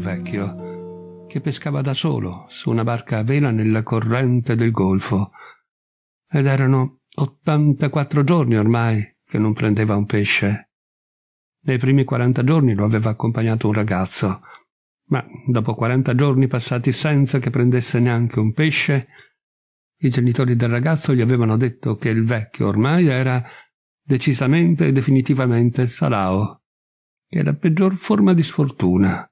vecchio che pescava da solo su una barca a vela nella corrente del golfo. Ed erano 84 giorni ormai che non prendeva un pesce. Nei primi 40 giorni lo aveva accompagnato un ragazzo, ma dopo 40 giorni passati senza che prendesse neanche un pesce, i genitori del ragazzo gli avevano detto che il vecchio ormai era decisamente e definitivamente Salao, che è la peggior forma di sfortuna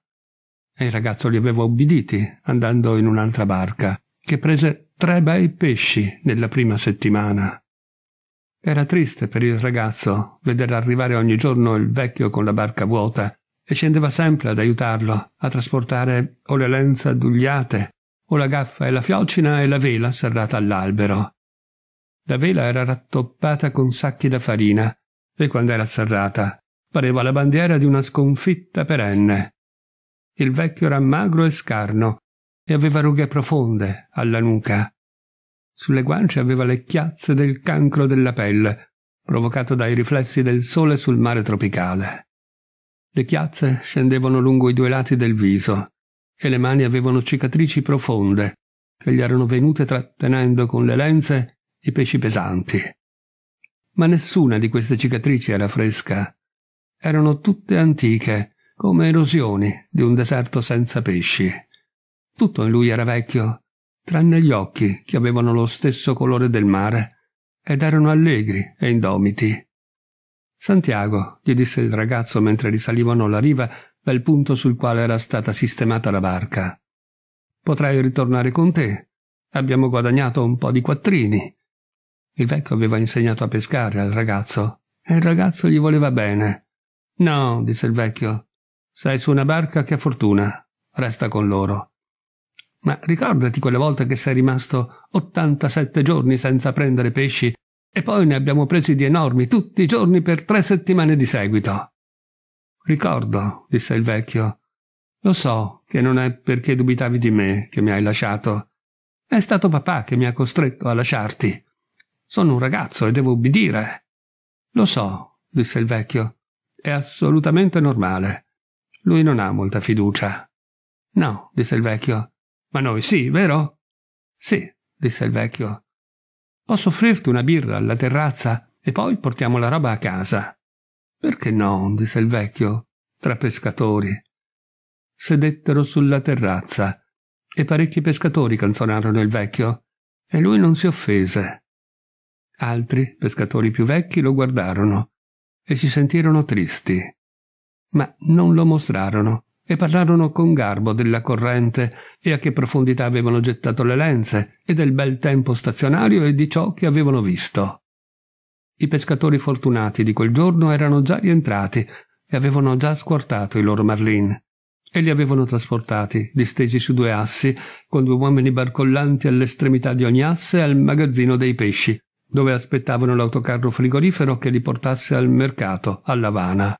e il ragazzo li aveva ubbiditi andando in un'altra barca, che prese tre bei pesci nella prima settimana. Era triste per il ragazzo vedere arrivare ogni giorno il vecchio con la barca vuota e scendeva sempre ad aiutarlo a trasportare o le lenze addugliate o la gaffa e la fiocina e la vela serrata all'albero. La vela era rattoppata con sacchi da farina e quando era serrata pareva la bandiera di una sconfitta perenne. Il vecchio era magro e scarno e aveva rughe profonde alla nuca. Sulle guance aveva le chiazze del cancro della pelle, provocato dai riflessi del sole sul mare tropicale. Le chiazze scendevano lungo i due lati del viso e le mani avevano cicatrici profonde che gli erano venute trattenendo con le lenze i pesci pesanti. Ma nessuna di queste cicatrici era fresca. Erano tutte antiche come erosioni di un deserto senza pesci. Tutto in lui era vecchio, tranne gli occhi che avevano lo stesso colore del mare ed erano allegri e indomiti. Santiago, gli disse il ragazzo mentre risalivano la riva dal punto sul quale era stata sistemata la barca. Potrai ritornare con te. Abbiamo guadagnato un po' di quattrini. Il vecchio aveva insegnato a pescare al ragazzo e il ragazzo gli voleva bene. No, disse il vecchio, sei su una barca che ha fortuna, resta con loro. Ma ricordati quella volta che sei rimasto 87 giorni senza prendere pesci e poi ne abbiamo presi di enormi tutti i giorni per tre settimane di seguito. Ricordo, disse il vecchio. Lo so che non è perché dubitavi di me che mi hai lasciato. È stato papà che mi ha costretto a lasciarti. Sono un ragazzo e devo ubbidire. Lo so, disse il vecchio. È assolutamente normale. Lui non ha molta fiducia. No, disse il vecchio. Ma noi sì, vero? Sì, disse il vecchio. Posso offrirti una birra alla terrazza e poi portiamo la roba a casa. Perché no? disse il vecchio, tra pescatori. Sedettero sulla terrazza e parecchi pescatori canzonarono il vecchio e lui non si offese. Altri pescatori più vecchi lo guardarono e si sentirono tristi ma non lo mostrarono e parlarono con garbo della corrente e a che profondità avevano gettato le lenze e del bel tempo stazionario e di ciò che avevano visto. I pescatori fortunati di quel giorno erano già rientrati e avevano già squartato i loro marlin e li avevano trasportati, distesi su due assi, con due uomini barcollanti all'estremità di ogni asse al magazzino dei pesci, dove aspettavano l'autocarro frigorifero che li portasse al mercato, all'Avana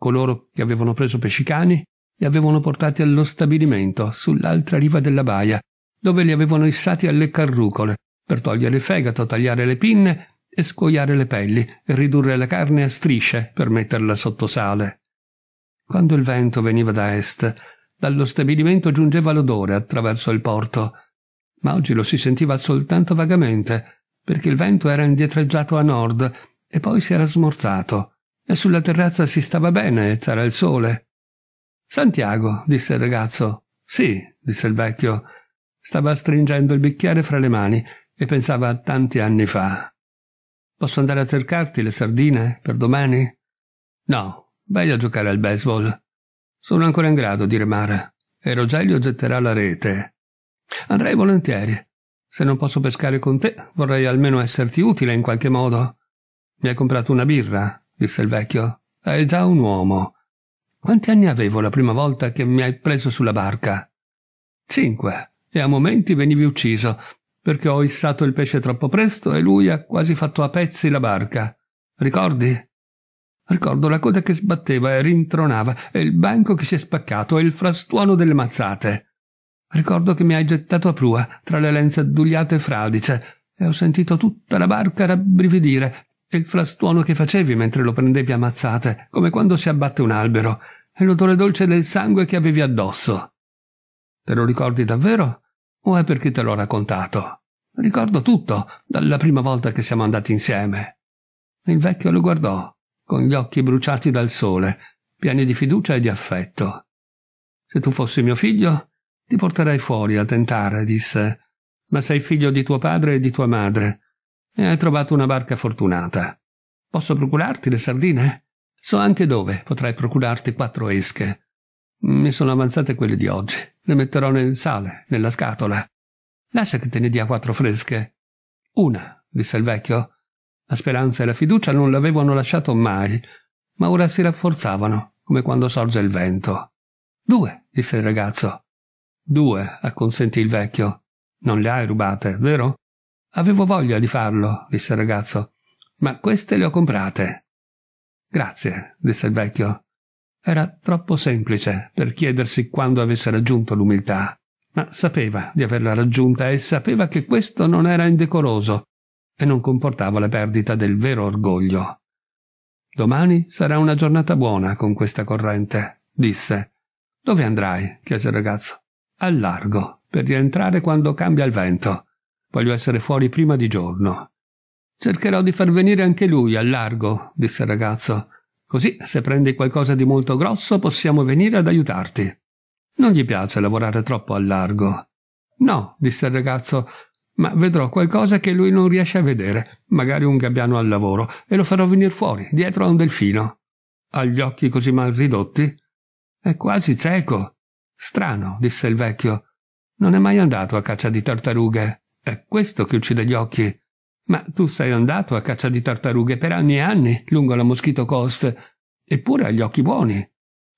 coloro che avevano preso pescicani li avevano portati allo stabilimento sull'altra riva della baia, dove li avevano issati alle carrucole per togliere il fegato, tagliare le pinne e scuoiare le pelli e ridurre la carne a strisce per metterla sotto sale. Quando il vento veniva da est, dallo stabilimento giungeva l'odore attraverso il porto, ma oggi lo si sentiva soltanto vagamente, perché il vento era indietreggiato a nord e poi si era smorzato e sulla terrazza si stava bene, c'era il sole. Santiago, disse il ragazzo. Sì, disse il vecchio. Stava stringendo il bicchiere fra le mani e pensava a tanti anni fa. Posso andare a cercarti le sardine per domani? No, vai a giocare al baseball. Sono ancora in grado di remare e Rogelio getterà la rete. Andrei volentieri. Se non posso pescare con te, vorrei almeno esserti utile in qualche modo. Mi hai comprato una birra? disse il vecchio. È già un uomo. Quanti anni avevo la prima volta che mi hai preso sulla barca? Cinque. E a momenti venivi ucciso, perché ho issato il pesce troppo presto e lui ha quasi fatto a pezzi la barca. Ricordi? Ricordo la coda che sbatteva e rintronava, e il banco che si è spaccato, e il frastuono delle mazzate. Ricordo che mi hai gettato a prua, tra le lenze addugliate e fradice, e ho sentito tutta la barca rabbrividire, e il frastuono che facevi mentre lo prendevi a mazzate, come quando si abbatte un albero, e l'odore dolce del sangue che avevi addosso. Te lo ricordi davvero? O è perché te l'ho raccontato? Ricordo tutto, dalla prima volta che siamo andati insieme. Il vecchio lo guardò, con gli occhi bruciati dal sole, pieni di fiducia e di affetto. Se tu fossi mio figlio, ti porterei fuori a tentare, disse, ma sei figlio di tuo padre e di tua madre, e hai trovato una barca fortunata. Posso procurarti le sardine? So anche dove potrai procurarti quattro esche. Mi sono avanzate quelle di oggi. Le metterò nel sale, nella scatola. Lascia che te ne dia quattro fresche. Una, disse il vecchio. La speranza e la fiducia non l'avevano lasciato mai, ma ora si rafforzavano, come quando sorge il vento. Due, disse il ragazzo. Due, acconsentì il vecchio. Non le hai rubate, vero? Avevo voglia di farlo, disse il ragazzo, ma queste le ho comprate. Grazie, disse il vecchio. Era troppo semplice per chiedersi quando avesse raggiunto l'umiltà, ma sapeva di averla raggiunta e sapeva che questo non era indecoroso e non comportava la perdita del vero orgoglio. Domani sarà una giornata buona con questa corrente, disse. Dove andrai? chiese il ragazzo. Al largo, per rientrare quando cambia il vento. Voglio essere fuori prima di giorno. Cercherò di far venire anche lui al largo, disse il ragazzo. Così, se prendi qualcosa di molto grosso, possiamo venire ad aiutarti. Non gli piace lavorare troppo al largo. No, disse il ragazzo, ma vedrò qualcosa che lui non riesce a vedere, magari un gabbiano al lavoro, e lo farò venire fuori, dietro a un delfino. Ha gli occhi così mal ridotti? È quasi cieco. Strano, disse il vecchio. Non è mai andato a caccia di tartarughe. È questo che uccide gli occhi. Ma tu sei andato a caccia di tartarughe per anni e anni lungo la Mosquito Coast, eppure hai gli occhi buoni.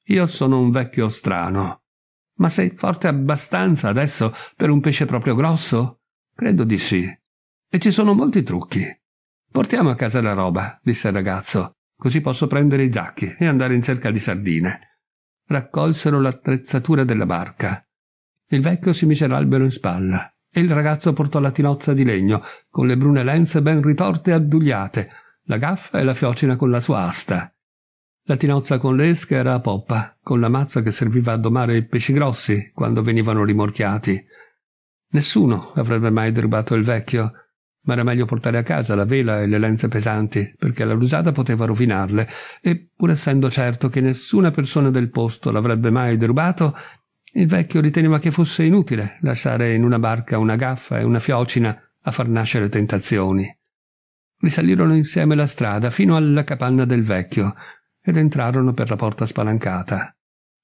Io sono un vecchio strano. Ma sei forte abbastanza adesso per un pesce proprio grosso? Credo di sì. E ci sono molti trucchi. Portiamo a casa la roba, disse il ragazzo, così posso prendere i giacchi e andare in cerca di sardine. Raccolsero l'attrezzatura della barca. Il vecchio si mise l'albero in spalla e il ragazzo portò la tinozza di legno, con le brune lenze ben ritorte e addugliate, la gaffa e la fiocina con la sua asta. La tinozza con l'esca era a poppa, con la mazza che serviva a domare i pesci grossi quando venivano rimorchiati. Nessuno avrebbe mai derubato il vecchio, ma era meglio portare a casa la vela e le lenze pesanti, perché la rusata poteva rovinarle, e pur essendo certo che nessuna persona del posto l'avrebbe mai derubato, il vecchio riteneva che fosse inutile lasciare in una barca una gaffa e una fiocina a far nascere tentazioni. Risalirono insieme la strada fino alla capanna del vecchio ed entrarono per la porta spalancata.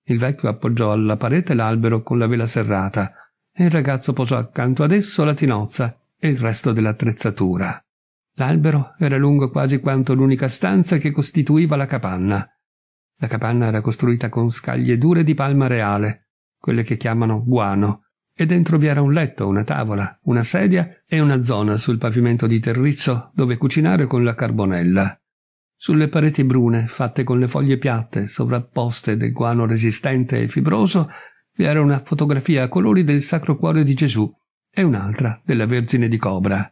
Il vecchio appoggiò alla parete l'albero con la vela serrata e il ragazzo posò accanto ad esso la tinozza e il resto dell'attrezzatura. L'albero era lungo quasi quanto l'unica stanza che costituiva la capanna. La capanna era costruita con scaglie dure di palma reale quelle che chiamano guano, e dentro vi era un letto, una tavola, una sedia e una zona sul pavimento di terrizzo dove cucinare con la carbonella. Sulle pareti brune, fatte con le foglie piatte, sovrapposte del guano resistente e fibroso, vi era una fotografia a colori del Sacro Cuore di Gesù e un'altra della Vergine di Cobra.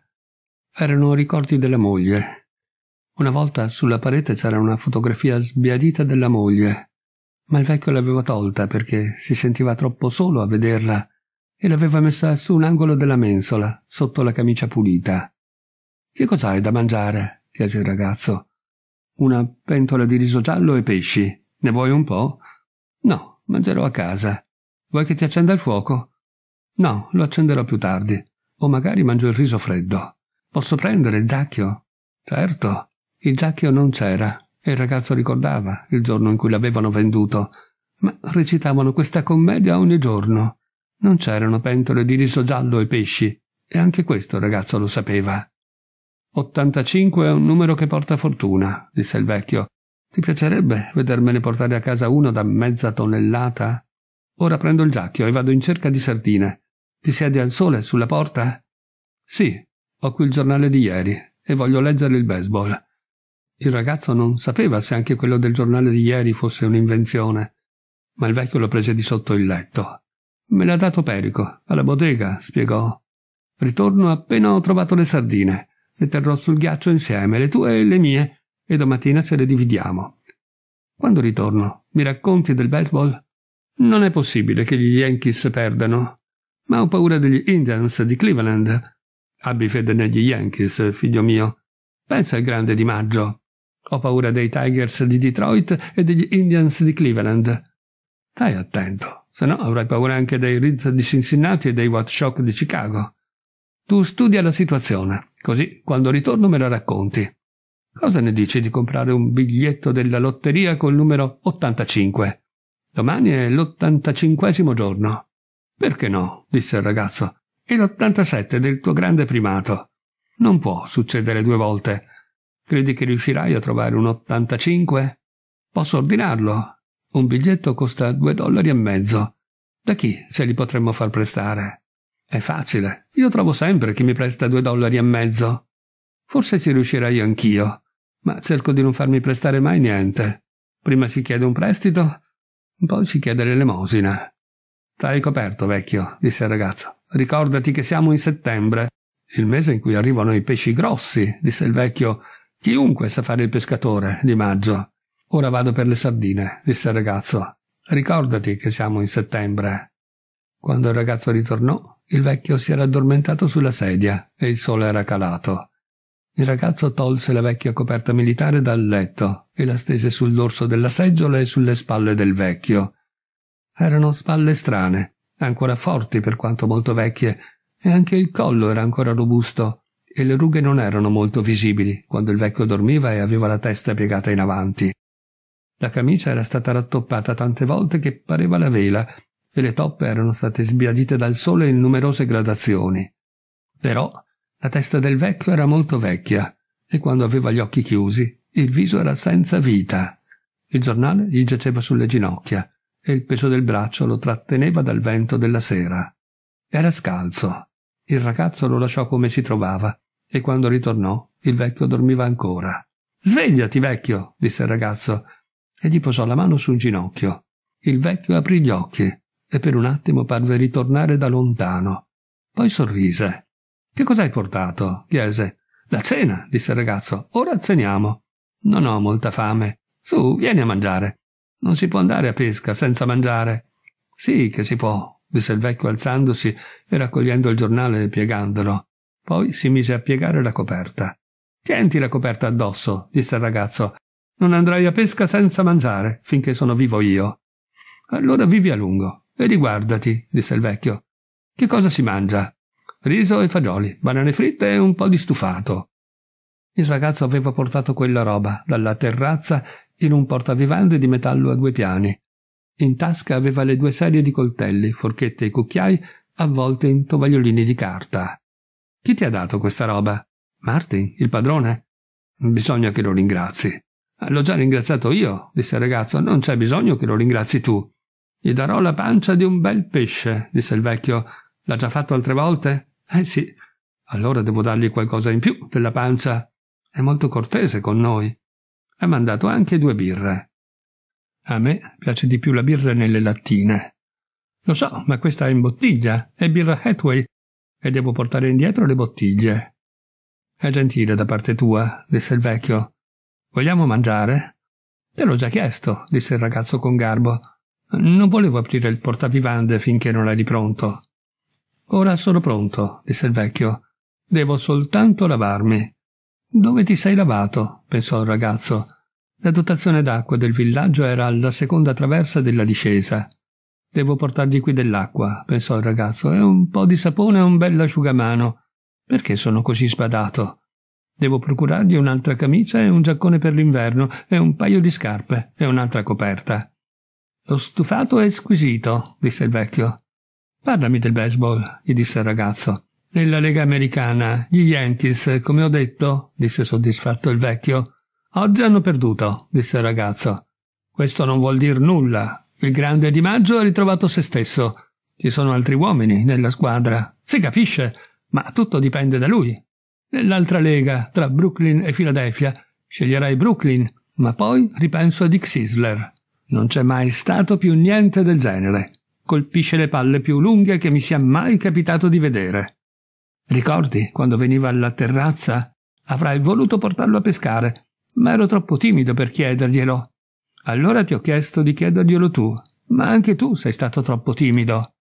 Erano ricordi della moglie. Una volta sulla parete c'era una fotografia sbiadita della moglie ma il vecchio l'aveva tolta perché si sentiva troppo solo a vederla e l'aveva messa su un angolo della mensola, sotto la camicia pulita. Che cos'hai da mangiare? chiese il ragazzo. Una pentola di riso giallo e pesci. Ne vuoi un po'? No, mangerò a casa. Vuoi che ti accenda il fuoco? No, lo accenderò più tardi. O magari mangio il riso freddo. Posso prendere il giacchio? Certo, il giacchio non c'era, e il ragazzo ricordava il giorno in cui l'avevano venduto, ma recitavano questa commedia ogni giorno. Non c'erano pentole di riso giallo e pesci, e anche questo il ragazzo lo sapeva. 85 è un numero che porta fortuna, disse il vecchio. Ti piacerebbe vedermene portare a casa uno da mezza tonnellata? Ora prendo il giacchio e vado in cerca di sardine. Ti siedi al sole sulla porta? Sì, ho qui il giornale di ieri e voglio leggere il baseball. Il ragazzo non sapeva se anche quello del giornale di ieri fosse un'invenzione, ma il vecchio lo prese di sotto il letto. Me l'ha dato Perico, alla bottega, spiegò. Ritorno appena ho trovato le sardine. Le terrò sul ghiaccio insieme, le tue e le mie, e domattina ce le dividiamo. Quando ritorno, mi racconti del baseball? Non è possibile che gli Yankees perdano, ma ho paura degli Indians di Cleveland. Abbi fede negli Yankees, figlio mio. Pensa al grande di maggio. Ho paura dei Tigers di Detroit e degli Indians di Cleveland. Stai attento, se no avrai paura anche dei Ritz di Cincinnati e dei Watt di Chicago. Tu studia la situazione, così quando ritorno me la racconti. Cosa ne dici di comprare un biglietto della lotteria col numero 85? Domani è l'ottantacinquesimo giorno. Perché no? disse il ragazzo. È l'87 del tuo grande primato. Non può succedere due volte. Credi che riuscirai a trovare un 85? Posso ordinarlo. Un biglietto costa due dollari e mezzo. Da chi se li potremmo far prestare? È facile. Io trovo sempre chi mi presta due dollari e mezzo. Forse ci riuscirei anch'io, ma cerco di non farmi prestare mai niente. Prima si chiede un prestito, poi si chiede l'elemosina. Stai coperto, vecchio, disse il ragazzo. Ricordati che siamo in settembre, il mese in cui arrivano i pesci grossi, disse il vecchio Chiunque sa fare il pescatore di maggio. Ora vado per le sardine, disse il ragazzo. Ricordati che siamo in settembre. Quando il ragazzo ritornò, il vecchio si era addormentato sulla sedia e il sole era calato. Il ragazzo tolse la vecchia coperta militare dal letto e la stese sul dorso della seggiola e sulle spalle del vecchio. Erano spalle strane, ancora forti per quanto molto vecchie, e anche il collo era ancora robusto, e le rughe non erano molto visibili quando il vecchio dormiva e aveva la testa piegata in avanti. La camicia era stata rattoppata tante volte che pareva la vela e le toppe erano state sbiadite dal sole in numerose gradazioni. Però la testa del vecchio era molto vecchia e quando aveva gli occhi chiusi il viso era senza vita. Il giornale gli giaceva sulle ginocchia e il peso del braccio lo tratteneva dal vento della sera. Era scalzo. Il ragazzo lo lasciò come si trovava e quando ritornò il vecchio dormiva ancora. Svegliati, vecchio, disse il ragazzo, e gli posò la mano sul ginocchio. Il vecchio aprì gli occhi e per un attimo parve ritornare da lontano. Poi sorrise. Che cos'hai portato? chiese. La cena, disse il ragazzo. Ora ceniamo. Non ho molta fame. Su, vieni a mangiare. Non si può andare a pesca senza mangiare. Sì che si può, disse il vecchio alzandosi e raccogliendo il giornale e piegandolo. Poi si mise a piegare la coperta. Tienti la coperta addosso, disse il ragazzo. Non andrai a pesca senza mangiare finché sono vivo io. Allora vivi a lungo e riguardati, disse il vecchio. Che cosa si mangia? Riso e fagioli, banane fritte e un po' di stufato. Il ragazzo aveva portato quella roba dalla terrazza in un portavivande di metallo a due piani. In tasca aveva le due serie di coltelli, forchette e cucchiai avvolte in tovagliolini di carta. Chi ti ha dato questa roba? Martin, il padrone? Bisogna che lo ringrazi. L'ho già ringraziato io, disse il ragazzo, non c'è bisogno che lo ringrazi tu. Gli darò la pancia di un bel pesce, disse il vecchio. L'ha già fatto altre volte? Eh sì. Allora devo dargli qualcosa in più per la pancia. È molto cortese con noi. Ha mandato anche due birre. A me piace di più la birra nelle lattine. Lo so, ma questa è in bottiglia, è birra Hathaway, e devo portare indietro le bottiglie. È gentile da parte tua, disse il vecchio. Vogliamo mangiare? Te l'ho già chiesto, disse il ragazzo con garbo. Non volevo aprire il portavivande finché non eri pronto. Ora sono pronto, disse il vecchio. Devo soltanto lavarmi. Dove ti sei lavato? pensò il ragazzo. La dotazione d'acqua del villaggio era alla seconda traversa della discesa. Devo portargli qui dell'acqua, pensò il ragazzo, e un po' di sapone e un bel asciugamano. Perché sono così sbadato? Devo procurargli un'altra camicia e un giaccone per l'inverno, e un paio di scarpe, e un'altra coperta. Lo stufato è squisito, disse il vecchio. Parlami del baseball, gli disse il ragazzo. Nella Lega Americana, gli Yankees, come ho detto, disse soddisfatto il vecchio. Oggi hanno perduto, disse il ragazzo. Questo non vuol dire nulla, il grande Di Maggio ha ritrovato se stesso. Ci sono altri uomini nella squadra. Si capisce, ma tutto dipende da lui. Nell'altra lega, tra Brooklyn e Philadelphia, sceglierai Brooklyn, ma poi ripenso a Dick Sisler. Non c'è mai stato più niente del genere. Colpisce le palle più lunghe che mi sia mai capitato di vedere. Ricordi quando veniva alla terrazza? Avrei voluto portarlo a pescare, ma ero troppo timido per chiederglielo. Allora ti ho chiesto di chiederglielo tu, ma anche tu sei stato troppo timido.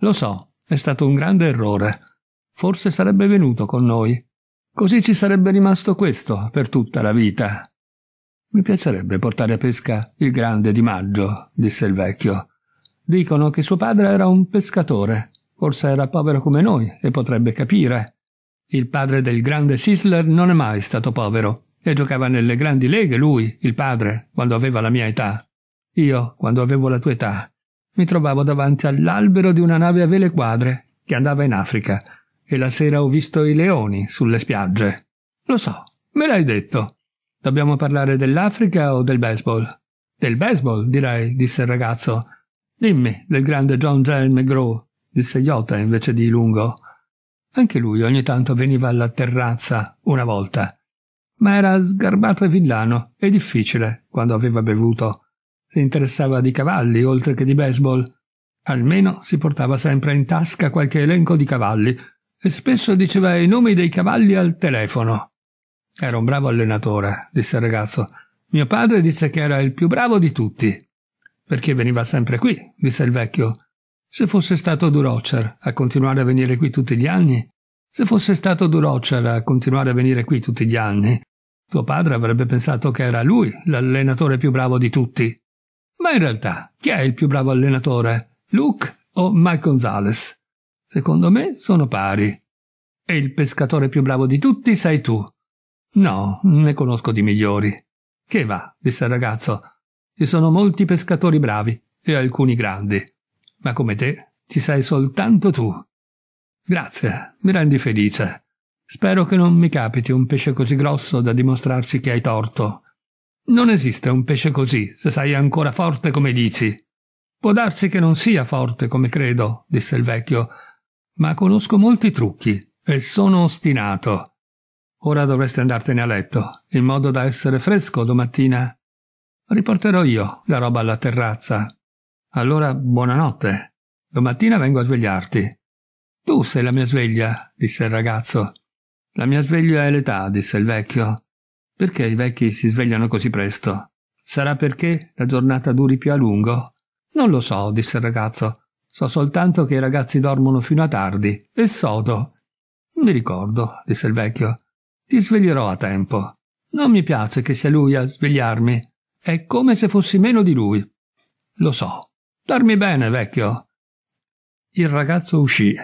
Lo so, è stato un grande errore. Forse sarebbe venuto con noi. Così ci sarebbe rimasto questo per tutta la vita. Mi piacerebbe portare a pesca il grande di maggio, disse il vecchio. Dicono che suo padre era un pescatore. Forse era povero come noi e potrebbe capire. Il padre del grande Sisler non è mai stato povero e giocava nelle grandi leghe lui, il padre, quando aveva la mia età. Io, quando avevo la tua età, mi trovavo davanti all'albero di una nave a vele quadre che andava in Africa e la sera ho visto i leoni sulle spiagge. Lo so, me l'hai detto. Dobbiamo parlare dell'Africa o del baseball? Del baseball, direi, disse il ragazzo. Dimmi del grande John J. McGraw, disse Jota invece di Lungo. Anche lui ogni tanto veniva alla terrazza una volta ma era sgarbato e villano e difficile quando aveva bevuto. Si interessava di cavalli oltre che di baseball. Almeno si portava sempre in tasca qualche elenco di cavalli e spesso diceva i nomi dei cavalli al telefono. Era un bravo allenatore, disse il ragazzo. Mio padre disse che era il più bravo di tutti. Perché veniva sempre qui, disse il vecchio. Se fosse stato Durocher a continuare a venire qui tutti gli anni, se fosse stato Durocciar cioè, a continuare a venire qui tutti gli anni, tuo padre avrebbe pensato che era lui l'allenatore più bravo di tutti. Ma in realtà, chi è il più bravo allenatore? Luke o Mike Gonzalez? Secondo me sono pari. E il pescatore più bravo di tutti sei tu. No, ne conosco di migliori. Che va, disse il ragazzo. Ci sono molti pescatori bravi e alcuni grandi. Ma come te, ci sei soltanto tu. Grazie, mi rendi felice. Spero che non mi capiti un pesce così grosso da dimostrarci che hai torto. Non esiste un pesce così, se sei ancora forte come dici. Può darsi che non sia forte come credo, disse il vecchio, ma conosco molti trucchi e sono ostinato. Ora dovresti andartene a letto, in modo da essere fresco domattina. Riporterò io la roba alla terrazza. Allora buonanotte. Domattina vengo a svegliarti. Tu sei la mia sveglia, disse il ragazzo. La mia sveglia è l'età, disse il vecchio. Perché i vecchi si svegliano così presto? Sarà perché la giornata duri più a lungo? Non lo so, disse il ragazzo. So soltanto che i ragazzi dormono fino a tardi. E sodo. Mi ricordo, disse il vecchio. Ti sveglierò a tempo. Non mi piace che sia lui a svegliarmi. È come se fossi meno di lui. Lo so. Dormi bene, vecchio. Il ragazzo uscì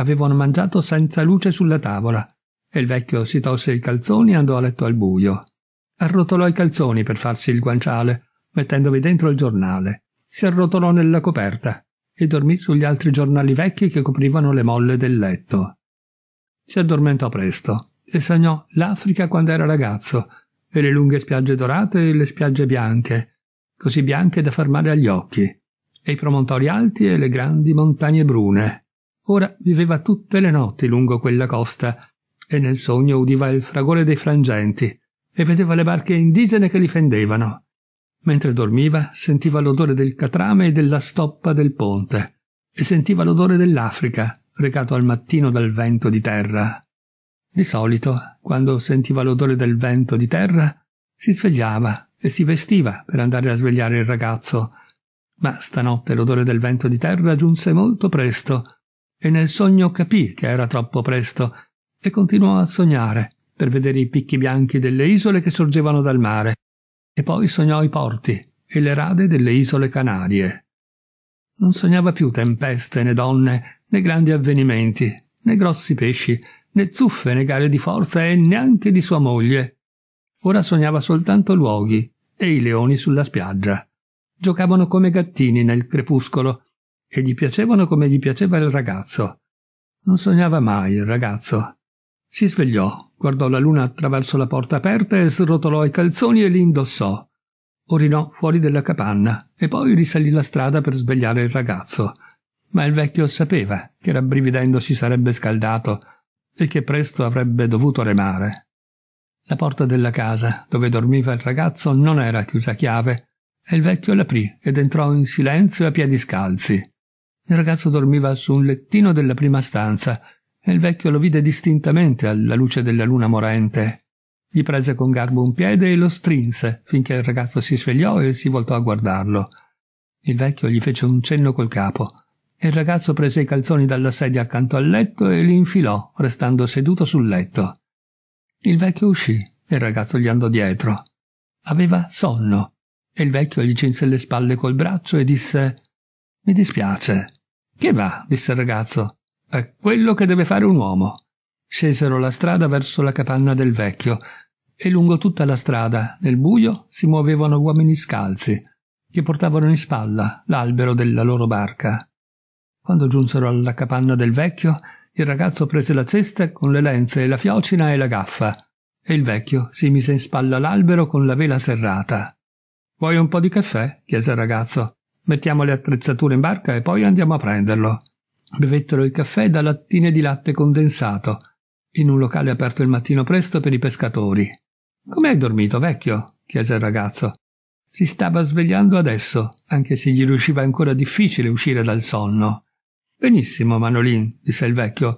Avevano mangiato senza luce sulla tavola e il vecchio si tolse i calzoni e andò a letto al buio. Arrotolò i calzoni per farsi il guanciale, mettendovi dentro il giornale. Si arrotolò nella coperta e dormì sugli altri giornali vecchi che coprivano le molle del letto. Si addormentò presto e sognò l'Africa quando era ragazzo e le lunghe spiagge dorate e le spiagge bianche, così bianche da far male agli occhi, e i promontori alti e le grandi montagne brune. Ora viveva tutte le notti lungo quella costa e nel sogno udiva il fragore dei frangenti e vedeva le barche indigene che li fendevano. Mentre dormiva sentiva l'odore del catrame e della stoppa del ponte e sentiva l'odore dell'Africa recato al mattino dal vento di terra. Di solito, quando sentiva l'odore del vento di terra, si svegliava e si vestiva per andare a svegliare il ragazzo, ma stanotte l'odore del vento di terra giunse molto presto e nel sogno capì che era troppo presto e continuò a sognare per vedere i picchi bianchi delle isole che sorgevano dal mare e poi sognò i porti e le rade delle isole Canarie. Non sognava più tempeste né donne né grandi avvenimenti né grossi pesci né zuffe né gare di forza e neanche di sua moglie. Ora sognava soltanto luoghi e i leoni sulla spiaggia. Giocavano come gattini nel crepuscolo e gli piacevano come gli piaceva il ragazzo. Non sognava mai il ragazzo. Si svegliò, guardò la luna attraverso la porta aperta e srotolò i calzoni e li indossò. Orinò fuori della capanna e poi risalì la strada per svegliare il ragazzo. Ma il vecchio sapeva che rabbrividendo si sarebbe scaldato e che presto avrebbe dovuto remare. La porta della casa dove dormiva il ragazzo non era chiusa a chiave e il vecchio l'aprì ed entrò in silenzio a piedi scalzi. Il ragazzo dormiva su un lettino della prima stanza e il vecchio lo vide distintamente alla luce della luna morente. Gli prese con garbo un piede e lo strinse finché il ragazzo si svegliò e si voltò a guardarlo. Il vecchio gli fece un cenno col capo e il ragazzo prese i calzoni dalla sedia accanto al letto e li infilò, restando seduto sul letto. Il vecchio uscì e il ragazzo gli andò dietro. Aveva sonno e il vecchio gli cinse le spalle col braccio e disse Mi dispiace, che va, disse il ragazzo. È quello che deve fare un uomo. Scesero la strada verso la capanna del vecchio e lungo tutta la strada, nel buio, si muovevano uomini scalzi che portavano in spalla l'albero della loro barca. Quando giunsero alla capanna del vecchio, il ragazzo prese la cesta con le lenze, e la fiocina e la gaffa e il vecchio si mise in spalla l'albero con la vela serrata. Vuoi un po' di caffè? chiese il ragazzo. Mettiamo le attrezzature in barca e poi andiamo a prenderlo. Bevettero il caffè da lattine di latte condensato, in un locale aperto il mattino presto per i pescatori. Come hai dormito, vecchio? chiese il ragazzo. Si stava svegliando adesso, anche se gli riusciva ancora difficile uscire dal sonno. Benissimo, Manolin, disse il vecchio.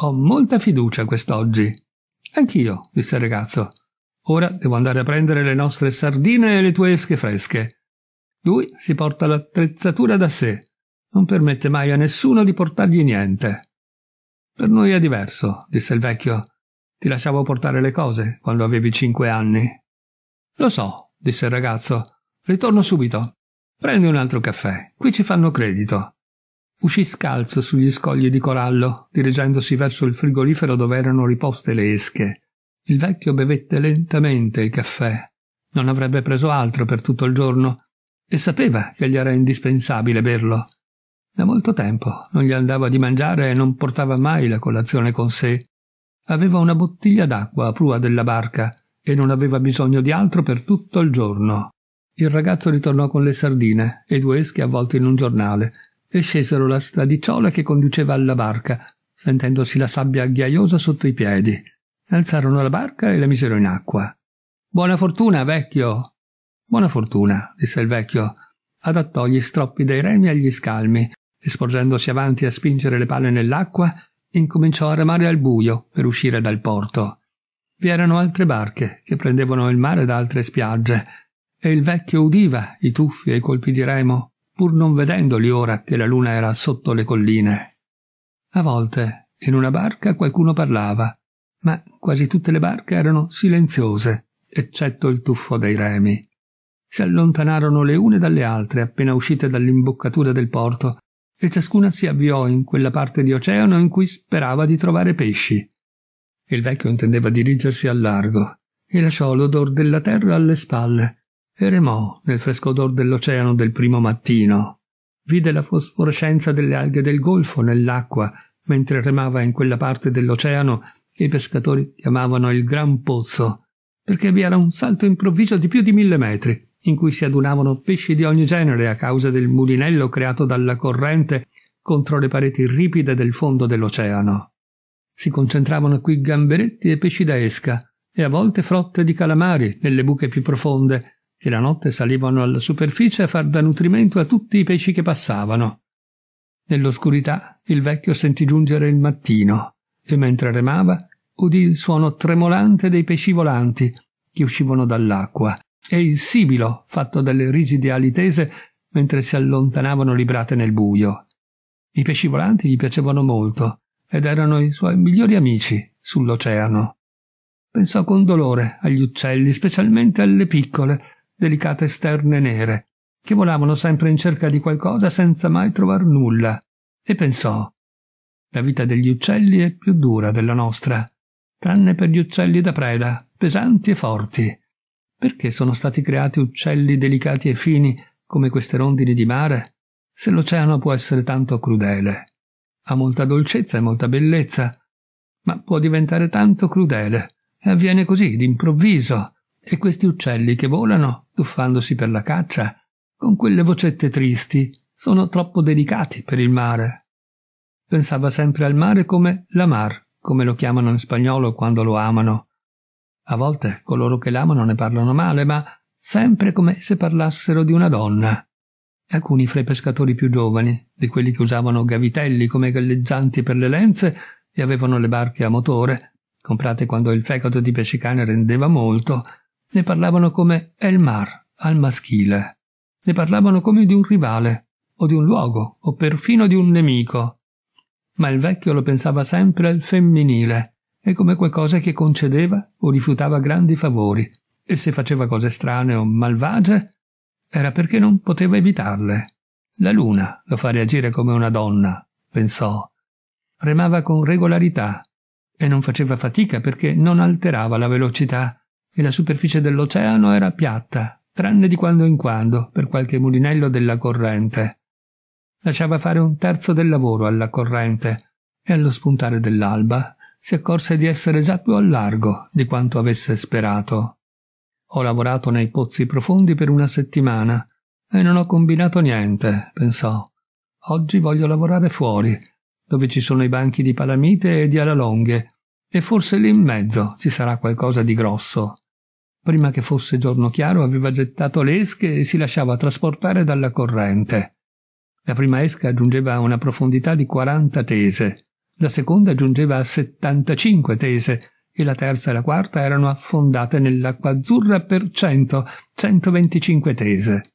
Ho molta fiducia quest'oggi. Anch'io, disse il ragazzo. Ora devo andare a prendere le nostre sardine e le tue esche fresche. Lui si porta l'attrezzatura da sé, non permette mai a nessuno di portargli niente. Per noi è diverso, disse il vecchio. Ti lasciavo portare le cose quando avevi cinque anni. Lo so, disse il ragazzo. Ritorno subito. Prendi un altro caffè, qui ci fanno credito. Uscì scalzo sugli scogli di corallo, dirigendosi verso il frigorifero dove erano riposte le esche. Il vecchio bevette lentamente il caffè. Non avrebbe preso altro per tutto il giorno, e sapeva che gli era indispensabile berlo. Da molto tempo non gli andava di mangiare e non portava mai la colazione con sé. Aveva una bottiglia d'acqua a prua della barca e non aveva bisogno di altro per tutto il giorno. Il ragazzo ritornò con le sardine e due esche avvolte in un giornale e scesero la stradicciuola che conduceva alla barca, sentendosi la sabbia ghiaiosa sotto i piedi. Alzarono la barca e la misero in acqua. Buona fortuna, vecchio, Buona fortuna, disse il vecchio. Adattò gli stroppi dei remi agli scalmi e sporgendosi avanti a spingere le palle nell'acqua, incominciò a remare al buio per uscire dal porto. Vi erano altre barche che prendevano il mare da altre spiagge e il vecchio udiva i tuffi e i colpi di remo, pur non vedendoli ora che la luna era sotto le colline. A volte in una barca qualcuno parlava, ma quasi tutte le barche erano silenziose, eccetto il tuffo dei remi si allontanarono le une dalle altre appena uscite dall'imboccatura del porto e ciascuna si avviò in quella parte di oceano in cui sperava di trovare pesci. Il vecchio intendeva dirigersi al largo e lasciò l'odor della terra alle spalle e remò nel fresco odor dell'oceano del primo mattino. Vide la fosforescenza delle alghe del golfo nell'acqua mentre remava in quella parte dell'oceano che i pescatori chiamavano il Gran Pozzo, perché vi era un salto improvviso di più di mille metri in cui si adunavano pesci di ogni genere a causa del mulinello creato dalla corrente contro le pareti ripide del fondo dell'oceano. Si concentravano qui gamberetti e pesci da esca, e a volte frotte di calamari nelle buche più profonde, che la notte salivano alla superficie a far da nutrimento a tutti i pesci che passavano. Nell'oscurità il vecchio sentì giungere il mattino, e mentre remava udì il suono tremolante dei pesci volanti che uscivano dall'acqua e il sibilo fatto dalle rigide ali tese mentre si allontanavano librate nel buio. I pesci volanti gli piacevano molto ed erano i suoi migliori amici sull'oceano. Pensò con dolore agli uccelli, specialmente alle piccole, delicate sterne nere, che volavano sempre in cerca di qualcosa senza mai trovar nulla, e pensò la vita degli uccelli è più dura della nostra, tranne per gli uccelli da preda, pesanti e forti. Perché sono stati creati uccelli delicati e fini come queste rondini di mare? Se l'oceano può essere tanto crudele. Ha molta dolcezza e molta bellezza, ma può diventare tanto crudele. E avviene così, d'improvviso. E questi uccelli che volano, tuffandosi per la caccia, con quelle vocette tristi, sono troppo delicati per il mare. Pensava sempre al mare come la mar, come lo chiamano in spagnolo quando lo amano, a volte coloro che l'amano ne parlano male, ma sempre come se parlassero di una donna. Alcuni fra i pescatori più giovani, di quelli che usavano gavitelli come galleggianti per le lenze e avevano le barche a motore, comprate quando il fegato di pesce cane rendeva molto, ne parlavano come El Mar al maschile. Ne parlavano come di un rivale, o di un luogo, o perfino di un nemico. Ma il vecchio lo pensava sempre al femminile, e come qualcosa che concedeva o rifiutava grandi favori, e se faceva cose strane o malvagie, era perché non poteva evitarle. La luna lo fa reagire come una donna, pensò. Remava con regolarità e non faceva fatica perché non alterava la velocità e la superficie dell'oceano era piatta, tranne di quando in quando per qualche mulinello della corrente. Lasciava fare un terzo del lavoro alla corrente e allo spuntare dell'alba si accorse di essere già più al largo di quanto avesse sperato. Ho lavorato nei pozzi profondi per una settimana e non ho combinato niente, pensò. Oggi voglio lavorare fuori, dove ci sono i banchi di palamite e di alalonghe, e forse lì in mezzo ci sarà qualcosa di grosso. Prima che fosse giorno chiaro aveva gettato le esche e si lasciava trasportare dalla corrente. La prima esca giungeva a una profondità di 40 tese la seconda giungeva a 75 tese e la terza e la quarta erano affondate nell'acqua azzurra per 100, 125 tese.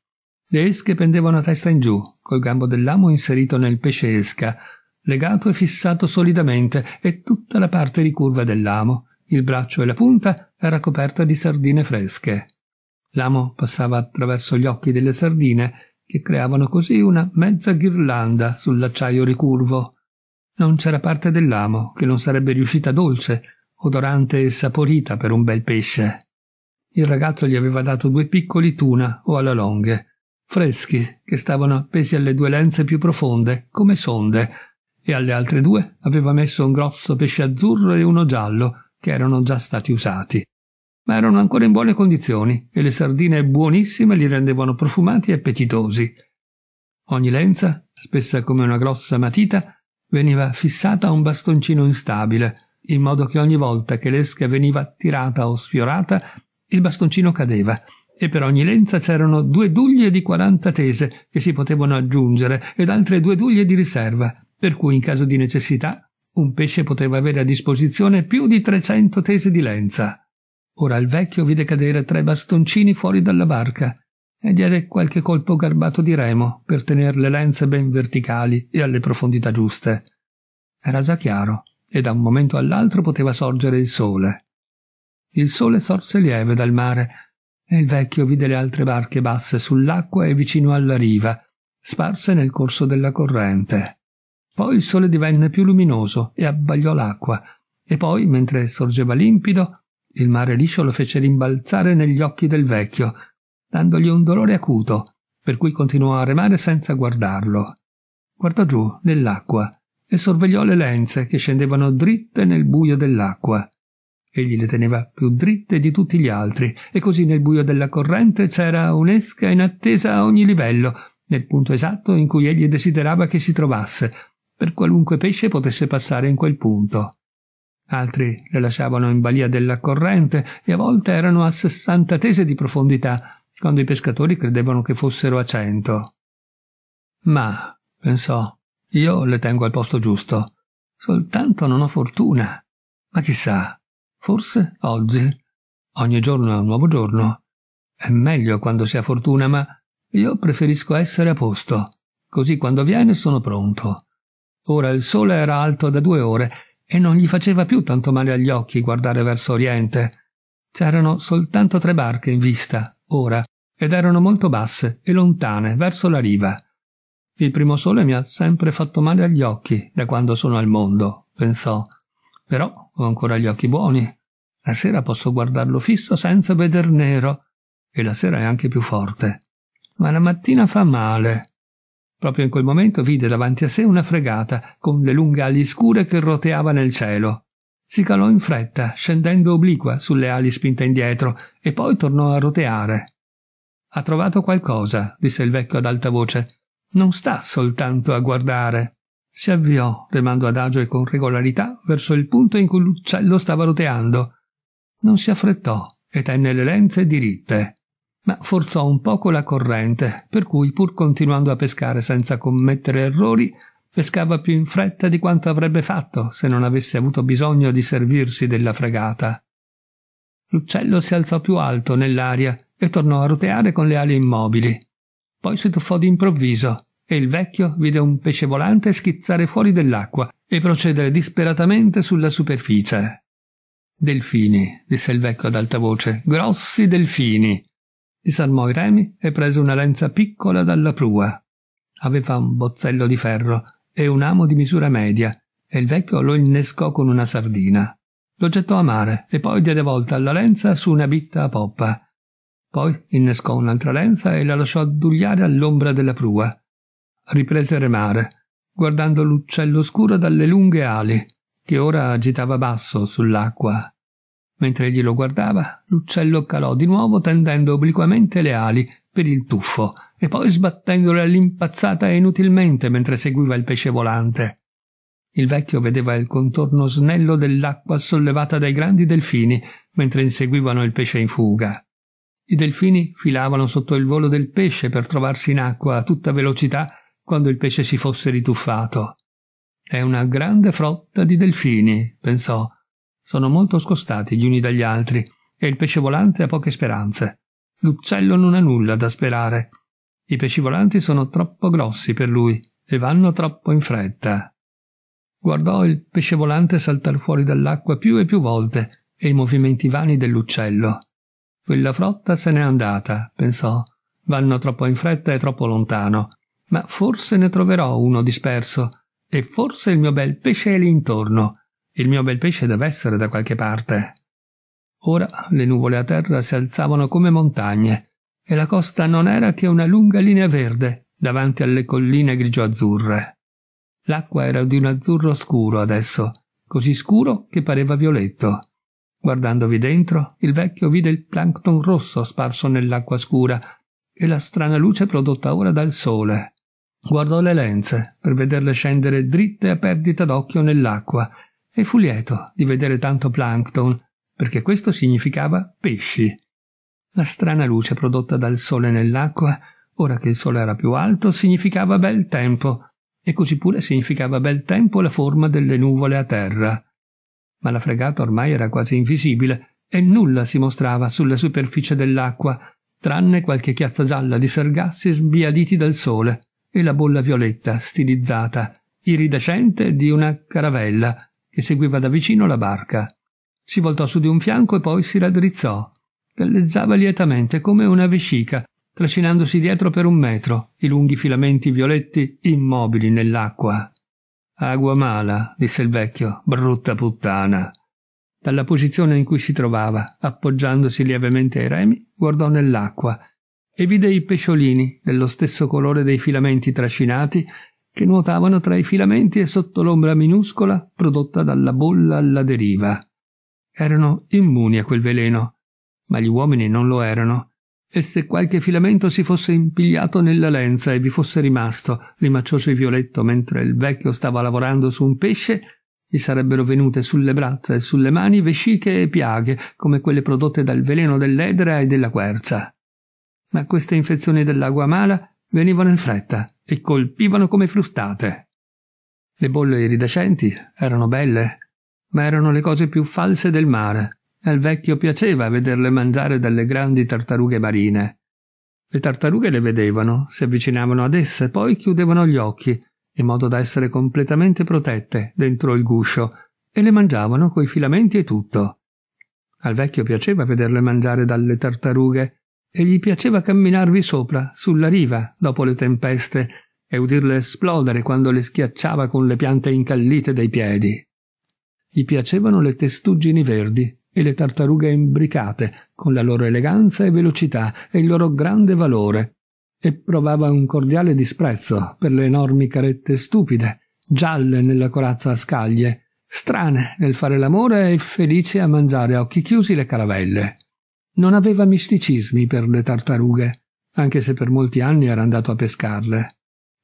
Le esche pendevano a testa in giù, col gambo dell'amo inserito nel pesce esca, legato e fissato solidamente, e tutta la parte ricurva dell'amo, il braccio e la punta, era coperta di sardine fresche. L'amo passava attraverso gli occhi delle sardine, che creavano così una mezza ghirlanda sull'acciaio ricurvo non c'era parte dell'amo che non sarebbe riuscita dolce, odorante e saporita per un bel pesce. Il ragazzo gli aveva dato due piccoli tuna o alla longhe, freschi, che stavano appesi alle due lenze più profonde, come sonde, e alle altre due aveva messo un grosso pesce azzurro e uno giallo, che erano già stati usati. Ma erano ancora in buone condizioni e le sardine buonissime li rendevano profumati e appetitosi. Ogni lenza, spessa come una grossa matita, veniva fissata a un bastoncino instabile, in modo che ogni volta che l'esca veniva tirata o sfiorata, il bastoncino cadeva, e per ogni lenza c'erano due duglie di 40 tese che si potevano aggiungere ed altre due duglie di riserva, per cui in caso di necessità un pesce poteva avere a disposizione più di 300 tese di lenza. Ora il vecchio vide cadere tre bastoncini fuori dalla barca e diede qualche colpo garbato di remo per tenere le lenze ben verticali e alle profondità giuste. Era già chiaro e da un momento all'altro poteva sorgere il sole. Il sole sorse lieve dal mare e il vecchio vide le altre barche basse sull'acqua e vicino alla riva, sparse nel corso della corrente. Poi il sole divenne più luminoso e abbagliò l'acqua, e poi, mentre sorgeva limpido, il mare liscio lo fece rimbalzare negli occhi del vecchio, dandogli un dolore acuto, per cui continuò a remare senza guardarlo. Guardò giù, nell'acqua, e sorvegliò le lenze che scendevano dritte nel buio dell'acqua. Egli le teneva più dritte di tutti gli altri, e così nel buio della corrente c'era un'esca in attesa a ogni livello, nel punto esatto in cui egli desiderava che si trovasse, per qualunque pesce potesse passare in quel punto. Altri le lasciavano in balia della corrente e a volte erano a sessanta tese di profondità, quando i pescatori credevano che fossero a cento. Ma, pensò, io le tengo al posto giusto. Soltanto non ho fortuna. Ma chissà, forse oggi. Ogni giorno è un nuovo giorno. È meglio quando si ha fortuna, ma io preferisco essere a posto. Così quando viene sono pronto. Ora il sole era alto da due ore e non gli faceva più tanto male agli occhi guardare verso oriente. C'erano soltanto tre barche in vista, ora, ed erano molto basse e lontane, verso la riva. Il primo sole mi ha sempre fatto male agli occhi da quando sono al mondo, pensò. Però ho ancora gli occhi buoni. La sera posso guardarlo fisso senza veder nero e la sera è anche più forte. Ma la mattina fa male. Proprio in quel momento vide davanti a sé una fregata con le lunghe ali scure che roteava nel cielo. Si calò in fretta, scendendo obliqua sulle ali spinte indietro, e poi tornò a roteare. Ha trovato qualcosa, disse il vecchio ad alta voce. Non sta soltanto a guardare. Si avviò, remando adagio e con regolarità, verso il punto in cui l'uccello stava roteando. Non si affrettò e tenne le lenze diritte, ma forzò un poco la corrente, per cui, pur continuando a pescare senza commettere errori, pescava più in fretta di quanto avrebbe fatto se non avesse avuto bisogno di servirsi della fregata. L'uccello si alzò più alto nell'aria e tornò a roteare con le ali immobili. Poi si tuffò d'improvviso e il vecchio vide un pesce volante schizzare fuori dell'acqua e procedere disperatamente sulla superficie. Delfini, disse il vecchio ad alta voce, grossi delfini. Disarmò i remi e prese una lenza piccola dalla prua. Aveva un bozzello di ferro e un amo di misura media, e il vecchio lo innescò con una sardina. Lo gettò a mare e poi diede volta alla lenza su una bitta a poppa. Poi innescò un'altra lenza e la lasciò addugliare all'ombra della prua. Riprese a remare, guardando l'uccello scuro dalle lunghe ali, che ora agitava basso sull'acqua. Mentre egli lo guardava, l'uccello calò di nuovo tendendo obliquamente le ali per il tuffo e poi sbattendole all'impazzata inutilmente mentre seguiva il pesce volante. Il vecchio vedeva il contorno snello dell'acqua sollevata dai grandi delfini mentre inseguivano il pesce in fuga. I delfini filavano sotto il volo del pesce per trovarsi in acqua a tutta velocità quando il pesce si fosse rituffato. È una grande frotta di delfini, pensò. Sono molto scostati gli uni dagli altri e il pesce volante ha poche speranze. L'uccello non ha nulla da sperare. I pesci volanti sono troppo grossi per lui e vanno troppo in fretta. Guardò il pesce volante saltare fuori dall'acqua più e più volte e i movimenti vani dell'uccello. Quella frotta se n'è andata, pensò. Vanno troppo in fretta e troppo lontano. Ma forse ne troverò uno disperso. E forse il mio bel pesce è lì intorno. Il mio bel pesce deve essere da qualche parte. Ora le nuvole a terra si alzavano come montagne, e la costa non era che una lunga linea verde davanti alle colline grigio-azzurre. L'acqua era di un azzurro scuro adesso, così scuro che pareva violetto. Guardandovi dentro, il vecchio vide il plankton rosso sparso nell'acqua scura e la strana luce prodotta ora dal sole. Guardò le lenze per vederle scendere dritte a perdita d'occhio nell'acqua e fu lieto di vedere tanto plankton, perché questo significava pesci. La strana luce prodotta dal sole nell'acqua, ora che il sole era più alto, significava bel tempo, e così pure significava bel tempo la forma delle nuvole a terra ma la fregata ormai era quasi invisibile e nulla si mostrava sulla superficie dell'acqua, tranne qualche chiazza gialla di sargassi sbiaditi dal sole e la bolla violetta stilizzata, iridescente di una caravella che seguiva da vicino la barca. Si voltò su di un fianco e poi si raddrizzò. Galleggiava lietamente come una vescica, trascinandosi dietro per un metro i lunghi filamenti violetti immobili nell'acqua. Agua mala, disse il vecchio, brutta puttana. Dalla posizione in cui si trovava, appoggiandosi lievemente ai remi, guardò nell'acqua e vide i pesciolini, dello stesso colore dei filamenti trascinati, che nuotavano tra i filamenti e sotto l'ombra minuscola prodotta dalla bolla alla deriva. Erano immuni a quel veleno, ma gli uomini non lo erano e se qualche filamento si fosse impigliato nella lenza e vi fosse rimasto rimaccioso e violetto mentre il vecchio stava lavorando su un pesce, gli sarebbero venute sulle braccia e sulle mani vesciche e piaghe come quelle prodotte dal veleno dell'edera e della quercia. Ma queste infezioni dell'acqua mala venivano in fretta e colpivano come frustate. Le bolle iridescenti erano belle, ma erano le cose più false del mare al vecchio piaceva vederle mangiare dalle grandi tartarughe marine. Le tartarughe le vedevano, si avvicinavano ad esse, poi chiudevano gli occhi, in modo da essere completamente protette dentro il guscio, e le mangiavano coi filamenti e tutto. Al vecchio piaceva vederle mangiare dalle tartarughe, e gli piaceva camminarvi sopra, sulla riva, dopo le tempeste, e udirle esplodere quando le schiacciava con le piante incallite dei piedi. Gli piacevano le testuggini verdi e le tartarughe imbricate, con la loro eleganza e velocità e il loro grande valore, e provava un cordiale disprezzo per le enormi carette stupide, gialle nella corazza a scaglie, strane nel fare l'amore e felici a mangiare a occhi chiusi le caravelle. Non aveva misticismi per le tartarughe, anche se per molti anni era andato a pescarle.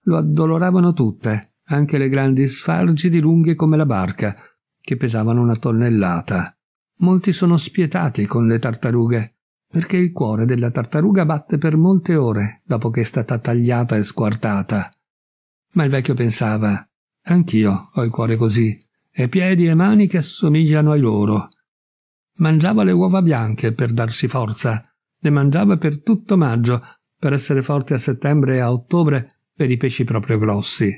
Lo addoloravano tutte, anche le grandi sfargi di lunghe come la barca, che pesavano una tonnellata. Molti sono spietati con le tartarughe, perché il cuore della tartaruga batte per molte ore dopo che è stata tagliata e squartata. Ma il vecchio pensava, anch'io ho il cuore così, e piedi e mani che assomigliano ai loro. Mangiava le uova bianche per darsi forza, le mangiava per tutto maggio, per essere forte a settembre e a ottobre per i pesci proprio grossi.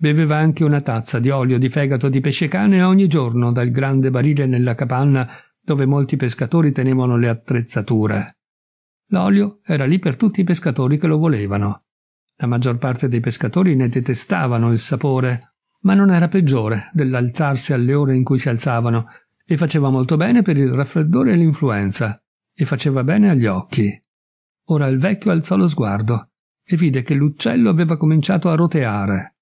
Beveva anche una tazza di olio di fegato di pesce cane ogni giorno dal grande barile nella capanna dove molti pescatori tenevano le attrezzature. L'olio era lì per tutti i pescatori che lo volevano. La maggior parte dei pescatori ne detestavano il sapore, ma non era peggiore dell'alzarsi alle ore in cui si alzavano e faceva molto bene per il raffreddore e l'influenza e faceva bene agli occhi. Ora il vecchio alzò lo sguardo e vide che l'uccello aveva cominciato a roteare.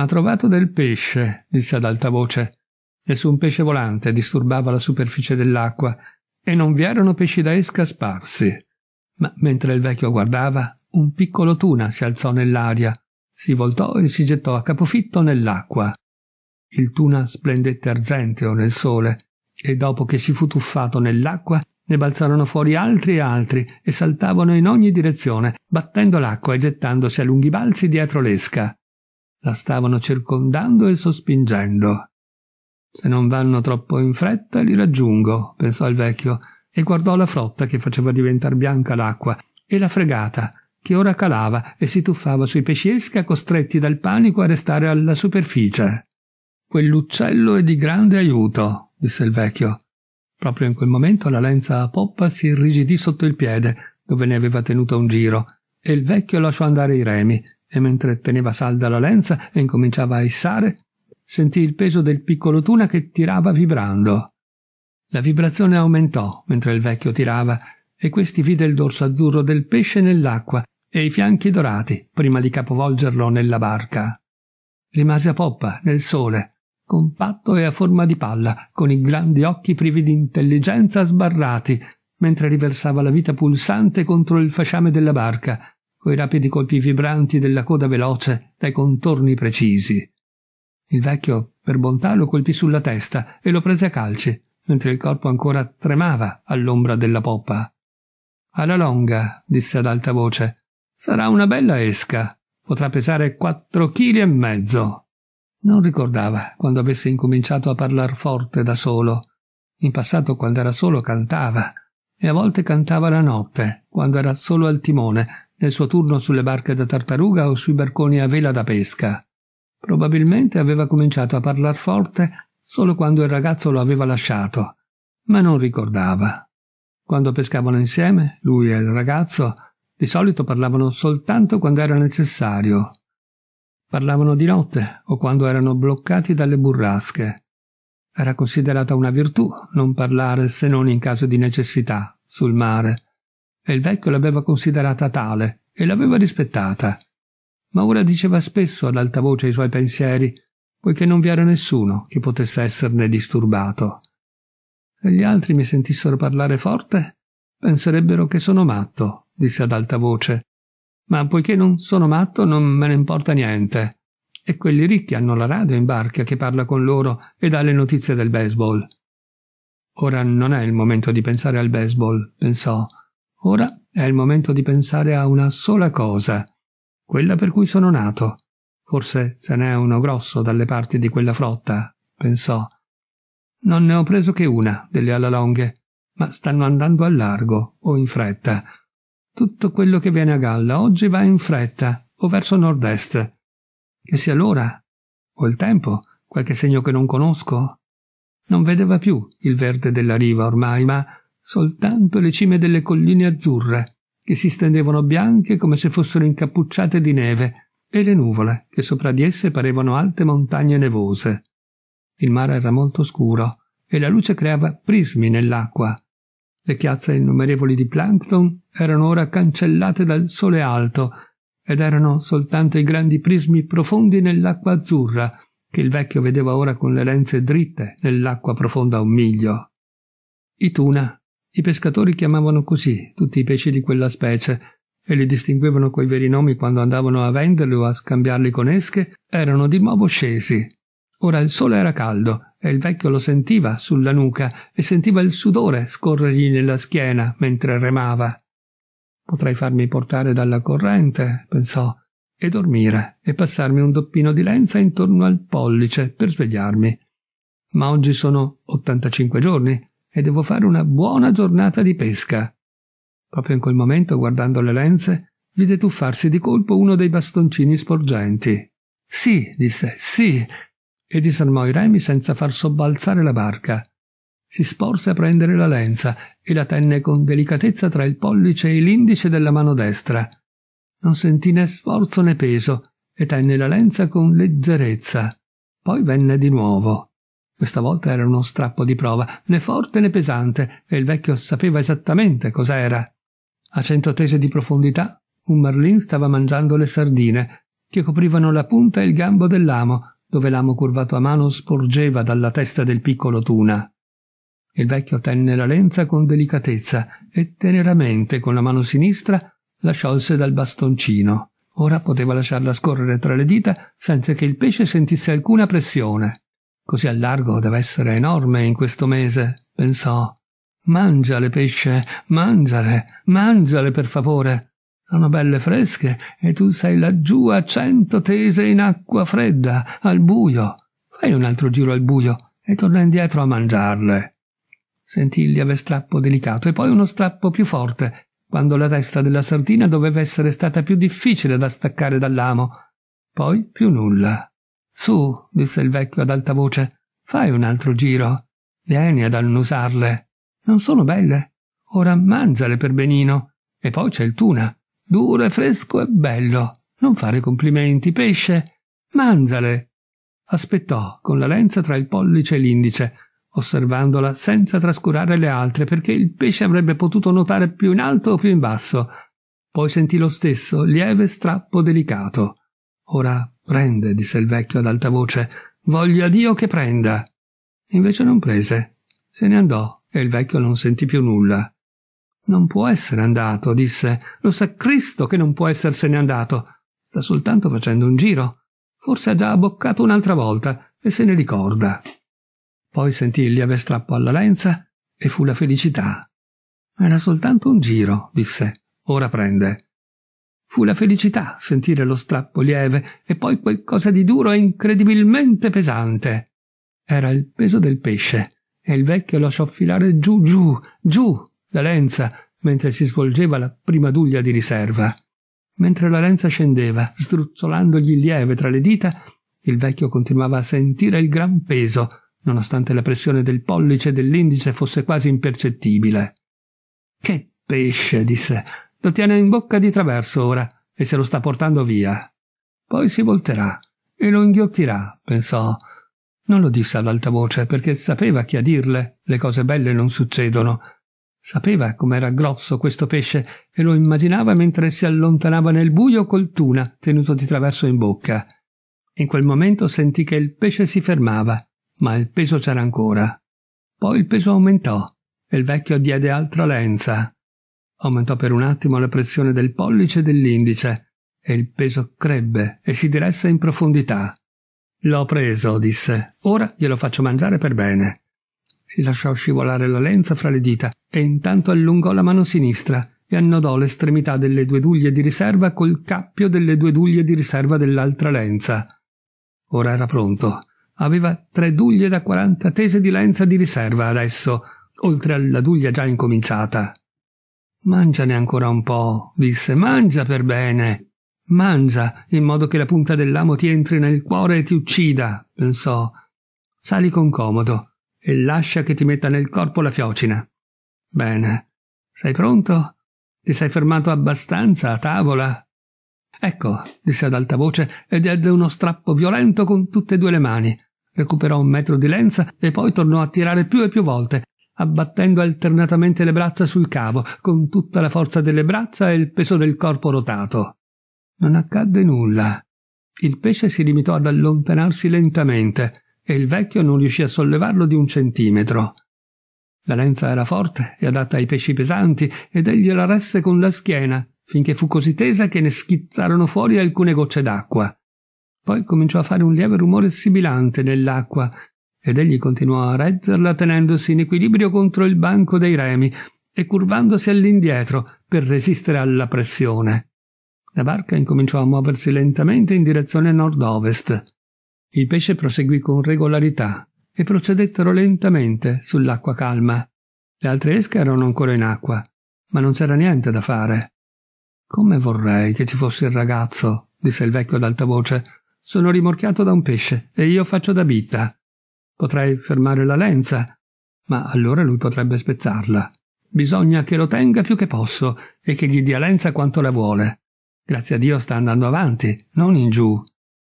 Ha trovato del pesce, disse ad alta voce. Nessun pesce volante disturbava la superficie dell'acqua e non vi erano pesci da esca sparsi. Ma mentre il vecchio guardava, un piccolo tuna si alzò nell'aria, si voltò e si gettò a capofitto nell'acqua. Il tuna splendette argenteo nel sole e dopo che si fu tuffato nell'acqua ne balzarono fuori altri e altri e saltavano in ogni direzione, battendo l'acqua e gettandosi a lunghi balzi dietro l'esca. La stavano circondando e sospingendo. Se non vanno troppo in fretta li raggiungo, pensò il vecchio, e guardò la frotta che faceva diventare bianca l'acqua, e la fregata, che ora calava e si tuffava sui pesciesca costretti dal panico a restare alla superficie. Quell'uccello è di grande aiuto, disse il vecchio. Proprio in quel momento la lenza a poppa si irrigidì sotto il piede, dove ne aveva tenuto un giro, e il vecchio lasciò andare i remi e mentre teneva salda la lenza e incominciava a issare, sentì il peso del piccolo tuna che tirava vibrando. La vibrazione aumentò mentre il vecchio tirava e questi vide il dorso azzurro del pesce nell'acqua e i fianchi dorati prima di capovolgerlo nella barca. Rimase a poppa, nel sole, compatto e a forma di palla, con i grandi occhi privi di intelligenza sbarrati, mentre riversava la vita pulsante contro il fasciame della barca coi rapidi colpi vibranti della coda veloce dai contorni precisi. Il vecchio, per bontà, lo colpì sulla testa e lo prese a calci, mentre il corpo ancora tremava all'ombra della poppa. Alla longa, disse ad alta voce, sarà una bella esca. Potrà pesare quattro chili e mezzo. Non ricordava quando avesse incominciato a parlar forte da solo. In passato, quando era solo, cantava, e a volte cantava la notte, quando era solo al timone, nel suo turno sulle barche da tartaruga o sui barconi a vela da pesca. Probabilmente aveva cominciato a parlar forte solo quando il ragazzo lo aveva lasciato, ma non ricordava. Quando pescavano insieme, lui e il ragazzo, di solito parlavano soltanto quando era necessario. Parlavano di notte o quando erano bloccati dalle burrasche. Era considerata una virtù non parlare se non in caso di necessità sul mare e il vecchio l'aveva considerata tale e l'aveva rispettata. Ma ora diceva spesso ad alta voce i suoi pensieri, poiché non vi era nessuno che potesse esserne disturbato. Se gli altri mi sentissero parlare forte, penserebbero che sono matto, disse ad alta voce. Ma poiché non sono matto non me ne importa niente. E quelli ricchi hanno la radio in barca che parla con loro e dà le notizie del baseball. Ora non è il momento di pensare al baseball, pensò, Ora è il momento di pensare a una sola cosa, quella per cui sono nato. Forse ce n'è uno grosso dalle parti di quella frotta, pensò. Non ne ho preso che una delle longhe, ma stanno andando a largo o in fretta. Tutto quello che viene a galla oggi va in fretta o verso nord-est. Che sia l'ora o il tempo, qualche segno che non conosco. Non vedeva più il verde della riva ormai, ma soltanto le cime delle colline azzurre, che si stendevano bianche come se fossero incappucciate di neve, e le nuvole, che sopra di esse parevano alte montagne nevose. Il mare era molto scuro, e la luce creava prismi nell'acqua. Le chiazze innumerevoli di plankton erano ora cancellate dal sole alto, ed erano soltanto i grandi prismi profondi nell'acqua azzurra, che il vecchio vedeva ora con le lenze dritte nell'acqua profonda un miglio. I tuna i pescatori chiamavano così tutti i pesci di quella specie e li distinguevano coi veri nomi quando andavano a venderli o a scambiarli con esche, erano di nuovo scesi. Ora il sole era caldo e il vecchio lo sentiva sulla nuca e sentiva il sudore scorrergli nella schiena mentre remava. Potrei farmi portare dalla corrente, pensò, e dormire e passarmi un doppino di lenza intorno al pollice per svegliarmi. Ma oggi sono 85 giorni e devo fare una buona giornata di pesca. Proprio in quel momento, guardando le lenze, vide tuffarsi di colpo uno dei bastoncini sporgenti. Sì, disse, sì, e disarmò i remi senza far sobbalzare la barca. Si sporse a prendere la lenza e la tenne con delicatezza tra il pollice e l'indice della mano destra. Non sentì né sforzo né peso e tenne la lenza con leggerezza. Poi venne di nuovo. Questa volta era uno strappo di prova, né forte né pesante, e il vecchio sapeva esattamente cos'era. A cento tese di profondità, un marlin stava mangiando le sardine, che coprivano la punta e il gambo dell'amo, dove l'amo curvato a mano sporgeva dalla testa del piccolo tuna. Il vecchio tenne la lenza con delicatezza e teneramente con la mano sinistra la sciolse dal bastoncino. Ora poteva lasciarla scorrere tra le dita senza che il pesce sentisse alcuna pressione così al largo deve essere enorme in questo mese, pensò. Mangiale, pesce, mangiale, mangiale per favore. Sono belle fresche e tu sei laggiù a cento tese in acqua fredda, al buio. Fai un altro giro al buio e torna indietro a mangiarle. Sentì il lieve strappo delicato e poi uno strappo più forte, quando la testa della sardina doveva essere stata più difficile da staccare dall'amo. Poi più nulla. Su, disse il vecchio ad alta voce, fai un altro giro. Vieni ad annusarle. Non sono belle. Ora mangiale per benino. E poi c'è il tuna. Duro e fresco e bello. Non fare complimenti, pesce. Mangiale. Aspettò con la lenza tra il pollice e l'indice, osservandola senza trascurare le altre, perché il pesce avrebbe potuto notare più in alto o più in basso. Poi sentì lo stesso lieve strappo delicato. Ora Prende, disse il vecchio ad alta voce. Voglio Dio che prenda. Invece non prese. Se ne andò e il vecchio non sentì più nulla. Non può essere andato, disse. Lo sa Cristo che non può essersene andato. Sta soltanto facendo un giro. Forse ha già abboccato un'altra volta e se ne ricorda. Poi sentì il lieve strappo alla lenza e fu la felicità. Era soltanto un giro, disse. Ora prende. Fu la felicità sentire lo strappo lieve e poi qualcosa di duro e incredibilmente pesante. Era il peso del pesce e il vecchio lasciò filare giù, giù, giù la lenza mentre si svolgeva la prima duglia di riserva. Mentre la lenza scendeva, struzzolandogli lieve tra le dita, il vecchio continuava a sentire il gran peso, nonostante la pressione del pollice e dell'indice fosse quasi impercettibile. Che pesce, disse, lo tiene in bocca di traverso ora e se lo sta portando via. Poi si volterà e lo inghiottirà, pensò. Non lo disse ad alta voce perché sapeva che a dirle le cose belle non succedono. Sapeva com'era grosso questo pesce e lo immaginava mentre si allontanava nel buio col tuna tenuto di traverso in bocca. In quel momento sentì che il pesce si fermava, ma il peso c'era ancora. Poi il peso aumentò e il vecchio diede altra lenza. Aumentò per un attimo la pressione del pollice e dell'indice e il peso crebbe e si diresse in profondità. L'ho preso, disse. Ora glielo faccio mangiare per bene. Si lasciò scivolare la lenza fra le dita e intanto allungò la mano sinistra e annodò l'estremità delle due duglie di riserva col cappio delle due duglie di riserva dell'altra lenza. Ora era pronto. Aveva tre duglie da quaranta tese di lenza di riserva adesso, oltre alla duglia già incominciata. Mangiane ancora un po', disse, mangia per bene. Mangia, in modo che la punta dell'amo ti entri nel cuore e ti uccida, pensò. Sali con comodo e lascia che ti metta nel corpo la fiocina. Bene. Sei pronto? Ti sei fermato abbastanza a tavola? Ecco, disse ad alta voce e diede uno strappo violento con tutte e due le mani. Recuperò un metro di lenza e poi tornò a tirare più e più volte, abbattendo alternatamente le braccia sul cavo, con tutta la forza delle braccia e il peso del corpo rotato. Non accadde nulla. Il pesce si limitò ad allontanarsi lentamente e il vecchio non riuscì a sollevarlo di un centimetro. La lenza era forte e adatta ai pesci pesanti ed egli la resse con la schiena finché fu così tesa che ne schizzarono fuori alcune gocce d'acqua. Poi cominciò a fare un lieve rumore sibilante nell'acqua ed egli continuò a reggerla tenendosi in equilibrio contro il banco dei remi e curvandosi all'indietro per resistere alla pressione. La barca incominciò a muoversi lentamente in direzione nord-ovest. Il pesce proseguì con regolarità e procedettero lentamente sull'acqua calma. Le altre esche erano ancora in acqua, ma non c'era niente da fare. Come vorrei che ci fosse il ragazzo, disse il vecchio ad alta voce. Sono rimorchiato da un pesce e io faccio da bitta. Potrei fermare la lenza, ma allora lui potrebbe spezzarla. Bisogna che lo tenga più che posso e che gli dia lenza quanto la vuole. Grazie a Dio sta andando avanti, non in giù.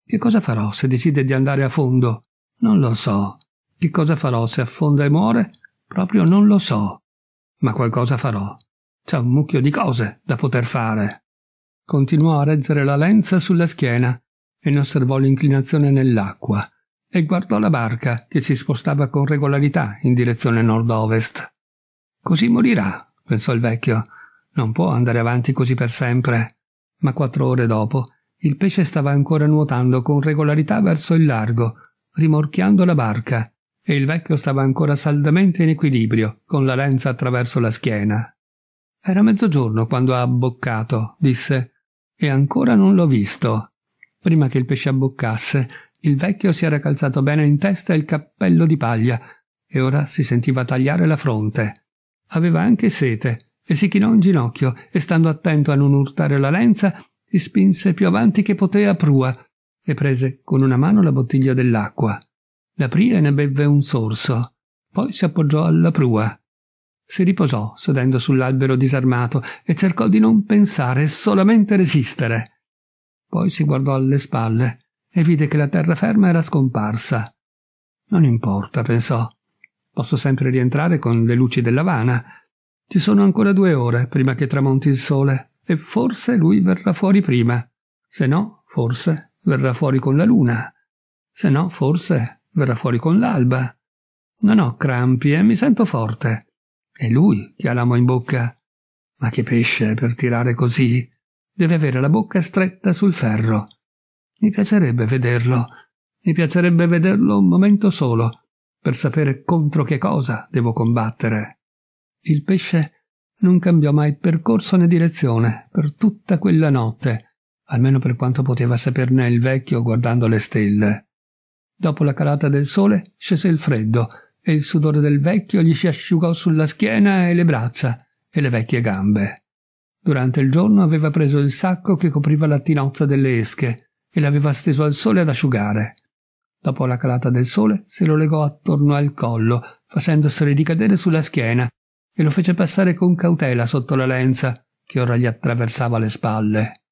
Che cosa farò se decide di andare a fondo? Non lo so. Che cosa farò se affonda e muore? Proprio non lo so. Ma qualcosa farò. C'è un mucchio di cose da poter fare. Continuò a reggere la lenza sulla schiena e ne osservò l'inclinazione nell'acqua e guardò la barca che si spostava con regolarità in direzione nord-ovest. Così morirà, pensò il vecchio. Non può andare avanti così per sempre. Ma quattro ore dopo il pesce stava ancora nuotando con regolarità verso il largo, rimorchiando la barca, e il vecchio stava ancora saldamente in equilibrio, con la lenza attraverso la schiena. Era mezzogiorno quando ha abboccato, disse, e ancora non l'ho visto. Prima che il pesce abboccasse, il vecchio si era calzato bene in testa il cappello di paglia e ora si sentiva tagliare la fronte. Aveva anche sete e si chinò in ginocchio e stando attento a non urtare la lenza si spinse più avanti che poté a prua e prese con una mano la bottiglia dell'acqua. L'aprì e ne bevve un sorso. Poi si appoggiò alla prua. Si riposò sedendo sull'albero disarmato e cercò di non pensare, solamente resistere. Poi si guardò alle spalle e vide che la terraferma era scomparsa. Non importa, pensò. Posso sempre rientrare con le luci dell'Avana. Ci sono ancora due ore prima che tramonti il sole e forse lui verrà fuori prima. Se no, forse verrà fuori con la luna. Se no, forse verrà fuori con l'alba. Non ho crampi e eh, mi sento forte. È lui che ha l'amo in bocca. Ma che pesce per tirare così? Deve avere la bocca stretta sul ferro. Mi piacerebbe vederlo. Mi piacerebbe vederlo un momento solo, per sapere contro che cosa devo combattere. Il pesce non cambiò mai percorso né direzione per tutta quella notte, almeno per quanto poteva saperne il vecchio guardando le stelle. Dopo la calata del sole scese il freddo e il sudore del vecchio gli si asciugò sulla schiena e le braccia e le vecchie gambe. Durante il giorno aveva preso il sacco che copriva la tinozza delle esche e l'aveva steso al sole ad asciugare. Dopo la calata del sole se lo legò attorno al collo, facendoselo ricadere sulla schiena, e lo fece passare con cautela sotto la lenza che ora gli attraversava le spalle.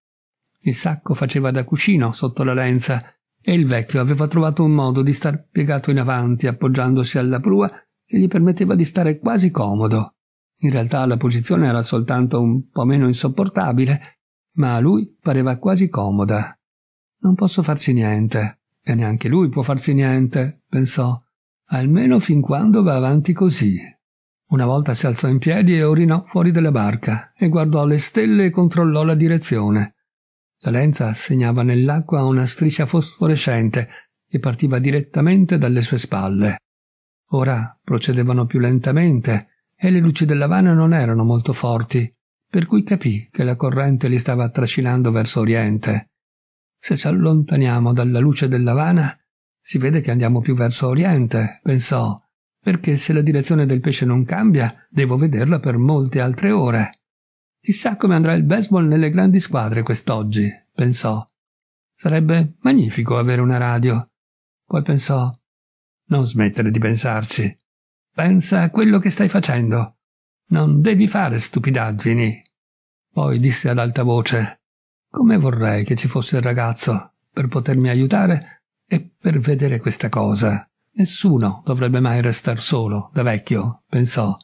Il sacco faceva da cuscino sotto la lenza e il vecchio aveva trovato un modo di star piegato in avanti appoggiandosi alla prua che gli permetteva di stare quasi comodo. In realtà la posizione era soltanto un po' meno insopportabile, ma a lui pareva quasi comoda. Non posso farci niente, e neanche lui può farci niente, pensò, almeno fin quando va avanti così. Una volta si alzò in piedi e orinò fuori della barca e guardò le stelle e controllò la direzione. La lenza segnava nell'acqua una striscia fosforescente che partiva direttamente dalle sue spalle. Ora procedevano più lentamente e le luci della vana non erano molto forti, per cui capì che la corrente li stava trascinando verso oriente. Se ci allontaniamo dalla luce dell'Avana, si vede che andiamo più verso oriente, pensò, perché se la direzione del pesce non cambia, devo vederla per molte altre ore. Chissà come andrà il baseball nelle grandi squadre quest'oggi, pensò. Sarebbe magnifico avere una radio. Poi pensò, non smettere di pensarci. Pensa a quello che stai facendo. Non devi fare stupidaggini. Poi disse ad alta voce, come vorrei che ci fosse il ragazzo per potermi aiutare e per vedere questa cosa. Nessuno dovrebbe mai restare solo, da vecchio, pensò.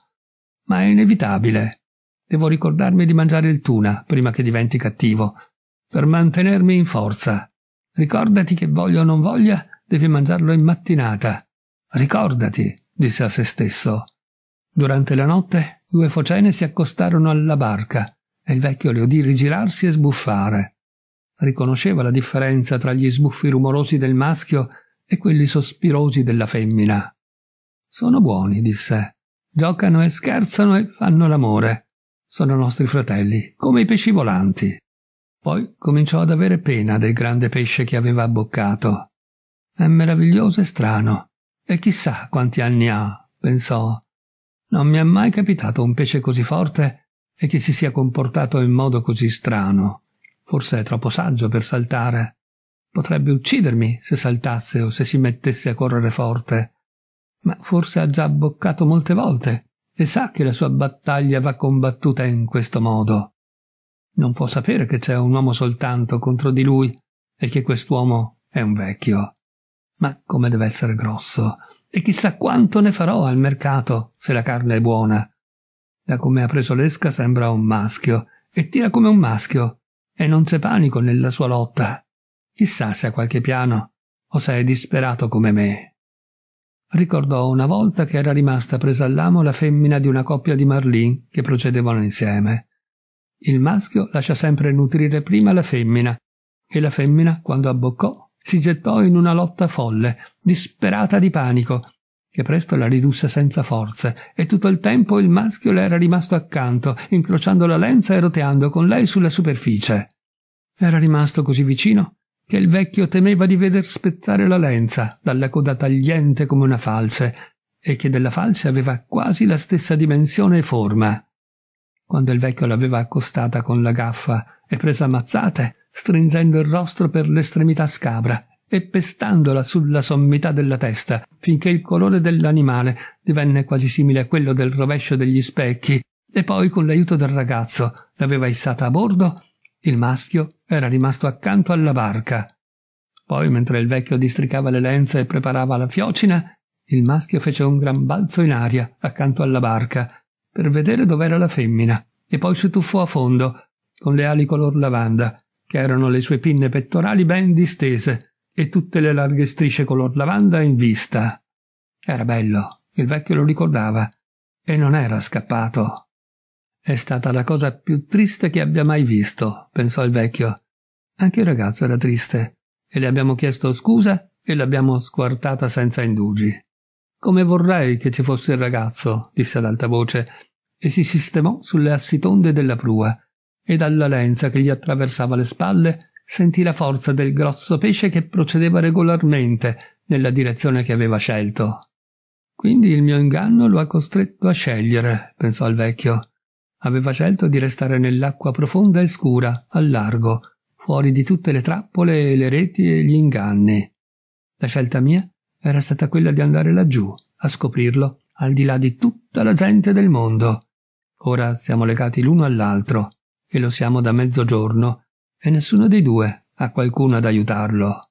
Ma è inevitabile. Devo ricordarmi di mangiare il tuna prima che diventi cattivo, per mantenermi in forza. Ricordati che voglia o non voglia, devi mangiarlo in mattinata. Ricordati, disse a se stesso. Durante la notte, due focene si accostarono alla barca e il vecchio le udì rigirarsi e sbuffare. Riconosceva la differenza tra gli sbuffi rumorosi del maschio e quelli sospirosi della femmina. Sono buoni, disse. Giocano e scherzano e fanno l'amore. Sono nostri fratelli, come i pesci volanti. Poi cominciò ad avere pena del grande pesce che aveva abboccato. È meraviglioso e strano. E chissà quanti anni ha, pensò. Non mi è mai capitato un pesce così forte e che si sia comportato in modo così strano. Forse è troppo saggio per saltare. Potrebbe uccidermi se saltasse o se si mettesse a correre forte. Ma forse ha già abboccato molte volte e sa che la sua battaglia va combattuta in questo modo. Non può sapere che c'è un uomo soltanto contro di lui e che quest'uomo è un vecchio. Ma come deve essere grosso. E chissà quanto ne farò al mercato se la carne è buona da come ha preso l'esca sembra un maschio, e tira come un maschio, e non c'è panico nella sua lotta. Chissà se ha qualche piano, o se è disperato come me. Ricordò una volta che era rimasta presa all'amo la femmina di una coppia di Marlin che procedevano insieme. Il maschio lascia sempre nutrire prima la femmina, e la femmina, quando abboccò, si gettò in una lotta folle, disperata di panico, che presto la ridusse senza forze, e tutto il tempo il maschio le era rimasto accanto, incrociando la lenza e roteando con lei sulla superficie. Era rimasto così vicino che il vecchio temeva di veder spezzare la lenza dalla coda tagliente come una falce, e che della falce aveva quasi la stessa dimensione e forma. Quando il vecchio l'aveva accostata con la gaffa e presa a mazzate, stringendo il rostro per l'estremità scabra e pestandola sulla sommità della testa, finché il colore dell'animale divenne quasi simile a quello del rovescio degli specchi, e poi con l'aiuto del ragazzo l'aveva issata a bordo, il maschio era rimasto accanto alla barca. Poi, mentre il vecchio districava le lenze e preparava la fiocina, il maschio fece un gran balzo in aria accanto alla barca per vedere dov'era la femmina e poi si tuffò a fondo con le ali color lavanda, che erano le sue pinne pettorali ben distese e tutte le larghe strisce color lavanda in vista. Era bello, il vecchio lo ricordava, e non era scappato. È stata la cosa più triste che abbia mai visto, pensò il vecchio. Anche il ragazzo era triste, e le abbiamo chiesto scusa e l'abbiamo squartata senza indugi. Come vorrei che ci fosse il ragazzo, disse ad alta voce, e si sistemò sulle assitonde della prua, e dalla lenza che gli attraversava le spalle sentì la forza del grosso pesce che procedeva regolarmente nella direzione che aveva scelto. Quindi il mio inganno lo ha costretto a scegliere, pensò il vecchio. Aveva scelto di restare nell'acqua profonda e scura, al largo, fuori di tutte le trappole, e le reti e gli inganni. La scelta mia era stata quella di andare laggiù, a scoprirlo, al di là di tutta la gente del mondo. Ora siamo legati l'uno all'altro, e lo siamo da mezzogiorno, e nessuno dei due ha qualcuno ad aiutarlo.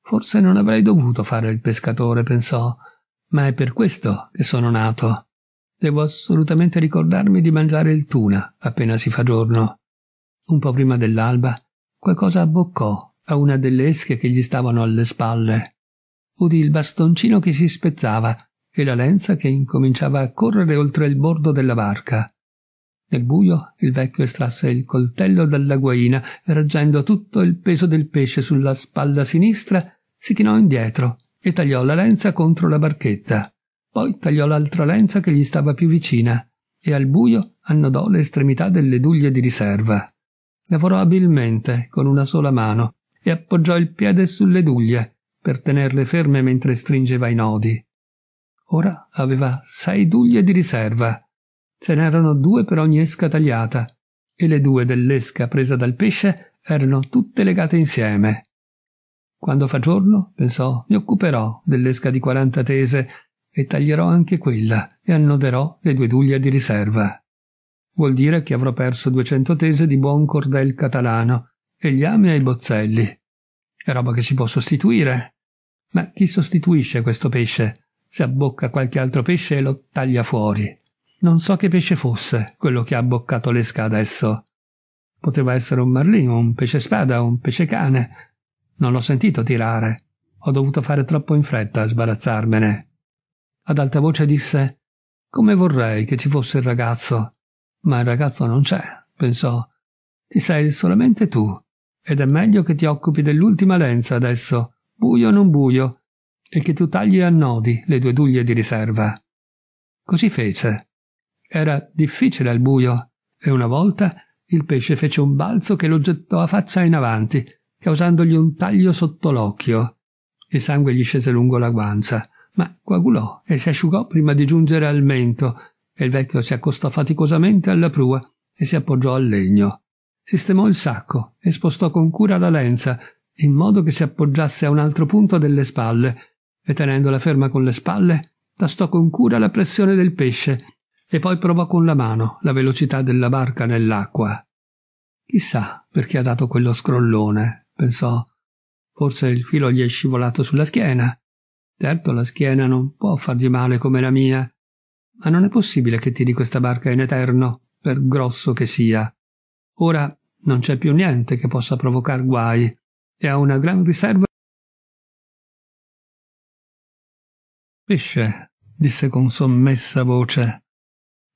Forse non avrei dovuto fare il pescatore, pensò, ma è per questo che sono nato. Devo assolutamente ricordarmi di mangiare il tuna appena si fa giorno. Un po' prima dell'alba qualcosa abboccò a una delle esche che gli stavano alle spalle. Udì il bastoncino che si spezzava e la lenza che incominciava a correre oltre il bordo della barca. Nel buio il vecchio estrasse il coltello dalla guaina e reggendo tutto il peso del pesce sulla spalla sinistra si chinò indietro e tagliò la lenza contro la barchetta. Poi tagliò l'altra lenza che gli stava più vicina e al buio annodò le estremità delle duglie di riserva. Lavorò abilmente con una sola mano e appoggiò il piede sulle duglie per tenerle ferme mentre stringeva i nodi. Ora aveva sei duglie di riserva Ce n'erano due per ogni esca tagliata, e le due dell'esca presa dal pesce erano tutte legate insieme. Quando fa giorno, pensò, mi occuperò dell'esca di quaranta tese e taglierò anche quella e annoderò le due duglie di riserva. Vuol dire che avrò perso duecento tese di buon cordel catalano e gli ami ai bozzelli. È roba che si può sostituire. Ma chi sostituisce questo pesce? Se abbocca qualche altro pesce e lo taglia fuori. Non so che pesce fosse quello che ha abboccato l'esca adesso. Poteva essere un marlino, un pesce spada, un pesce cane. Non l'ho sentito tirare. Ho dovuto fare troppo in fretta a sbarazzarmene. Ad alta voce disse Come vorrei che ci fosse il ragazzo. Ma il ragazzo non c'è, pensò. Ti sei solamente tu. Ed è meglio che ti occupi dell'ultima lenza adesso, buio o non buio, e che tu tagli a nodi le due duglie di riserva. Così fece era difficile al buio e una volta il pesce fece un balzo che lo gettò a faccia in avanti, causandogli un taglio sotto l'occhio. Il sangue gli scese lungo la guancia, ma coagulò e si asciugò prima di giungere al mento, e il vecchio si accostò faticosamente alla prua e si appoggiò al legno. Sistemò il sacco e spostò con cura la lenza, in modo che si appoggiasse a un altro punto delle spalle, e tenendola ferma con le spalle, tastò con cura la pressione del pesce e poi provò con la mano la velocità della barca nell'acqua. Chissà perché ha dato quello scrollone, pensò. Forse il filo gli è scivolato sulla schiena. Certo, la schiena non può fargli male come la mia, ma non è possibile che tiri questa barca in eterno, per grosso che sia. Ora non c'è più niente che possa provocare guai, e ha una gran riserva. Pesce, disse con sommessa voce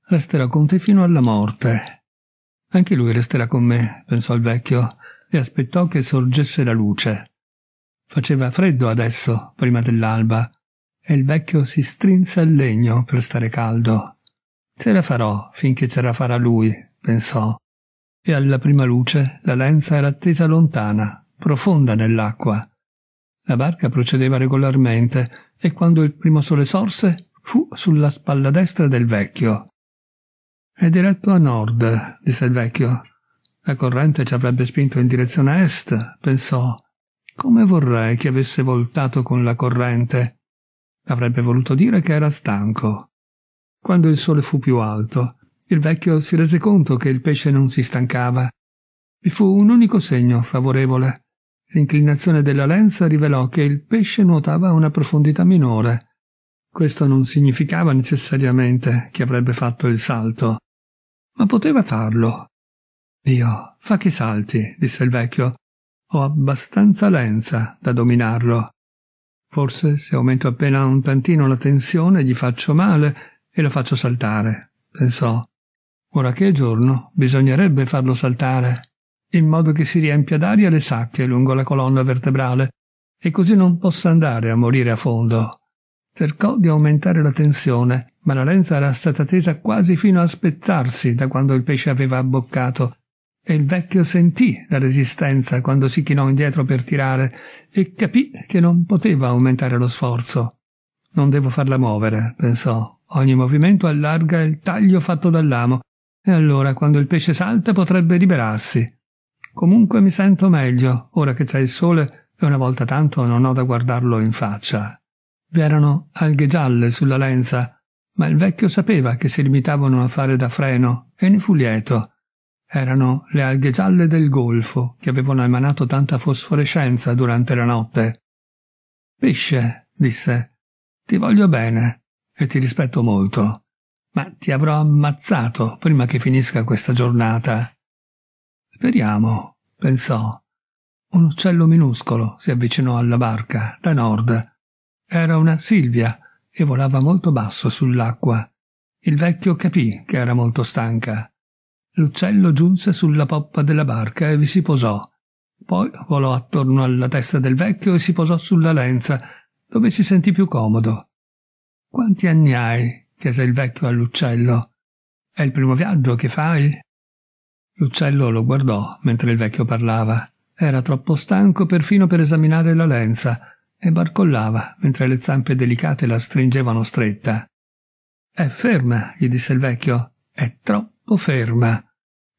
resterò con te fino alla morte. Anche lui resterà con me, pensò il vecchio, e aspettò che sorgesse la luce. Faceva freddo adesso, prima dell'alba, e il vecchio si strinse al legno per stare caldo. Ce la farò finché ce la farà lui, pensò. E alla prima luce la lenza era attesa lontana, profonda nell'acqua. La barca procedeva regolarmente e quando il primo sole sorse fu sulla spalla destra del vecchio è diretto a nord, disse il vecchio. La corrente ci avrebbe spinto in direzione est, pensò. Come vorrei che avesse voltato con la corrente. Avrebbe voluto dire che era stanco. Quando il sole fu più alto, il vecchio si rese conto che il pesce non si stancava. Vi fu un unico segno favorevole. L'inclinazione della lenza rivelò che il pesce nuotava a una profondità minore. Questo non significava necessariamente che avrebbe fatto il salto ma poteva farlo. Dio, fa che salti, disse il vecchio. Ho abbastanza lenza da dominarlo. Forse se aumento appena un tantino la tensione gli faccio male e lo faccio saltare, pensò. Ora che è giorno, bisognerebbe farlo saltare, in modo che si riempia d'aria le sacche lungo la colonna vertebrale e così non possa andare a morire a fondo. Cercò di aumentare la tensione ma Lorenza era stata tesa quasi fino a spezzarsi da quando il pesce aveva abboccato, e il vecchio sentì la resistenza quando si chinò indietro per tirare e capì che non poteva aumentare lo sforzo. Non devo farla muovere, pensò. Ogni movimento allarga il taglio fatto dall'amo, e allora quando il pesce salta potrebbe liberarsi. Comunque mi sento meglio, ora che c'è il sole e una volta tanto non ho da guardarlo in faccia. Vi erano alghe gialle sulla lenza, ma il vecchio sapeva che si limitavano a fare da freno e ne fu lieto. Erano le alghe gialle del golfo che avevano emanato tanta fosforescenza durante la notte. Pesce, disse, ti voglio bene e ti rispetto molto, ma ti avrò ammazzato prima che finisca questa giornata. Speriamo, pensò. Un uccello minuscolo si avvicinò alla barca da nord. Era una Silvia, e volava molto basso sull'acqua. Il vecchio capì che era molto stanca. L'uccello giunse sulla poppa della barca e vi si posò. Poi volò attorno alla testa del vecchio e si posò sulla lenza, dove si sentì più comodo. Quanti anni hai? chiese il vecchio all'uccello. È il primo viaggio che fai? L'uccello lo guardò mentre il vecchio parlava. Era troppo stanco perfino per esaminare la lenza e barcollava mentre le zampe delicate la stringevano stretta. È ferma, gli disse il vecchio, è troppo ferma.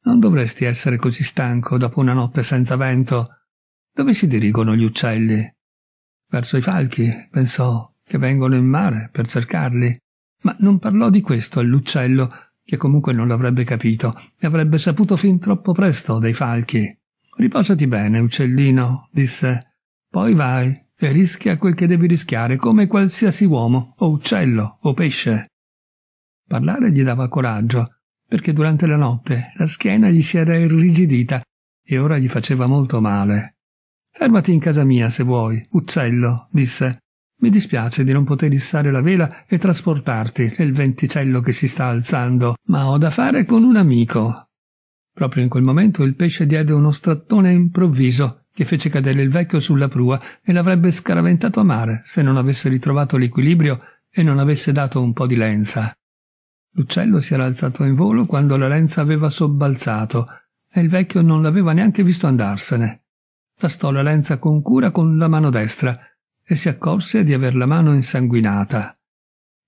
Non dovresti essere così stanco dopo una notte senza vento. Dove si dirigono gli uccelli? Verso i falchi, pensò, che vengono in mare per cercarli. Ma non parlò di questo all'uccello, che comunque non l'avrebbe capito e avrebbe saputo fin troppo presto dei falchi. Riposati bene, uccellino, disse. Poi vai, e rischia quel che devi rischiare, come qualsiasi uomo, o uccello, o pesce. Parlare gli dava coraggio, perché durante la notte la schiena gli si era irrigidita e ora gli faceva molto male. Fermati in casa mia se vuoi, uccello, disse. Mi dispiace di non poter issare la vela e trasportarti nel venticello che si sta alzando, ma ho da fare con un amico. Proprio in quel momento il pesce diede uno strattone improvviso che fece cadere il vecchio sulla prua e l'avrebbe scaraventato a mare se non avesse ritrovato l'equilibrio e non avesse dato un po' di lenza. L'uccello si era alzato in volo quando la lenza aveva sobbalzato e il vecchio non l'aveva neanche visto andarsene. Tastò la lenza con cura con la mano destra e si accorse di aver la mano insanguinata.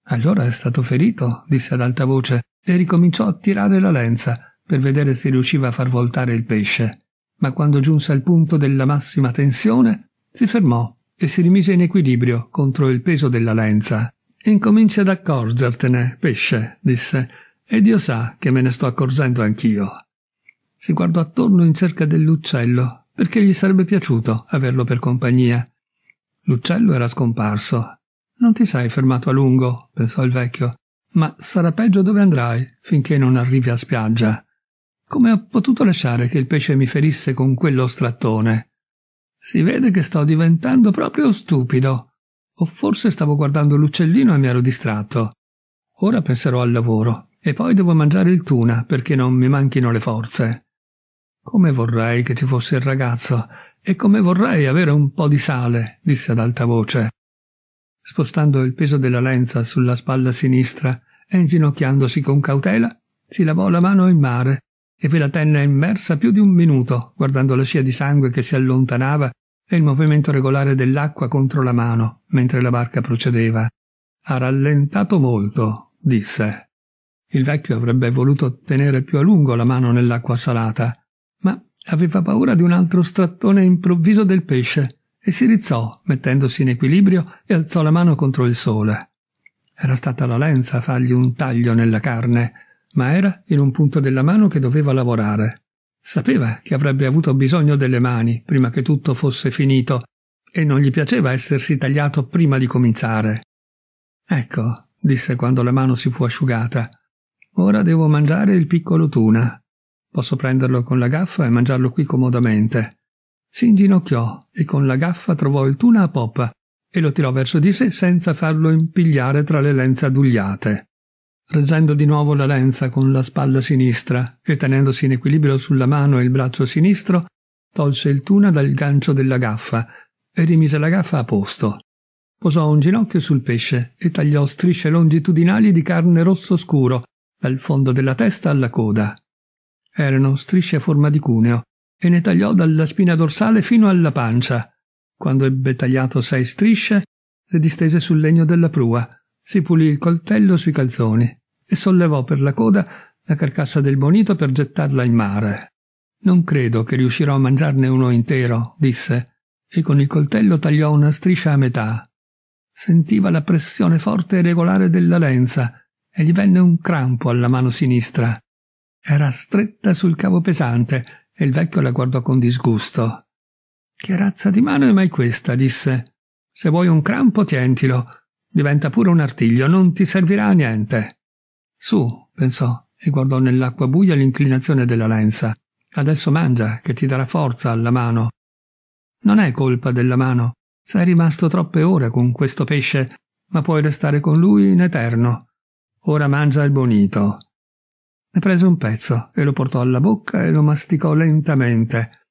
Allora è stato ferito, disse ad alta voce, e ricominciò a tirare la lenza per vedere se riusciva a far voltare il pesce ma quando giunse al punto della massima tensione, si fermò e si rimise in equilibrio contro il peso della lenza. Incominci ad accorgertene, pesce, disse, e Dio sa che me ne sto accorgendo anch'io. Si guardò attorno in cerca dell'uccello, perché gli sarebbe piaciuto averlo per compagnia. L'uccello era scomparso. Non ti sei fermato a lungo, pensò il vecchio, ma sarà peggio dove andrai finché non arrivi a spiaggia. Come ho potuto lasciare che il pesce mi ferisse con quello strattone? Si vede che sto diventando proprio stupido. O forse stavo guardando l'uccellino e mi ero distratto. Ora penserò al lavoro e poi devo mangiare il tuna perché non mi manchino le forze. Come vorrei che ci fosse il ragazzo e come vorrei avere un po' di sale, disse ad alta voce. Spostando il peso della lenza sulla spalla sinistra e inginocchiandosi con cautela, si lavò la mano in mare e ve la tenne immersa più di un minuto, guardando la scia di sangue che si allontanava e il movimento regolare dell'acqua contro la mano, mentre la barca procedeva. Ha rallentato molto, disse. Il vecchio avrebbe voluto tenere più a lungo la mano nell'acqua salata, ma aveva paura di un altro strattone improvviso del pesce e si rizzò, mettendosi in equilibrio, e alzò la mano contro il sole. Era stata la lenza a fargli un taglio nella carne, ma era in un punto della mano che doveva lavorare. Sapeva che avrebbe avuto bisogno delle mani prima che tutto fosse finito e non gli piaceva essersi tagliato prima di cominciare. Ecco, disse quando la mano si fu asciugata, ora devo mangiare il piccolo tuna. Posso prenderlo con la gaffa e mangiarlo qui comodamente. Si inginocchiò e con la gaffa trovò il tuna a poppa e lo tirò verso di sé senza farlo impigliare tra le lenze adugliate reggendo di nuovo la lenza con la spalla sinistra e tenendosi in equilibrio sulla mano e il braccio sinistro, tolse il tuna dal gancio della gaffa e rimise la gaffa a posto. Posò un ginocchio sul pesce e tagliò strisce longitudinali di carne rosso scuro dal fondo della testa alla coda. Erano strisce a forma di cuneo e ne tagliò dalla spina dorsale fino alla pancia. Quando ebbe tagliato sei strisce, le distese sul legno della prua, si pulì il coltello sui calzoni e sollevò per la coda la carcassa del bonito per gettarla in mare. Non credo che riuscirò a mangiarne uno intero, disse, e con il coltello tagliò una striscia a metà. Sentiva la pressione forte e regolare della lenza e gli venne un crampo alla mano sinistra. Era stretta sul cavo pesante e il vecchio la guardò con disgusto. Che razza di mano è mai questa? disse. Se vuoi un crampo, tientilo. Diventa pure un artiglio, non ti servirà a niente. Su, pensò, e guardò nell'acqua buia l'inclinazione della lenza. Adesso mangia, che ti darà forza alla mano. Non è colpa della mano. Sei rimasto troppe ore con questo pesce, ma puoi restare con lui in eterno. Ora mangia il bonito. Ne prese un pezzo e lo portò alla bocca e lo masticò lentamente.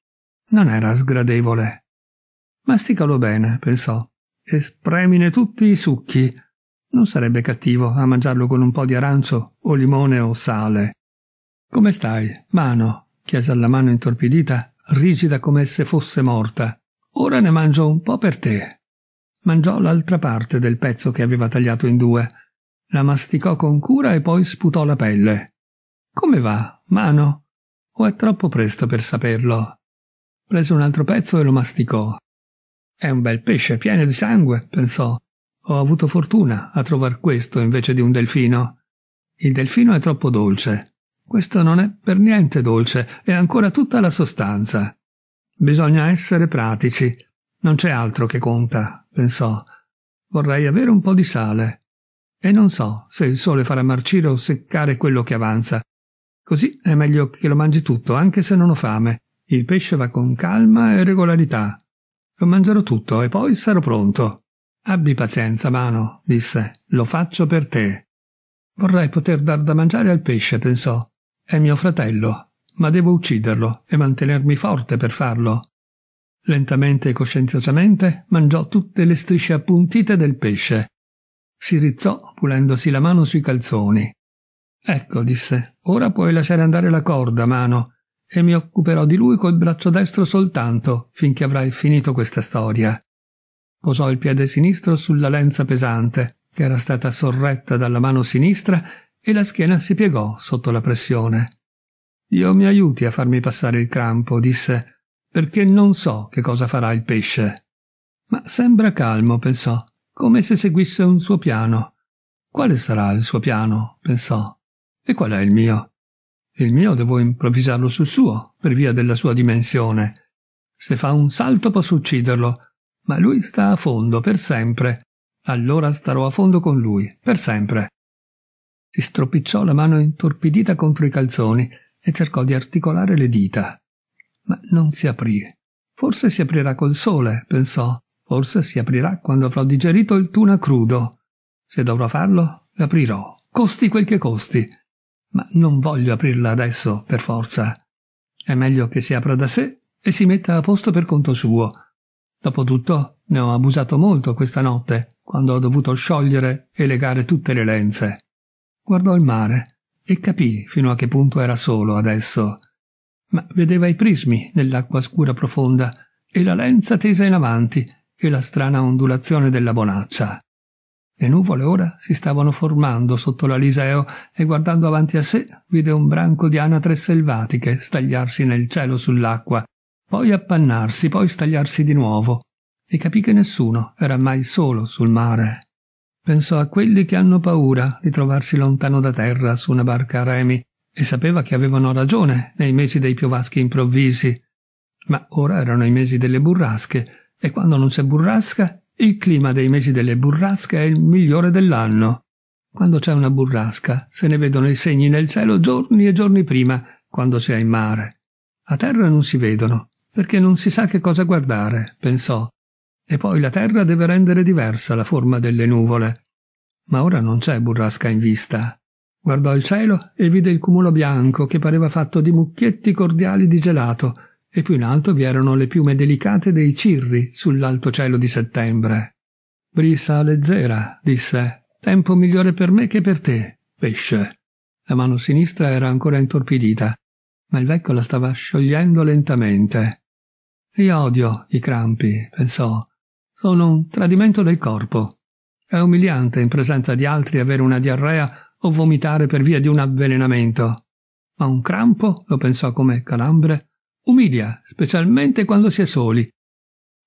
Non era sgradevole. Masticalo bene, pensò, e spremine tutti i succhi. Non sarebbe cattivo a mangiarlo con un po' di arancio o limone o sale. Come stai? Mano, chiese alla mano intorpidita, rigida come se fosse morta. Ora ne mangio un po' per te. Mangiò l'altra parte del pezzo che aveva tagliato in due, la masticò con cura e poi sputò la pelle. Come va, mano? O è troppo presto per saperlo? Prese un altro pezzo e lo masticò. È un bel pesce pieno di sangue, pensò. Ho avuto fortuna a trovar questo invece di un delfino. Il delfino è troppo dolce. Questo non è per niente dolce, è ancora tutta la sostanza. Bisogna essere pratici. Non c'è altro che conta, pensò. Vorrei avere un po' di sale. E non so se il sole farà marcire o seccare quello che avanza. Così è meglio che lo mangi tutto, anche se non ho fame. Il pesce va con calma e regolarità. Lo mangerò tutto e poi sarò pronto. Abbi pazienza, Mano, disse, lo faccio per te. Vorrei poter dar da mangiare al pesce, pensò. È mio fratello, ma devo ucciderlo e mantenermi forte per farlo. Lentamente e coscienziosamente mangiò tutte le strisce appuntite del pesce. Si rizzò, pulendosi la mano sui calzoni. Ecco, disse, ora puoi lasciare andare la corda, Mano, e mi occuperò di lui col braccio destro soltanto finché avrai finito questa storia. Posò il piede sinistro sulla lenza pesante, che era stata sorretta dalla mano sinistra, e la schiena si piegò sotto la pressione. Dio mi aiuti a farmi passare il crampo, disse, perché non so che cosa farà il pesce. Ma sembra calmo, pensò, come se seguisse un suo piano. Quale sarà il suo piano? pensò. E qual è il mio? Il mio devo improvvisarlo sul suo, per via della sua dimensione. Se fa un salto posso ucciderlo, ma lui sta a fondo per sempre. Allora starò a fondo con lui, per sempre. Si stropicciò la mano intorpidita contro i calzoni e cercò di articolare le dita. Ma non si aprì. Forse si aprirà col sole, pensò. Forse si aprirà quando avrò digerito il tuna crudo. Se dovrò farlo, l'aprirò, costi quel che costi. Ma non voglio aprirla adesso, per forza. È meglio che si apra da sé e si metta a posto per conto suo Dopotutto ne ho abusato molto questa notte, quando ho dovuto sciogliere e legare tutte le lenze. Guardò il mare e capì fino a che punto era solo adesso. Ma vedeva i prismi nell'acqua scura profonda e la lenza tesa in avanti e la strana ondulazione della bonaccia. Le nuvole ora si stavano formando sotto l'Aliseo e guardando avanti a sé vide un branco di anatre selvatiche stagliarsi nel cielo sull'acqua poi appannarsi, poi stagliarsi di nuovo, e capì che nessuno era mai solo sul mare. Pensò a quelli che hanno paura di trovarsi lontano da terra su una barca a remi e sapeva che avevano ragione nei mesi dei piovaschi improvvisi. Ma ora erano i mesi delle burrasche e quando non c'è burrasca, il clima dei mesi delle burrasche è il migliore dell'anno. Quando c'è una burrasca se ne vedono i segni nel cielo giorni e giorni prima, quando si è in mare. A terra non si vedono, perché non si sa che cosa guardare, pensò. E poi la terra deve rendere diversa la forma delle nuvole. Ma ora non c'è burrasca in vista. Guardò il cielo e vide il cumulo bianco che pareva fatto di mucchietti cordiali di gelato, e più in alto vi erano le piume delicate dei cirri sull'alto cielo di settembre. Brisa leggera, disse. Tempo migliore per me che per te, pesce. La mano sinistra era ancora intorpidita, ma il vecchio la stava sciogliendo lentamente. Li odio, i crampi, pensò. Sono un tradimento del corpo. È umiliante in presenza di altri avere una diarrea o vomitare per via di un avvelenamento. Ma un crampo, lo pensò come calambre, umilia, specialmente quando si è soli.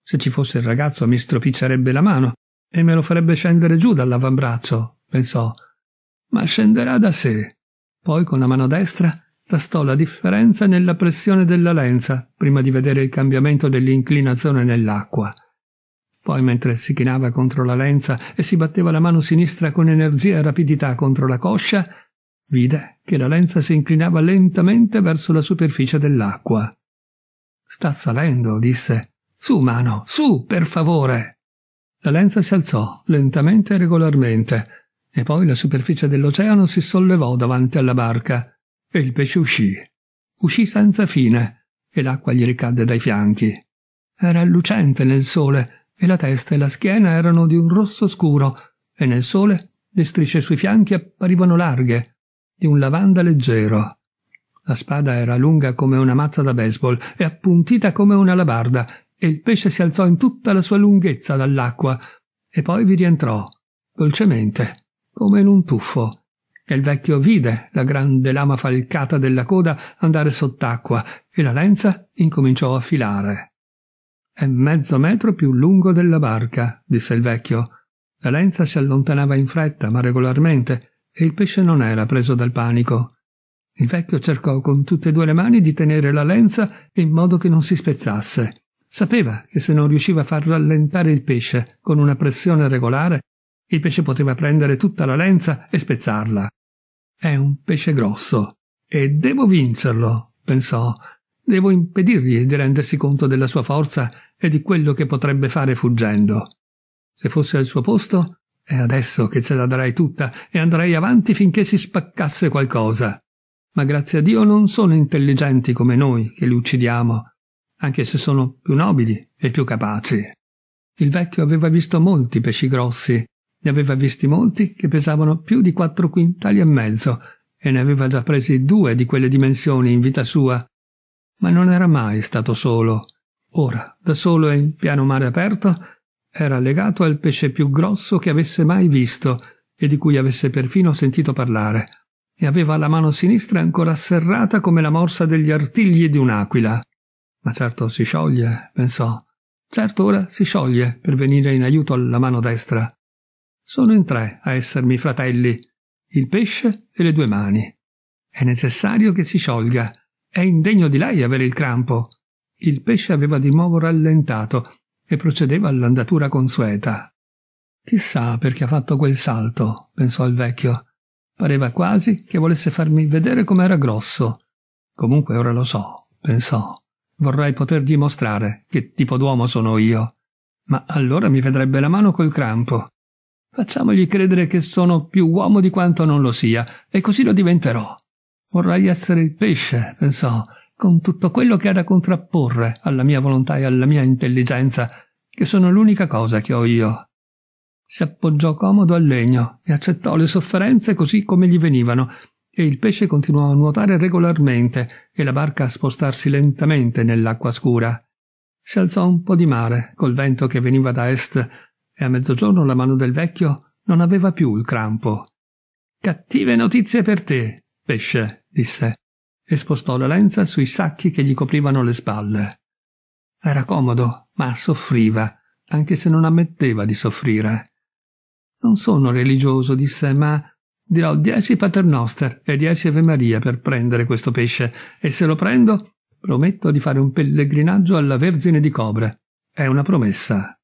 Se ci fosse il ragazzo mi stropiccerebbe la mano e me lo farebbe scendere giù dall'avambraccio, pensò. Ma scenderà da sé. Poi con la mano destra tastò la differenza nella pressione della lenza prima di vedere il cambiamento dell'inclinazione nell'acqua. Poi, mentre si chinava contro la lenza e si batteva la mano sinistra con energia e rapidità contro la coscia, vide che la lenza si inclinava lentamente verso la superficie dell'acqua. Sta salendo, disse. Su, mano, su, per favore. La lenza si alzò lentamente e regolarmente, e poi la superficie dell'oceano si sollevò davanti alla barca e il pesce uscì. Uscì senza fine e l'acqua gli ricadde dai fianchi. Era lucente nel sole e la testa e la schiena erano di un rosso scuro e nel sole le strisce sui fianchi apparivano larghe, di un lavanda leggero. La spada era lunga come una mazza da baseball e appuntita come una labarda e il pesce si alzò in tutta la sua lunghezza dall'acqua e poi vi rientrò, dolcemente, come in un tuffo e il vecchio vide la grande lama falcata della coda andare sott'acqua e la lenza incominciò a filare. È mezzo metro più lungo della barca, disse il vecchio. La lenza si allontanava in fretta, ma regolarmente, e il pesce non era preso dal panico. Il vecchio cercò con tutte e due le mani di tenere la lenza in modo che non si spezzasse. Sapeva che se non riusciva a far rallentare il pesce con una pressione regolare, il pesce poteva prendere tutta la lenza e spezzarla. È un pesce grosso e devo vincerlo, pensò. Devo impedirgli di rendersi conto della sua forza e di quello che potrebbe fare fuggendo. Se fosse al suo posto, è adesso che ce la darei tutta e andrei avanti finché si spaccasse qualcosa. Ma grazie a Dio non sono intelligenti come noi che li uccidiamo, anche se sono più nobili e più capaci. Il vecchio aveva visto molti pesci grossi ne aveva visti molti che pesavano più di quattro quintali e mezzo e ne aveva già presi due di quelle dimensioni in vita sua. Ma non era mai stato solo. Ora, da solo e in piano mare aperto, era legato al pesce più grosso che avesse mai visto e di cui avesse perfino sentito parlare, e aveva la mano sinistra ancora serrata come la morsa degli artigli di un'aquila. Ma certo si scioglie, pensò. Certo ora si scioglie per venire in aiuto alla mano destra. Sono in tre a essermi fratelli, il pesce e le due mani. È necessario che si sciolga. È indegno di lei avere il crampo. Il pesce aveva di nuovo rallentato e procedeva all'andatura consueta. Chissà perché ha fatto quel salto, pensò il vecchio. Pareva quasi che volesse farmi vedere com'era grosso. Comunque ora lo so, pensò. Vorrei poter dimostrare che tipo d'uomo sono io. Ma allora mi vedrebbe la mano col crampo. Facciamogli credere che sono più uomo di quanto non lo sia, e così lo diventerò. Vorrei essere il pesce, pensò, con tutto quello che ha da contrapporre alla mia volontà e alla mia intelligenza, che sono l'unica cosa che ho io. Si appoggiò comodo al legno e accettò le sofferenze così come gli venivano, e il pesce continuò a nuotare regolarmente e la barca a spostarsi lentamente nell'acqua scura. Si alzò un po' di mare, col vento che veniva da est, e a mezzogiorno la mano del vecchio non aveva più il crampo. Cattive notizie per te, pesce, disse, e spostò la lenza sui sacchi che gli coprivano le spalle. Era comodo, ma soffriva, anche se non ammetteva di soffrire. Non sono religioso, disse, ma dirò dieci paternoster e dieci Ave Maria per prendere questo pesce, e se lo prendo prometto di fare un pellegrinaggio alla Vergine di Cobre. È una promessa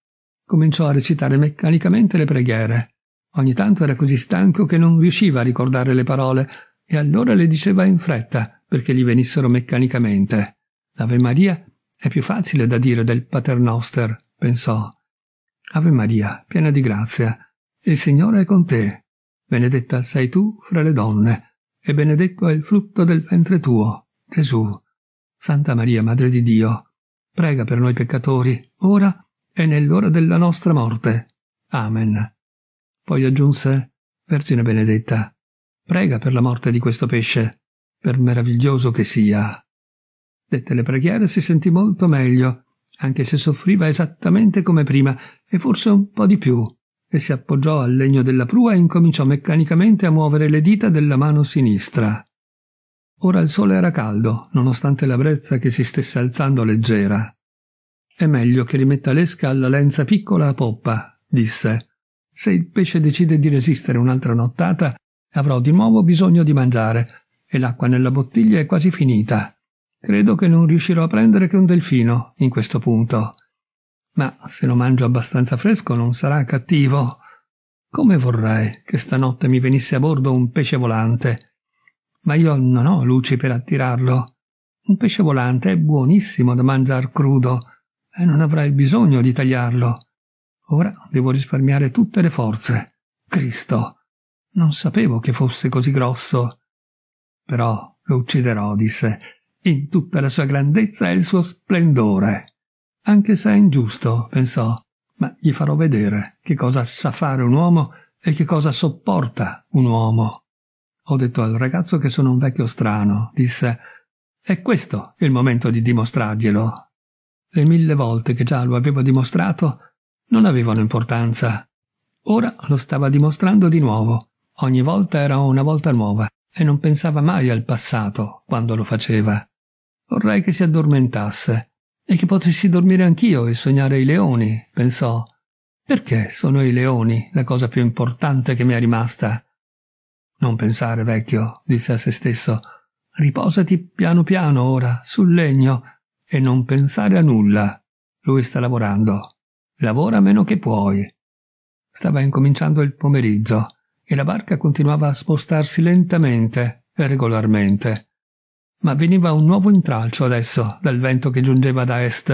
cominciò a recitare meccanicamente le preghiere. Ogni tanto era così stanco che non riusciva a ricordare le parole e allora le diceva in fretta perché gli venissero meccanicamente. L'Ave Maria è più facile da dire del Paternoster, pensò. Ave Maria, piena di grazia, il Signore è con te. Benedetta sei tu fra le donne, e benedetto è il frutto del ventre tuo, Gesù. Santa Maria, Madre di Dio, prega per noi peccatori, ora e e nell'ora della nostra morte. Amen. Poi aggiunse, Vergine benedetta, prega per la morte di questo pesce, per meraviglioso che sia. Dette le preghiere si sentì molto meglio, anche se soffriva esattamente come prima, e forse un po' di più, e si appoggiò al legno della prua e incominciò meccanicamente a muovere le dita della mano sinistra. Ora il sole era caldo, nonostante la brezza che si stesse alzando leggera. È meglio che rimetta l'esca alla lenza piccola a poppa, disse. Se il pesce decide di resistere un'altra nottata, avrò di nuovo bisogno di mangiare, e l'acqua nella bottiglia è quasi finita. Credo che non riuscirò a prendere che un delfino, in questo punto. Ma se lo mangio abbastanza fresco non sarà cattivo. Come vorrei che stanotte mi venisse a bordo un pesce volante. Ma io non ho luci per attirarlo. Un pesce volante è buonissimo da mangiar crudo, e eh, non avrai bisogno di tagliarlo. Ora devo risparmiare tutte le forze. Cristo. Non sapevo che fosse così grosso. Però lo ucciderò, disse, in tutta la sua grandezza e il suo splendore. Anche se è ingiusto, pensò, ma gli farò vedere che cosa sa fare un uomo e che cosa sopporta un uomo. Ho detto al ragazzo che sono un vecchio strano, disse, è questo il momento di dimostrarglielo. Le mille volte che già lo aveva dimostrato non avevano importanza. Ora lo stava dimostrando di nuovo. Ogni volta era una volta nuova e non pensava mai al passato quando lo faceva. Vorrei che si addormentasse e che potessi dormire anch'io e sognare i leoni, pensò. Perché sono i leoni la cosa più importante che mi è rimasta? Non pensare, vecchio, disse a se stesso. Riposati piano piano ora, sul legno, e non pensare a nulla. Lui sta lavorando. Lavora meno che puoi. Stava incominciando il pomeriggio e la barca continuava a spostarsi lentamente e regolarmente. Ma veniva un nuovo intralcio adesso dal vento che giungeva da est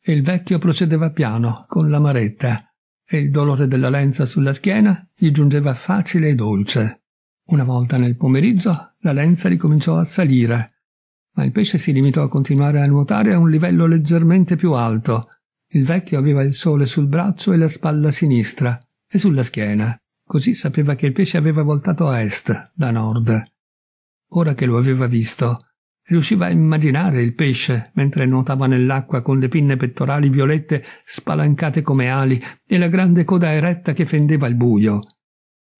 e il vecchio procedeva piano con la maretta e il dolore della lenza sulla schiena gli giungeva facile e dolce. Una volta nel pomeriggio la lenza ricominciò a salire ma il pesce si limitò a continuare a nuotare a un livello leggermente più alto. Il vecchio aveva il sole sul braccio e la spalla sinistra e sulla schiena, così sapeva che il pesce aveva voltato a est, da nord. Ora che lo aveva visto, riusciva a immaginare il pesce mentre nuotava nell'acqua con le pinne pettorali violette spalancate come ali e la grande coda eretta che fendeva il buio.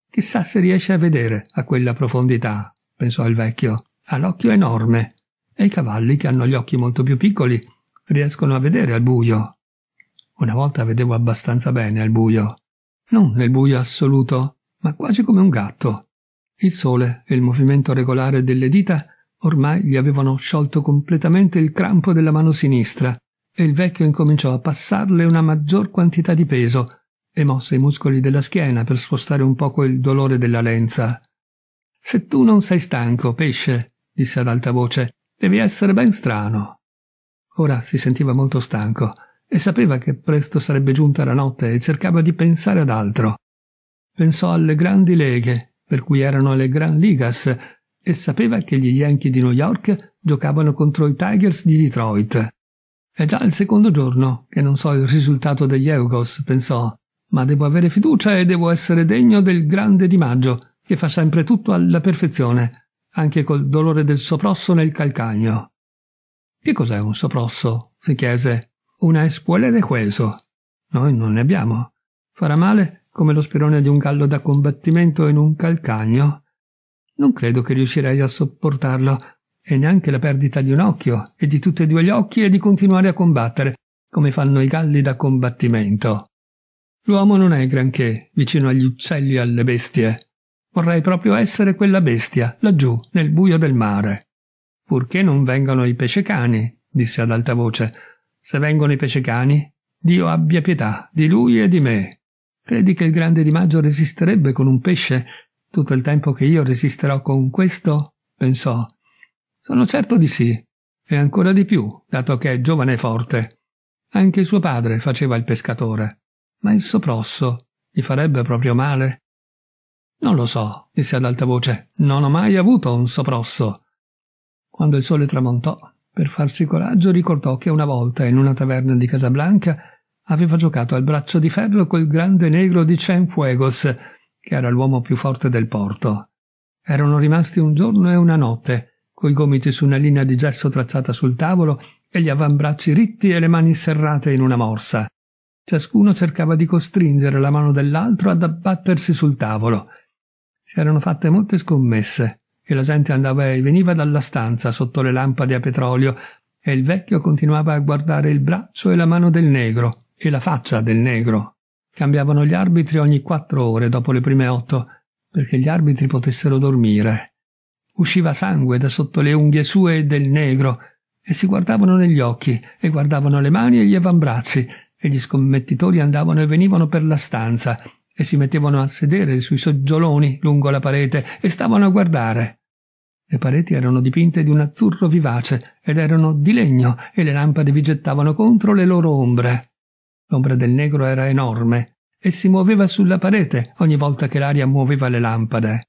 Chissà se riesce a vedere a quella profondità, pensò il vecchio. Ha l'occhio enorme e i cavalli che hanno gli occhi molto più piccoli riescono a vedere al buio. Una volta vedevo abbastanza bene al buio, non nel buio assoluto, ma quasi come un gatto. Il sole e il movimento regolare delle dita ormai gli avevano sciolto completamente il crampo della mano sinistra e il vecchio incominciò a passarle una maggior quantità di peso e mosse i muscoli della schiena per spostare un poco il dolore della lenza. Se tu non sei stanco, pesce, disse ad alta voce, Devi essere ben strano. Ora si sentiva molto stanco e sapeva che presto sarebbe giunta la notte e cercava di pensare ad altro. Pensò alle grandi leghe, per cui erano le Gran Ligas, e sapeva che gli Yankee di New York giocavano contro i Tigers di Detroit. È già il secondo giorno che non so il risultato degli Eugos, pensò, ma devo avere fiducia e devo essere degno del grande Di Maggio, che fa sempre tutto alla perfezione anche col dolore del soprosso nel calcagno. Che cos'è un soprosso? si chiese. Una espuele de queso. Noi non ne abbiamo. Farà male come lo spirone di un gallo da combattimento in un calcagno? Non credo che riuscirei a sopportarlo, e neanche la perdita di un occhio, e di tutti e due gli occhi, e di continuare a combattere, come fanno i galli da combattimento. L'uomo non è granché vicino agli uccelli e alle bestie, Vorrei proprio essere quella bestia, laggiù, nel buio del mare. Purché non vengano i pescecani, disse ad alta voce. Se vengono i pescecani, Dio abbia pietà di lui e di me. Credi che il grande Di Maggio resisterebbe con un pesce tutto il tempo che io resisterò con questo? pensò. Sono certo di sì, e ancora di più, dato che è giovane e forte. Anche suo padre faceva il pescatore. Ma il soprosso gli farebbe proprio male? Non lo so, disse ad alta voce, non ho mai avuto un soprosso. Quando il sole tramontò, per farsi coraggio ricordò che una volta in una taverna di Casablanca aveva giocato al braccio di ferro quel grande negro di Cienfuegos, che era l'uomo più forte del porto. Erano rimasti un giorno e una notte, coi gomiti su una linea di gesso tracciata sul tavolo e gli avambracci ritti e le mani serrate in una morsa. Ciascuno cercava di costringere la mano dell'altro ad abbattersi sul tavolo. Si erano fatte molte scommesse e la gente andava e veniva dalla stanza sotto le lampade a petrolio e il vecchio continuava a guardare il braccio e la mano del negro e la faccia del negro. Cambiavano gli arbitri ogni quattro ore dopo le prime otto perché gli arbitri potessero dormire. Usciva sangue da sotto le unghie sue e del negro e si guardavano negli occhi e guardavano le mani e gli avambracci e gli scommettitori andavano e venivano per la stanza e si mettevano a sedere sui soggioloni lungo la parete e stavano a guardare. Le pareti erano dipinte di un azzurro vivace ed erano di legno e le lampade vi gettavano contro le loro ombre. L'ombra del negro era enorme e si muoveva sulla parete ogni volta che l'aria muoveva le lampade.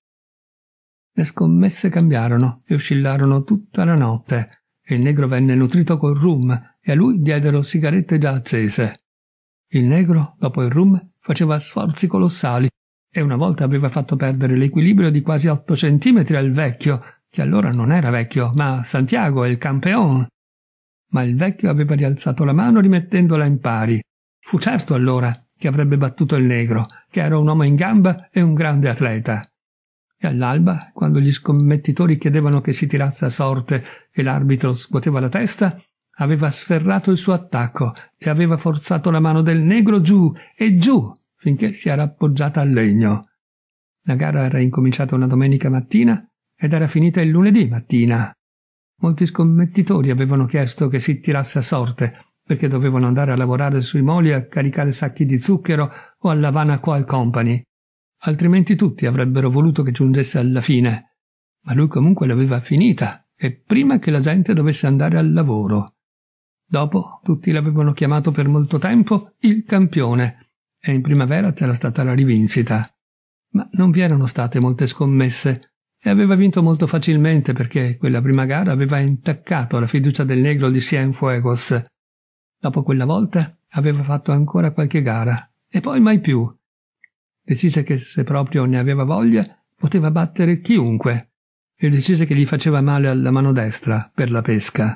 Le scommesse cambiarono e oscillarono tutta la notte e il negro venne nutrito col rum e a lui diedero sigarette già accese. Il negro, dopo il rum, faceva sforzi colossali e una volta aveva fatto perdere l'equilibrio di quasi otto centimetri al vecchio, che allora non era vecchio, ma Santiago, il campeon. Ma il vecchio aveva rialzato la mano rimettendola in pari. Fu certo allora che avrebbe battuto il negro, che era un uomo in gamba e un grande atleta. E all'alba, quando gli scommettitori chiedevano che si tirasse a sorte e l'arbitro scuoteva la testa, aveva sferrato il suo attacco e aveva forzato la mano del negro giù e giù finché si era appoggiata al legno. La gara era incominciata una domenica mattina ed era finita il lunedì mattina. Molti scommettitori avevano chiesto che si tirasse a sorte perché dovevano andare a lavorare sui moli a caricare sacchi di zucchero o all'Havana Coal Company. Altrimenti tutti avrebbero voluto che giungesse alla fine. Ma lui comunque l'aveva finita e prima che la gente dovesse andare al lavoro. Dopo tutti l'avevano chiamato per molto tempo il campione e in primavera c'era stata la rivincita. Ma non vi erano state molte scommesse e aveva vinto molto facilmente perché quella prima gara aveva intaccato la fiducia del negro di Cienfuegos. Dopo quella volta aveva fatto ancora qualche gara e poi mai più. Decise che se proprio ne aveva voglia poteva battere chiunque e decise che gli faceva male alla mano destra per la pesca.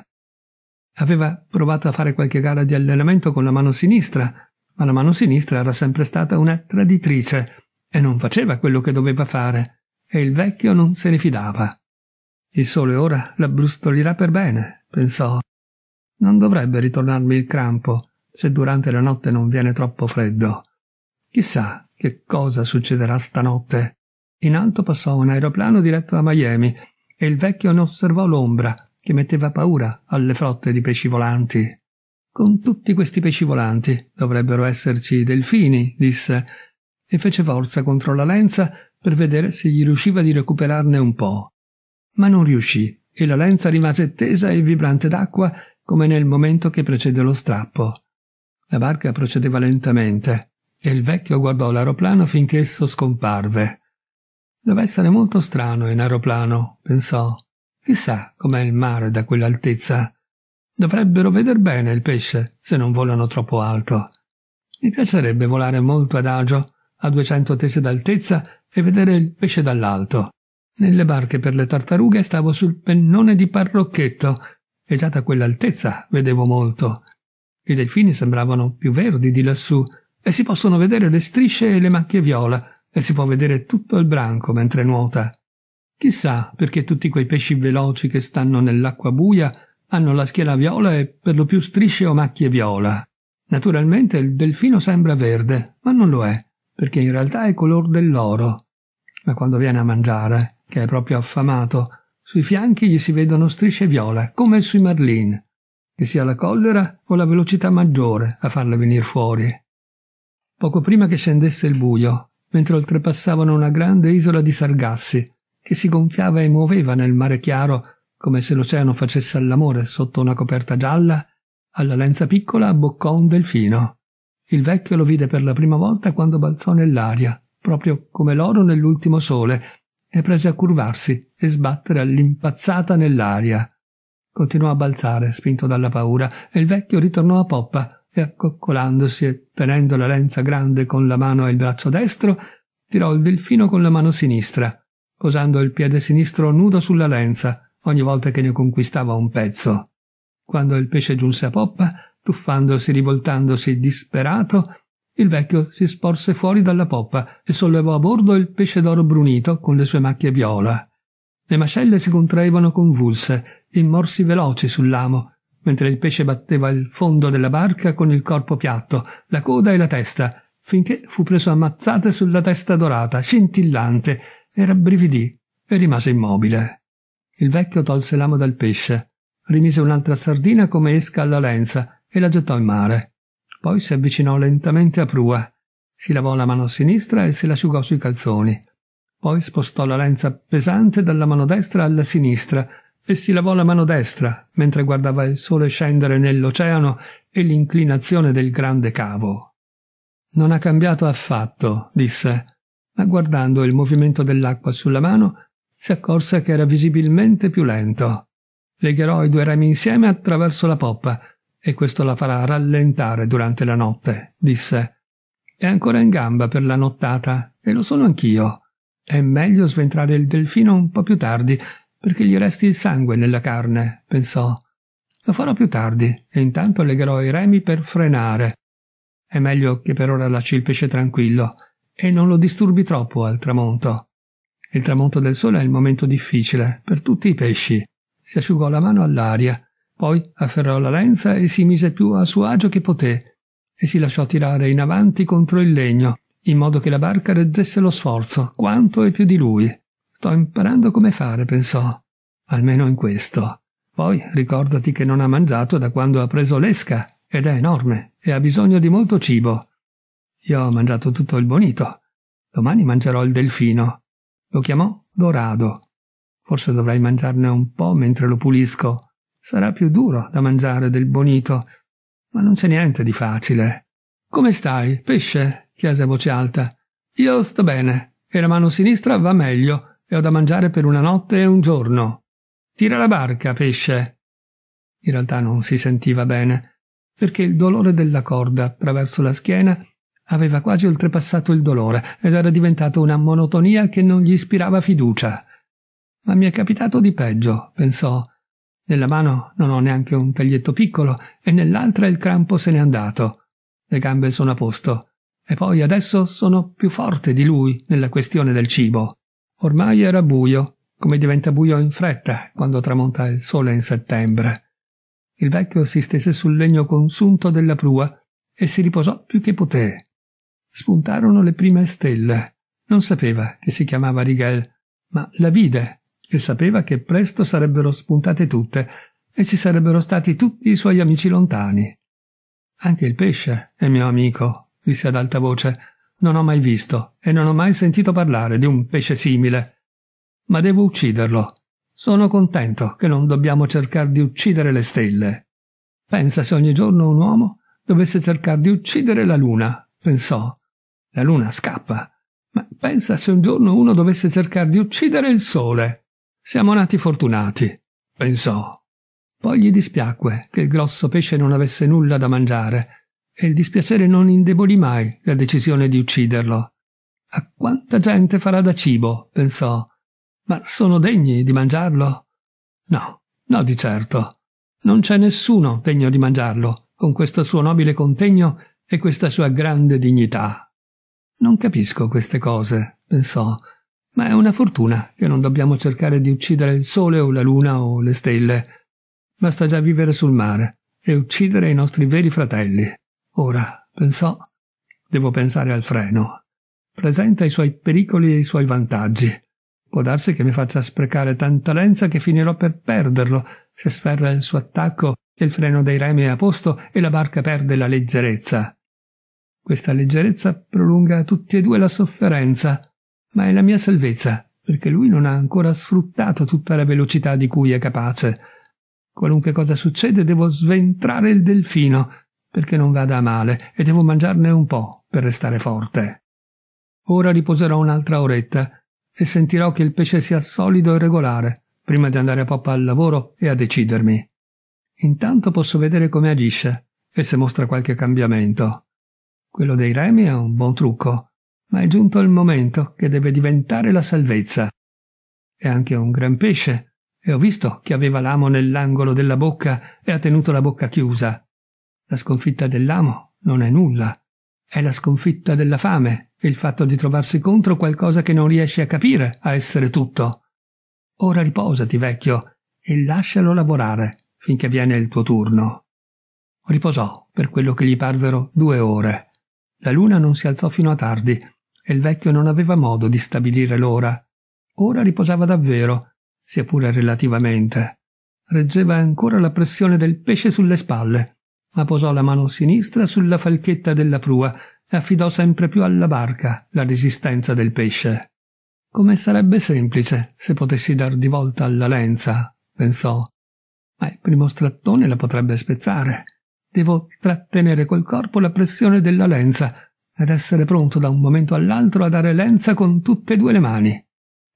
Aveva provato a fare qualche gara di allenamento con la mano sinistra, ma la mano sinistra era sempre stata una traditrice e non faceva quello che doveva fare, e il vecchio non se ne fidava. Il sole ora la brustolirà per bene, pensò. Non dovrebbe ritornarmi il crampo se durante la notte non viene troppo freddo. Chissà che cosa succederà stanotte. In alto passò un aeroplano diretto a Miami e il vecchio ne osservò l'ombra che metteva paura alle flotte di pesci volanti. Con tutti questi pesci volanti dovrebbero esserci delfini, disse, e fece forza contro la lenza per vedere se gli riusciva di recuperarne un po'. Ma non riuscì, e la lenza rimase tesa e vibrante d'acqua come nel momento che precede lo strappo. La barca procedeva lentamente, e il vecchio guardò l'aeroplano finché esso scomparve. Deve essere molto strano in aeroplano, pensò. Chissà com'è il mare da quell'altezza. Dovrebbero veder bene il pesce se non volano troppo alto. Mi piacerebbe volare molto adagio, a 200 tese d'altezza, e vedere il pesce dall'alto. Nelle barche per le tartarughe stavo sul pennone di Parrocchetto e già da quell'altezza vedevo molto. I delfini sembravano più verdi di lassù e si possono vedere le strisce e le macchie viola e si può vedere tutto il branco mentre nuota. Chissà perché tutti quei pesci veloci che stanno nell'acqua buia hanno la schiena viola e per lo più strisce o macchie viola. Naturalmente il delfino sembra verde, ma non lo è, perché in realtà è color dell'oro. Ma quando viene a mangiare, che è proprio affamato, sui fianchi gli si vedono strisce viola, come sui marlin, che sia la collera o la velocità maggiore a farle venire fuori. Poco prima che scendesse il buio, mentre oltrepassavano una grande isola di sargassi, che si gonfiava e muoveva nel mare chiaro come se l'oceano facesse all'amore sotto una coperta gialla, alla lenza piccola abboccò un delfino. Il vecchio lo vide per la prima volta quando balzò nell'aria, proprio come l'oro nell'ultimo sole, e prese a curvarsi e sbattere all'impazzata nell'aria. Continuò a balzare, spinto dalla paura, e il vecchio ritornò a poppa e accoccolandosi e tenendo la lenza grande con la mano e il braccio destro, tirò il delfino con la mano sinistra posando il piede sinistro nudo sulla lenza ogni volta che ne conquistava un pezzo. Quando il pesce giunse a poppa, tuffandosi, rivoltandosi disperato, il vecchio si sporse fuori dalla poppa e sollevò a bordo il pesce d'oro brunito con le sue macchie viola. Le mascelle si contraevano convulse, in morsi veloci sull'amo, mentre il pesce batteva il fondo della barca con il corpo piatto, la coda e la testa, finché fu preso ammazzate sulla testa dorata, scintillante, e rabbrividì e rimase immobile. Il vecchio tolse l'amo dal pesce, rimise un'altra sardina come esca alla lenza e la gettò in mare. Poi si avvicinò lentamente a prua, si lavò la mano sinistra e se l'asciugò sui calzoni. Poi spostò la lenza pesante dalla mano destra alla sinistra e si lavò la mano destra mentre guardava il sole scendere nell'oceano e l'inclinazione del grande cavo. Non ha cambiato affatto, disse ma guardando il movimento dell'acqua sulla mano si accorse che era visibilmente più lento. Legherò i due rami insieme attraverso la poppa e questo la farà rallentare durante la notte, disse. È ancora in gamba per la nottata e lo sono anch'io. È meglio sventrare il delfino un po' più tardi perché gli resti il sangue nella carne, pensò. Lo farò più tardi e intanto legherò i remi per frenare. È meglio che per ora lasci il pesce tranquillo e non lo disturbi troppo al tramonto. Il tramonto del sole è il momento difficile per tutti i pesci. Si asciugò la mano all'aria, poi afferrò la lenza e si mise più a suo agio che poté e si lasciò tirare in avanti contro il legno, in modo che la barca reggesse lo sforzo, quanto e più di lui. Sto imparando come fare, pensò, almeno in questo. Poi ricordati che non ha mangiato da quando ha preso l'esca ed è enorme e ha bisogno di molto cibo. Io ho mangiato tutto il bonito. Domani mangerò il delfino. Lo chiamò Dorado. Forse dovrei mangiarne un po' mentre lo pulisco. Sarà più duro da mangiare del bonito, ma non c'è niente di facile. Come stai, pesce? chiese a voce alta. Io sto bene, e la mano sinistra va meglio, e ho da mangiare per una notte e un giorno. Tira la barca, pesce. In realtà non si sentiva bene, perché il dolore della corda attraverso la schiena Aveva quasi oltrepassato il dolore ed era diventata una monotonia che non gli ispirava fiducia. Ma mi è capitato di peggio, pensò. Nella mano non ho neanche un taglietto piccolo e nell'altra il crampo se n'è andato. Le gambe sono a posto. E poi adesso sono più forte di lui nella questione del cibo. Ormai era buio, come diventa buio in fretta quando tramonta il sole in settembre. Il vecchio si stese sul legno consunto della prua e si riposò più che poté spuntarono le prime stelle. Non sapeva che si chiamava Rigel, ma la vide e sapeva che presto sarebbero spuntate tutte e ci sarebbero stati tutti i suoi amici lontani. Anche il pesce è mio amico, disse ad alta voce. Non ho mai visto e non ho mai sentito parlare di un pesce simile. Ma devo ucciderlo. Sono contento che non dobbiamo cercare di uccidere le stelle. Pensa se ogni giorno un uomo dovesse cercare di uccidere la luna, pensò, la luna scappa. Ma pensa se un giorno uno dovesse cercare di uccidere il sole. Siamo nati fortunati, pensò. Poi gli dispiacque che il grosso pesce non avesse nulla da mangiare, e il dispiacere non indebolì mai la decisione di ucciderlo. A quanta gente farà da cibo, pensò. Ma sono degni di mangiarlo? No, no di certo. Non c'è nessuno degno di mangiarlo, con questo suo nobile contegno e questa sua grande dignità. Non capisco queste cose, pensò, ma è una fortuna che non dobbiamo cercare di uccidere il sole o la luna o le stelle. Basta già vivere sul mare e uccidere i nostri veri fratelli. Ora, pensò, devo pensare al freno. Presenta i suoi pericoli e i suoi vantaggi. Può darsi che mi faccia sprecare tanta lenza che finirò per perderlo se sferra il suo attacco e il freno dei remi è a posto e la barca perde la leggerezza. Questa leggerezza prolunga a tutti e due la sofferenza, ma è la mia salvezza, perché lui non ha ancora sfruttato tutta la velocità di cui è capace. Qualunque cosa succede devo sventrare il delfino, perché non vada a male, e devo mangiarne un po' per restare forte. Ora riposerò un'altra oretta e sentirò che il pesce sia solido e regolare, prima di andare a poppa al lavoro e a decidermi. Intanto posso vedere come agisce e se mostra qualche cambiamento. Quello dei remi è un buon trucco, ma è giunto il momento che deve diventare la salvezza. È anche un gran pesce, e ho visto che aveva l'amo nell'angolo della bocca e ha tenuto la bocca chiusa. La sconfitta dell'amo non è nulla. È la sconfitta della fame, il fatto di trovarsi contro qualcosa che non riesci a capire, a essere tutto. Ora riposati, vecchio, e lascialo lavorare finché viene il tuo turno. Riposò per quello che gli parvero due ore. La luna non si alzò fino a tardi e il vecchio non aveva modo di stabilire l'ora. Ora riposava davvero, sia pure relativamente. Reggeva ancora la pressione del pesce sulle spalle, ma posò la mano sinistra sulla falchetta della prua e affidò sempre più alla barca la resistenza del pesce. Come sarebbe semplice se potessi dar di volta alla lenza, pensò. Ma il primo strattone la potrebbe spezzare Devo trattenere col corpo la pressione della lenza ed essere pronto da un momento all'altro a dare lenza con tutte e due le mani.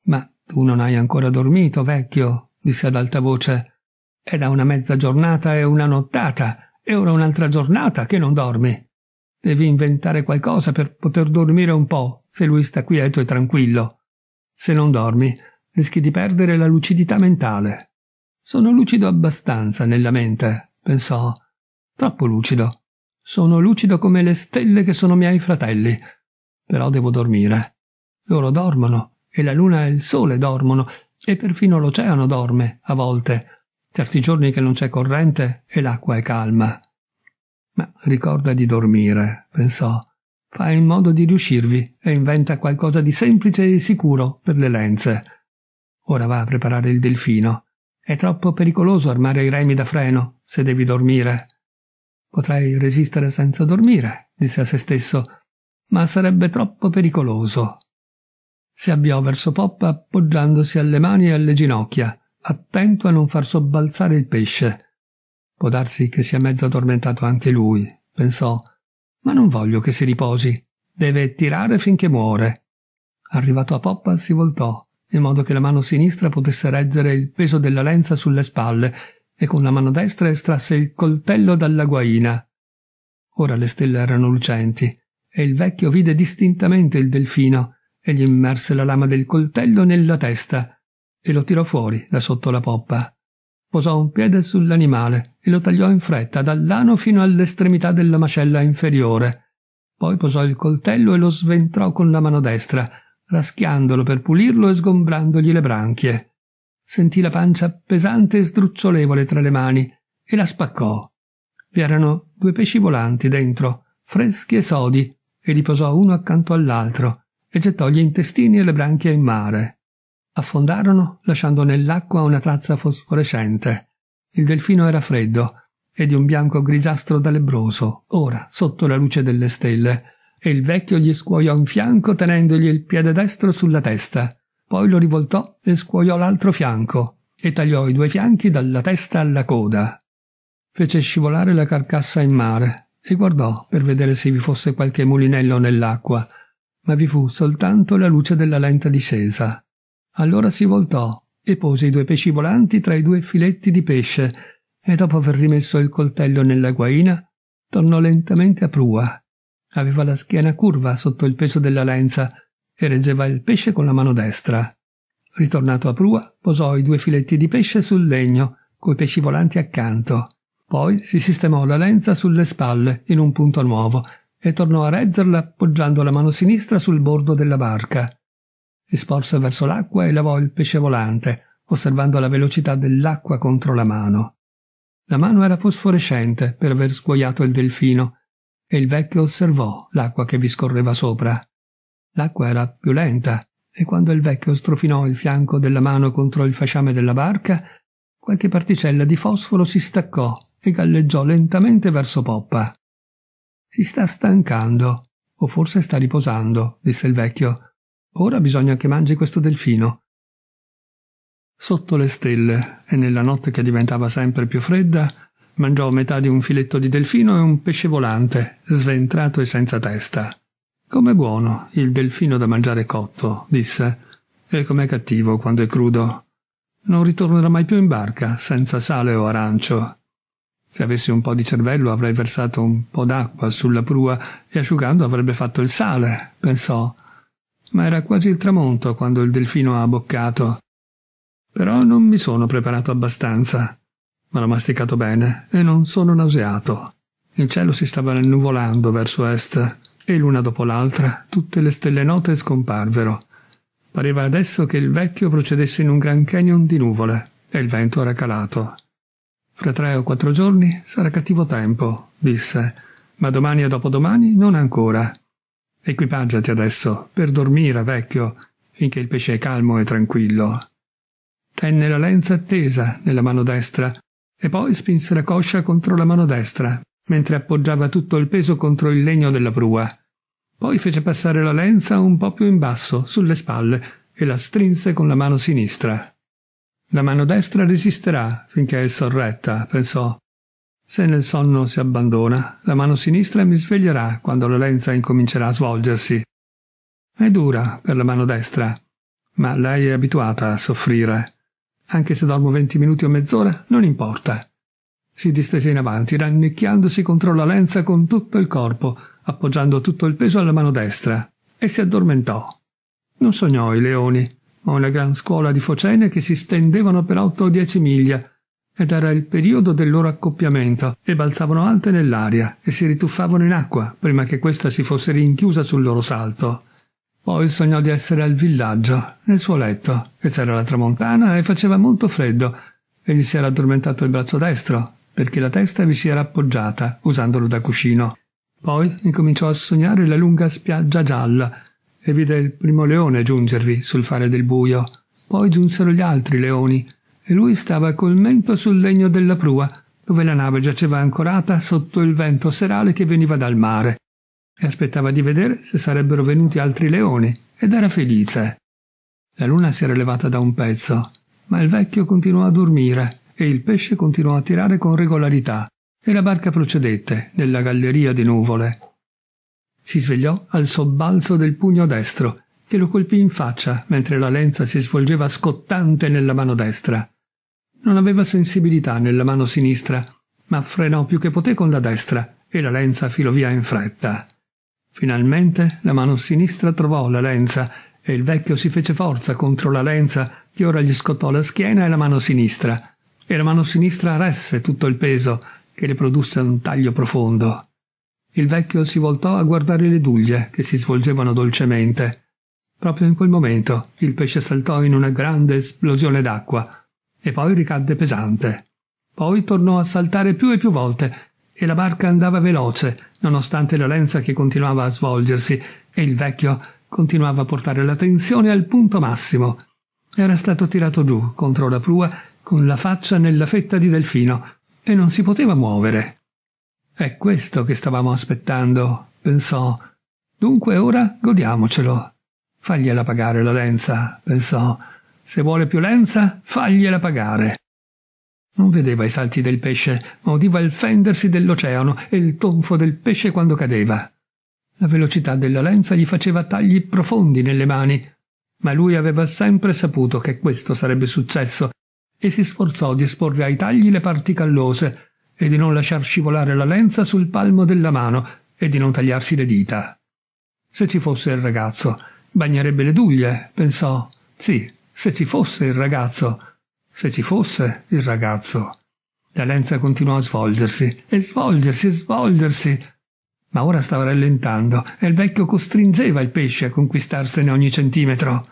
Ma tu non hai ancora dormito, vecchio, disse ad alta voce. È da una mezza giornata e una nottata, e ora un'altra giornata che non dormi. Devi inventare qualcosa per poter dormire un po', se lui sta quieto e tranquillo. Se non dormi, rischi di perdere la lucidità mentale. Sono lucido abbastanza nella mente, pensò, Troppo lucido. Sono lucido come le stelle che sono miei fratelli. Però devo dormire. Loro dormono, e la luna e il sole dormono, e perfino l'oceano dorme, a volte. Certi giorni che non c'è corrente e l'acqua è calma. Ma ricorda di dormire, pensò. Fai in modo di riuscirvi e inventa qualcosa di semplice e sicuro per le lenze. Ora va a preparare il delfino. È troppo pericoloso armare i remi da freno se devi dormire. Potrei resistere senza dormire, disse a se stesso, ma sarebbe troppo pericoloso. Si avviò verso Poppa appoggiandosi alle mani e alle ginocchia, attento a non far sobbalzare il pesce. Può darsi che sia mezzo addormentato anche lui, pensò, ma non voglio che si riposi. Deve tirare finché muore. Arrivato a Poppa si voltò, in modo che la mano sinistra potesse reggere il peso della lenza sulle spalle e con la mano destra estrasse il coltello dalla guaina. Ora le stelle erano lucenti e il vecchio vide distintamente il delfino e gli immerse la lama del coltello nella testa e lo tirò fuori da sotto la poppa. Posò un piede sull'animale e lo tagliò in fretta dall'ano fino all'estremità della mascella inferiore. Poi posò il coltello e lo sventrò con la mano destra, raschiandolo per pulirlo e sgombrandogli le branchie sentì la pancia pesante e sdrucciolevole tra le mani e la spaccò. Vi erano due pesci volanti dentro, freschi e sodi, e li posò uno accanto all'altro e gettò gli intestini e le branchie in mare. Affondarono lasciando nell'acqua una traccia fosforescente. Il delfino era freddo e di un bianco grigiastro da ora sotto la luce delle stelle, e il vecchio gli scuoiò in fianco tenendogli il piede destro sulla testa. Poi lo rivoltò e scuoiò l'altro fianco e tagliò i due fianchi dalla testa alla coda. Fece scivolare la carcassa in mare e guardò per vedere se vi fosse qualche mulinello nell'acqua, ma vi fu soltanto la luce della lenta discesa. Allora si voltò e pose i due pesci volanti tra i due filetti di pesce e dopo aver rimesso il coltello nella guaina tornò lentamente a prua. Aveva la schiena curva sotto il peso della lenza e reggeva il pesce con la mano destra. Ritornato a prua, posò i due filetti di pesce sul legno, coi pesci volanti accanto. Poi si sistemò la lenza sulle spalle in un punto nuovo e tornò a reggerla appoggiando la mano sinistra sul bordo della barca. Si sporse verso l'acqua e lavò il pesce volante, osservando la velocità dell'acqua contro la mano. La mano era fosforescente per aver scuoiato il delfino, e il vecchio osservò l'acqua che vi scorreva sopra. L'acqua era più lenta e quando il vecchio strofinò il fianco della mano contro il fasciame della barca, qualche particella di fosforo si staccò e galleggiò lentamente verso poppa. Si sta stancando, o forse sta riposando, disse il vecchio. Ora bisogna che mangi questo delfino. Sotto le stelle e nella notte che diventava sempre più fredda, mangiò metà di un filetto di delfino e un pesce volante, sventrato e senza testa. Com'è buono il delfino da mangiare cotto, disse, e com'è cattivo quando è crudo. Non ritornerà mai più in barca senza sale o arancio. Se avessi un po' di cervello avrei versato un po' d'acqua sulla prua e asciugando avrebbe fatto il sale, pensò. Ma era quasi il tramonto quando il delfino ha boccato. Però non mi sono preparato abbastanza. Ma l'ho masticato bene e non sono nauseato. Il cielo si stava nuvolando verso est e l'una dopo l'altra tutte le stelle note scomparvero. Pareva adesso che il vecchio procedesse in un gran canyon di nuvole e il vento era calato. Fra tre o quattro giorni sarà cattivo tempo, disse, ma domani e dopodomani non ancora. Equipaggiati adesso per dormire, vecchio, finché il pesce è calmo e tranquillo. Tenne la lenza attesa nella mano destra e poi spinse la coscia contro la mano destra, mentre appoggiava tutto il peso contro il legno della prua. Poi fece passare la lenza un po' più in basso, sulle spalle, e la strinse con la mano sinistra. La mano destra resisterà finché è sorretta, pensò. Se nel sonno si abbandona, la mano sinistra mi sveglierà quando la lenza incomincerà a svolgersi. È dura per la mano destra, ma lei è abituata a soffrire. Anche se dormo venti minuti o mezz'ora, non importa. Si distese in avanti, rannicchiandosi contro la lenza con tutto il corpo, appoggiando tutto il peso alla mano destra, e si addormentò. Non sognò i leoni, ma una gran scuola di focene che si stendevano per otto o dieci miglia, ed era il periodo del loro accoppiamento, e balzavano alte nell'aria e si rituffavano in acqua prima che questa si fosse rinchiusa sul loro salto. Poi sognò di essere al villaggio, nel suo letto, e c'era la tramontana e faceva molto freddo, e gli si era addormentato il braccio destro, perché la testa vi si era appoggiata, usandolo da cuscino. Poi incominciò a sognare la lunga spiaggia gialla e vide il primo leone giungervi sul fare del buio. Poi giunsero gli altri leoni e lui stava col mento sul legno della prua, dove la nave giaceva ancorata sotto il vento serale che veniva dal mare e aspettava di vedere se sarebbero venuti altri leoni ed era felice. La luna si era levata da un pezzo, ma il vecchio continuò a dormire e il pesce continuò a tirare con regolarità e la barca procedette nella galleria di nuvole. Si svegliò al sobbalzo del pugno destro, che lo colpì in faccia mentre la lenza si svolgeva scottante nella mano destra. Non aveva sensibilità nella mano sinistra, ma frenò più che poté con la destra e la lenza filò via in fretta. Finalmente la mano sinistra trovò la lenza e il vecchio si fece forza contro la lenza che ora gli scottò la schiena e la mano sinistra, e la mano sinistra resse tutto il peso che le produsse un taglio profondo. Il vecchio si voltò a guardare le duglie che si svolgevano dolcemente. Proprio in quel momento il pesce saltò in una grande esplosione d'acqua e poi ricadde pesante. Poi tornò a saltare più e più volte e la barca andava veloce, nonostante la lenza che continuava a svolgersi, e il vecchio continuava a portare la tensione al punto massimo. Era stato tirato giù contro la prua con la faccia nella fetta di delfino, e non si poteva muovere. È questo che stavamo aspettando, pensò. Dunque ora godiamocelo. Fagliela pagare la lenza, pensò. Se vuole più lenza, fagliela pagare. Non vedeva i salti del pesce, ma udiva il fendersi dell'oceano e il tonfo del pesce quando cadeva. La velocità della lenza gli faceva tagli profondi nelle mani, ma lui aveva sempre saputo che questo sarebbe successo e si sforzò di esporre ai tagli le parti callose e di non lasciar scivolare la lenza sul palmo della mano e di non tagliarsi le dita. Se ci fosse il ragazzo, bagnerebbe le duglie, pensò. Sì, se ci fosse il ragazzo. Se ci fosse il ragazzo. La lenza continuò a svolgersi, e svolgersi, e svolgersi. Ma ora stava rallentando, e il vecchio costringeva il pesce a conquistarsene ogni centimetro.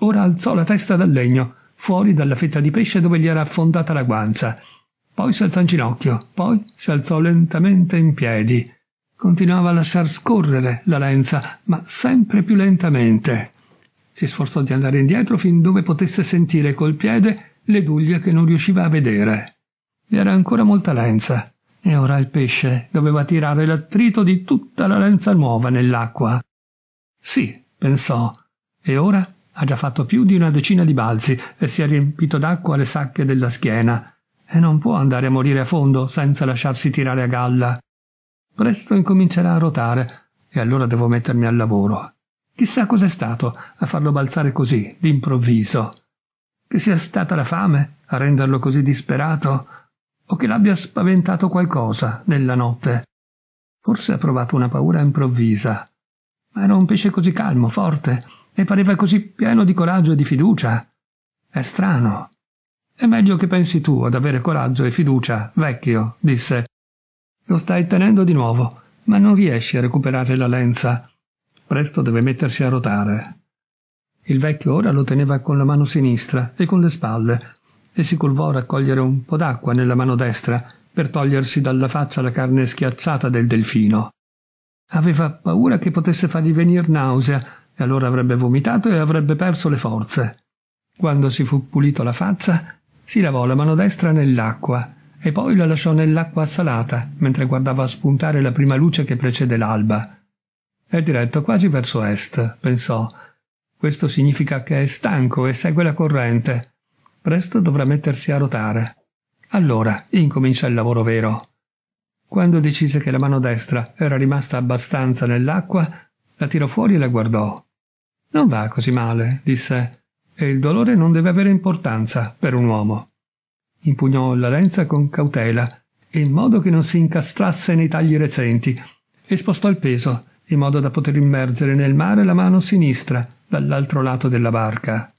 Ora alzò la testa dal legno fuori dalla fetta di pesce dove gli era affondata la guancia. Poi si alzò in ginocchio, poi si alzò lentamente in piedi. Continuava a lasciar scorrere la lenza, ma sempre più lentamente. Si sforzò di andare indietro fin dove potesse sentire col piede le duglie che non riusciva a vedere. Vi era ancora molta lenza, e ora il pesce doveva tirare l'attrito di tutta la lenza nuova nell'acqua. Sì, pensò, e ora ha già fatto più di una decina di balzi e si è riempito d'acqua le sacche della schiena. E non può andare a morire a fondo senza lasciarsi tirare a galla. Presto incomincerà a rotare e allora devo mettermi al lavoro. Chissà cos'è stato a farlo balzare così, d'improvviso. Che sia stata la fame a renderlo così disperato o che l'abbia spaventato qualcosa nella notte. Forse ha provato una paura improvvisa. Ma era un pesce così calmo, forte, e pareva così pieno di coraggio e di fiducia. È strano. È meglio che pensi tu ad avere coraggio e fiducia, vecchio, disse. Lo stai tenendo di nuovo, ma non riesci a recuperare la lenza. Presto deve mettersi a rotare. Il vecchio ora lo teneva con la mano sinistra e con le spalle, e si curvò a raccogliere un po' d'acqua nella mano destra per togliersi dalla faccia la carne schiacciata del delfino. Aveva paura che potesse fargli venir nausea e allora avrebbe vomitato e avrebbe perso le forze. Quando si fu pulito la faccia, si lavò la mano destra nell'acqua e poi la lasciò nell'acqua salata mentre guardava spuntare la prima luce che precede l'alba. È diretto quasi verso est, pensò. Questo significa che è stanco e segue la corrente. Presto dovrà mettersi a rotare. Allora incomincia il lavoro vero. Quando decise che la mano destra era rimasta abbastanza nell'acqua, la tirò fuori e la guardò. Non va così male, disse, e il dolore non deve avere importanza per un uomo. Impugnò la lenza con cautela, in modo che non si incastrasse nei tagli recenti, e spostò il peso, in modo da poter immergere nel mare la mano sinistra, dall'altro lato della barca.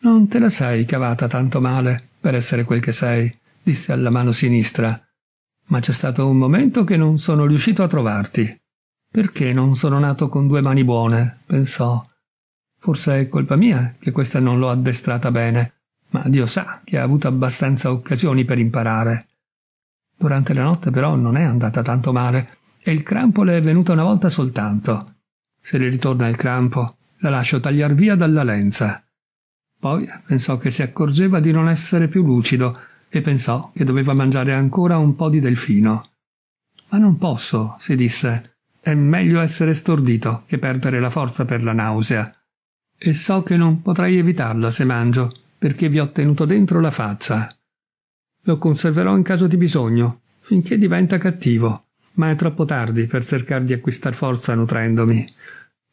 Non te la sei cavata tanto male, per essere quel che sei, disse alla mano sinistra. Ma c'è stato un momento che non sono riuscito a trovarti. Perché non sono nato con due mani buone? pensò Forse è colpa mia che questa non l'ho addestrata bene, ma Dio sa che ha avuto abbastanza occasioni per imparare. Durante la notte però non è andata tanto male e il crampo le è venuto una volta soltanto. Se le ritorna il crampo, la lascio tagliar via dalla lenza. Poi pensò che si accorgeva di non essere più lucido e pensò che doveva mangiare ancora un po' di delfino. Ma non posso, si disse. È meglio essere stordito che perdere la forza per la nausea e so che non potrei evitarla se mangio, perché vi ho tenuto dentro la faccia. Lo conserverò in caso di bisogno, finché diventa cattivo, ma è troppo tardi per cercare di acquistar forza nutrendomi.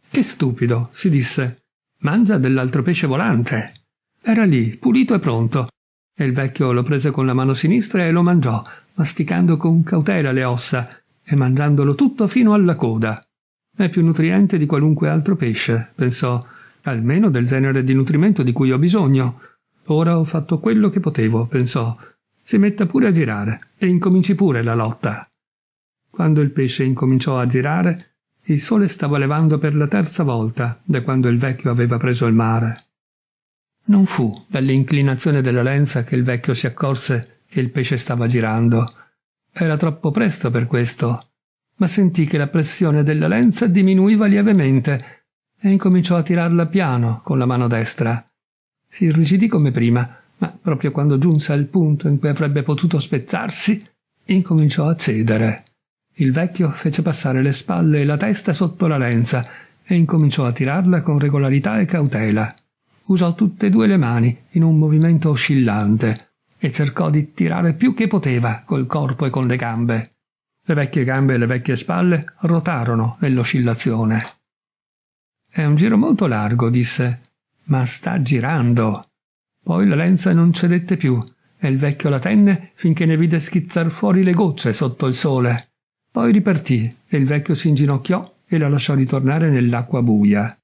Che stupido, si disse. Mangia dell'altro pesce volante. Era lì, pulito e pronto, e il vecchio lo prese con la mano sinistra e lo mangiò, masticando con cautela le ossa e mangiandolo tutto fino alla coda. È più nutriente di qualunque altro pesce, pensò, almeno del genere di nutrimento di cui ho bisogno. Ora ho fatto quello che potevo, pensò. Si metta pure a girare e incominci pure la lotta. Quando il pesce incominciò a girare, il sole stava levando per la terza volta da quando il vecchio aveva preso il mare. Non fu dall'inclinazione della lenza che il vecchio si accorse che il pesce stava girando. Era troppo presto per questo, ma sentì che la pressione della lenza diminuiva lievemente e incominciò a tirarla piano con la mano destra. Si irrigidì come prima, ma proprio quando giunse al punto in cui avrebbe potuto spezzarsi, incominciò a cedere. Il vecchio fece passare le spalle e la testa sotto la lenza e incominciò a tirarla con regolarità e cautela. Usò tutte e due le mani in un movimento oscillante e cercò di tirare più che poteva col corpo e con le gambe. Le vecchie gambe e le vecchie spalle rotarono nell'oscillazione. È un giro molto largo, disse. Ma sta girando. Poi la lenza non cedette più e il vecchio la tenne finché ne vide schizzar fuori le gocce sotto il sole. Poi ripartì e il vecchio si inginocchiò e la lasciò ritornare nell'acqua buia.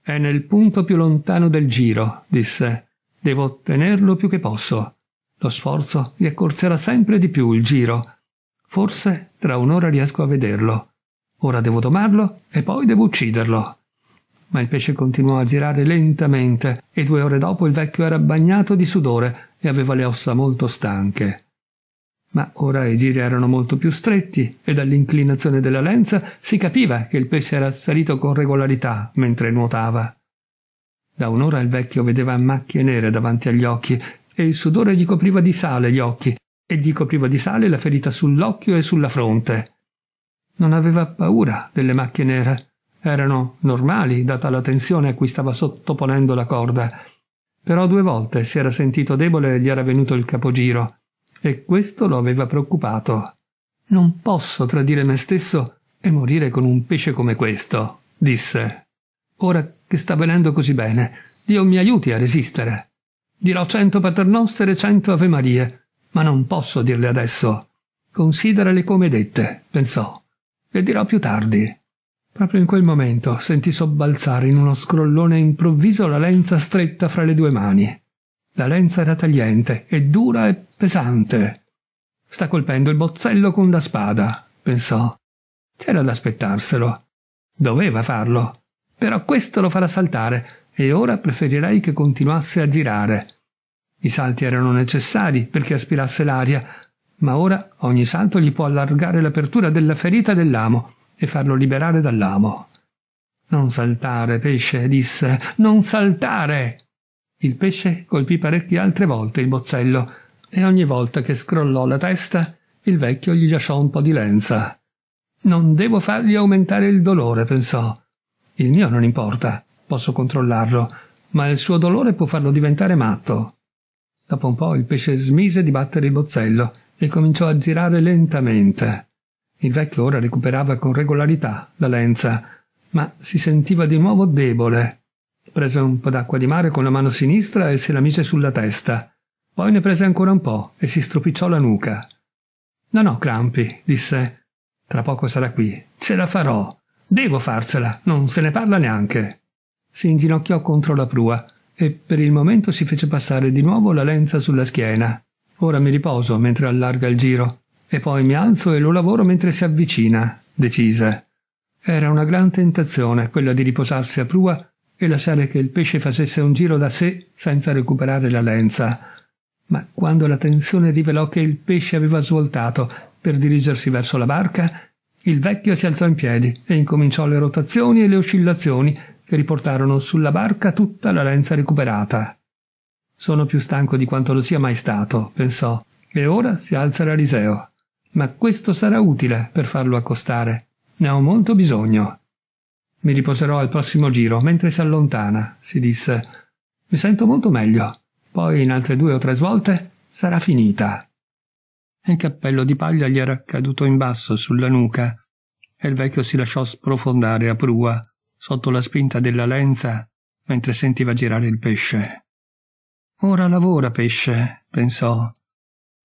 È nel punto più lontano del giro, disse. Devo tenerlo più che posso. Lo sforzo gli accorcerà sempre di più il giro. Forse tra un'ora riesco a vederlo. Ora devo domarlo e poi devo ucciderlo. Ma il pesce continuò a girare lentamente e due ore dopo il vecchio era bagnato di sudore e aveva le ossa molto stanche. Ma ora i giri erano molto più stretti e dall'inclinazione della lenza si capiva che il pesce era salito con regolarità mentre nuotava. Da un'ora il vecchio vedeva macchie nere davanti agli occhi e il sudore gli copriva di sale gli occhi e gli copriva di sale la ferita sull'occhio e sulla fronte. Non aveva paura delle macchie nere, erano normali data la tensione a cui stava sottoponendo la corda. Però due volte si era sentito debole e gli era venuto il capogiro, e questo lo aveva preoccupato. Non posso tradire me stesso e morire con un pesce come questo, disse. Ora che sta venendo così bene, Dio mi aiuti a resistere. Dirò cento paternostere e cento Ave Marie, ma non posso dirle adesso. Considerale come dette, pensò. Le dirò più tardi. Proprio in quel momento sentì sobbalzare in uno scrollone improvviso la lenza stretta fra le due mani. La lenza era tagliente e dura e pesante. Sta colpendo il bozzello con la spada, pensò. C'era da aspettarselo. Doveva farlo. Però questo lo farà saltare e ora preferirei che continuasse a girare. I salti erano necessari perché aspirasse l'aria, ma ora ogni salto gli può allargare l'apertura della ferita dell'amo e farlo liberare dall'amo. Non saltare, pesce, disse, non saltare! Il pesce colpì parecchie altre volte il bozzello, e ogni volta che scrollò la testa, il vecchio gli lasciò un po' di lenza. Non devo fargli aumentare il dolore, pensò. Il mio non importa, posso controllarlo, ma il suo dolore può farlo diventare matto. Dopo un po' il pesce smise di battere il bozzello e cominciò a girare lentamente. Il vecchio ora recuperava con regolarità la lenza, ma si sentiva di nuovo debole. Prese un po' d'acqua di mare con la mano sinistra e se la mise sulla testa. Poi ne prese ancora un po' e si stropicciò la nuca. No, no, Crampi, disse. Tra poco sarà qui. Ce la farò. Devo farcela, non se ne parla neanche. Si inginocchiò contro la prua e per il momento si fece passare di nuovo la lenza sulla schiena. Ora mi riposo mentre allarga il giro. E poi mi alzo e lo lavoro mentre si avvicina, decise. Era una gran tentazione quella di riposarsi a prua e lasciare che il pesce facesse un giro da sé senza recuperare la lenza. Ma quando la tensione rivelò che il pesce aveva svoltato per dirigersi verso la barca, il vecchio si alzò in piedi e incominciò le rotazioni e le oscillazioni che riportarono sulla barca tutta la lenza recuperata. Sono più stanco di quanto lo sia mai stato, pensò, e ora si alza l'Ariseo ma questo sarà utile per farlo accostare. Ne ho molto bisogno. Mi riposerò al prossimo giro mentre si allontana, si disse. Mi sento molto meglio. Poi in altre due o tre svolte sarà finita. Il cappello di paglia gli era caduto in basso sulla nuca e il vecchio si lasciò sprofondare a prua sotto la spinta della lenza mentre sentiva girare il pesce. Ora lavora, pesce, pensò.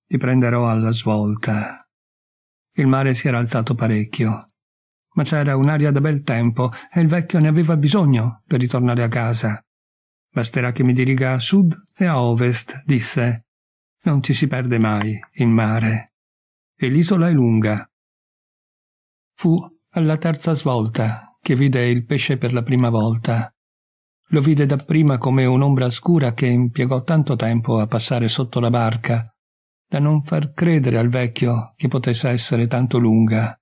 Ti prenderò alla svolta. Il mare si era alzato parecchio, ma c'era un'aria da bel tempo e il vecchio ne aveva bisogno per ritornare a casa. Basterà che mi diriga a sud e a ovest, disse. Non ci si perde mai in mare. E l'isola è lunga. Fu alla terza svolta che vide il pesce per la prima volta. Lo vide dapprima come un'ombra scura che impiegò tanto tempo a passare sotto la barca, da non far credere al vecchio che potesse essere tanto lunga.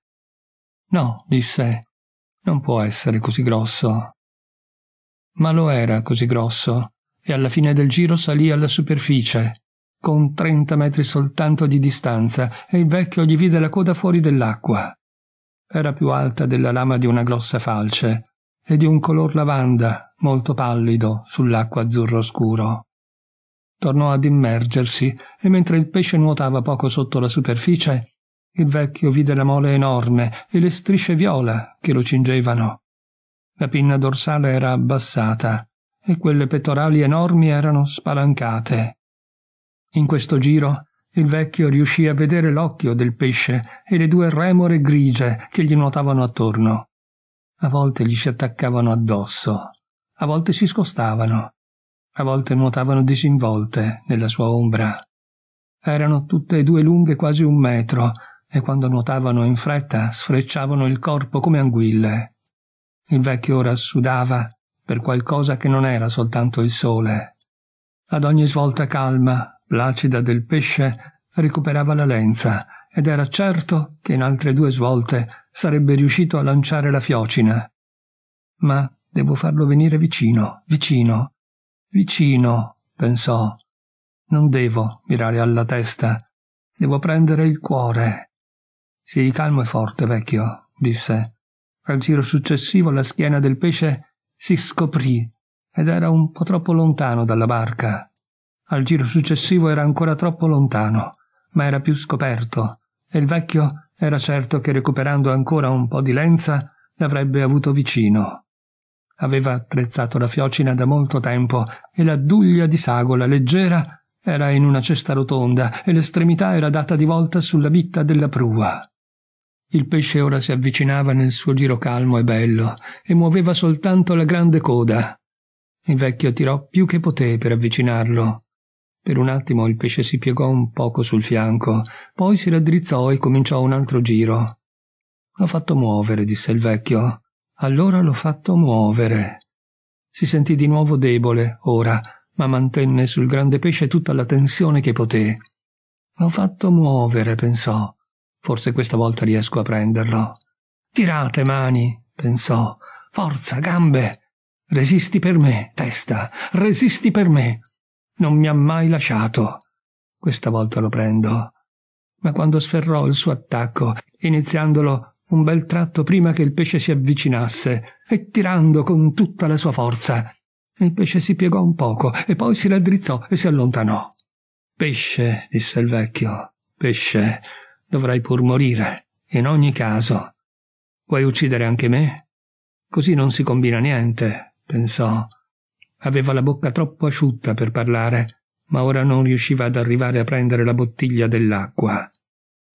No, disse, non può essere così grosso. Ma lo era così grosso, e alla fine del giro salì alla superficie, con trenta metri soltanto di distanza, e il vecchio gli vide la coda fuori dell'acqua. Era più alta della lama di una grossa falce, e di un color lavanda molto pallido sull'acqua azzurro scuro tornò ad immergersi e mentre il pesce nuotava poco sotto la superficie, il vecchio vide la mole enorme e le strisce viola che lo cingevano. La pinna dorsale era abbassata e quelle pettorali enormi erano spalancate. In questo giro il vecchio riuscì a vedere l'occhio del pesce e le due remore grigie che gli nuotavano attorno. A volte gli si attaccavano addosso, a volte si scostavano, a volte nuotavano disinvolte nella sua ombra. Erano tutte e due lunghe quasi un metro e quando nuotavano in fretta sfrecciavano il corpo come anguille. Il vecchio ora sudava per qualcosa che non era soltanto il sole. Ad ogni svolta calma, placida del pesce, recuperava la lenza ed era certo che in altre due svolte sarebbe riuscito a lanciare la fiocina. Ma devo farlo venire vicino, vicino, Vicino, pensò. Non devo mirare alla testa, devo prendere il cuore. Sii calmo e forte, vecchio, disse. Al giro successivo la schiena del pesce si scoprì ed era un po' troppo lontano dalla barca. Al giro successivo era ancora troppo lontano, ma era più scoperto, e il vecchio era certo che recuperando ancora un po' di lenza l'avrebbe avuto vicino aveva attrezzato la fiocina da molto tempo e la duglia di sagola leggera era in una cesta rotonda e l'estremità era data di volta sulla bitta della prua. Il pesce ora si avvicinava nel suo giro calmo e bello e muoveva soltanto la grande coda. Il vecchio tirò più che poté per avvicinarlo. Per un attimo il pesce si piegò un poco sul fianco, poi si raddrizzò e cominciò un altro giro. L'ho fatto muovere, disse il vecchio. Allora l'ho fatto muovere. Si sentì di nuovo debole, ora, ma mantenne sul grande pesce tutta la tensione che poté. L'ho fatto muovere, pensò. Forse questa volta riesco a prenderlo. Tirate mani, pensò. Forza, gambe. Resisti per me, testa. Resisti per me. Non mi ha mai lasciato. Questa volta lo prendo. Ma quando sferrò il suo attacco, iniziandolo un bel tratto prima che il pesce si avvicinasse e tirando con tutta la sua forza. Il pesce si piegò un poco e poi si raddrizzò e si allontanò. Pesce, disse il vecchio, pesce, dovrai pur morire. In ogni caso, vuoi uccidere anche me? Così non si combina niente, pensò. Aveva la bocca troppo asciutta per parlare, ma ora non riusciva ad arrivare a prendere la bottiglia dell'acqua.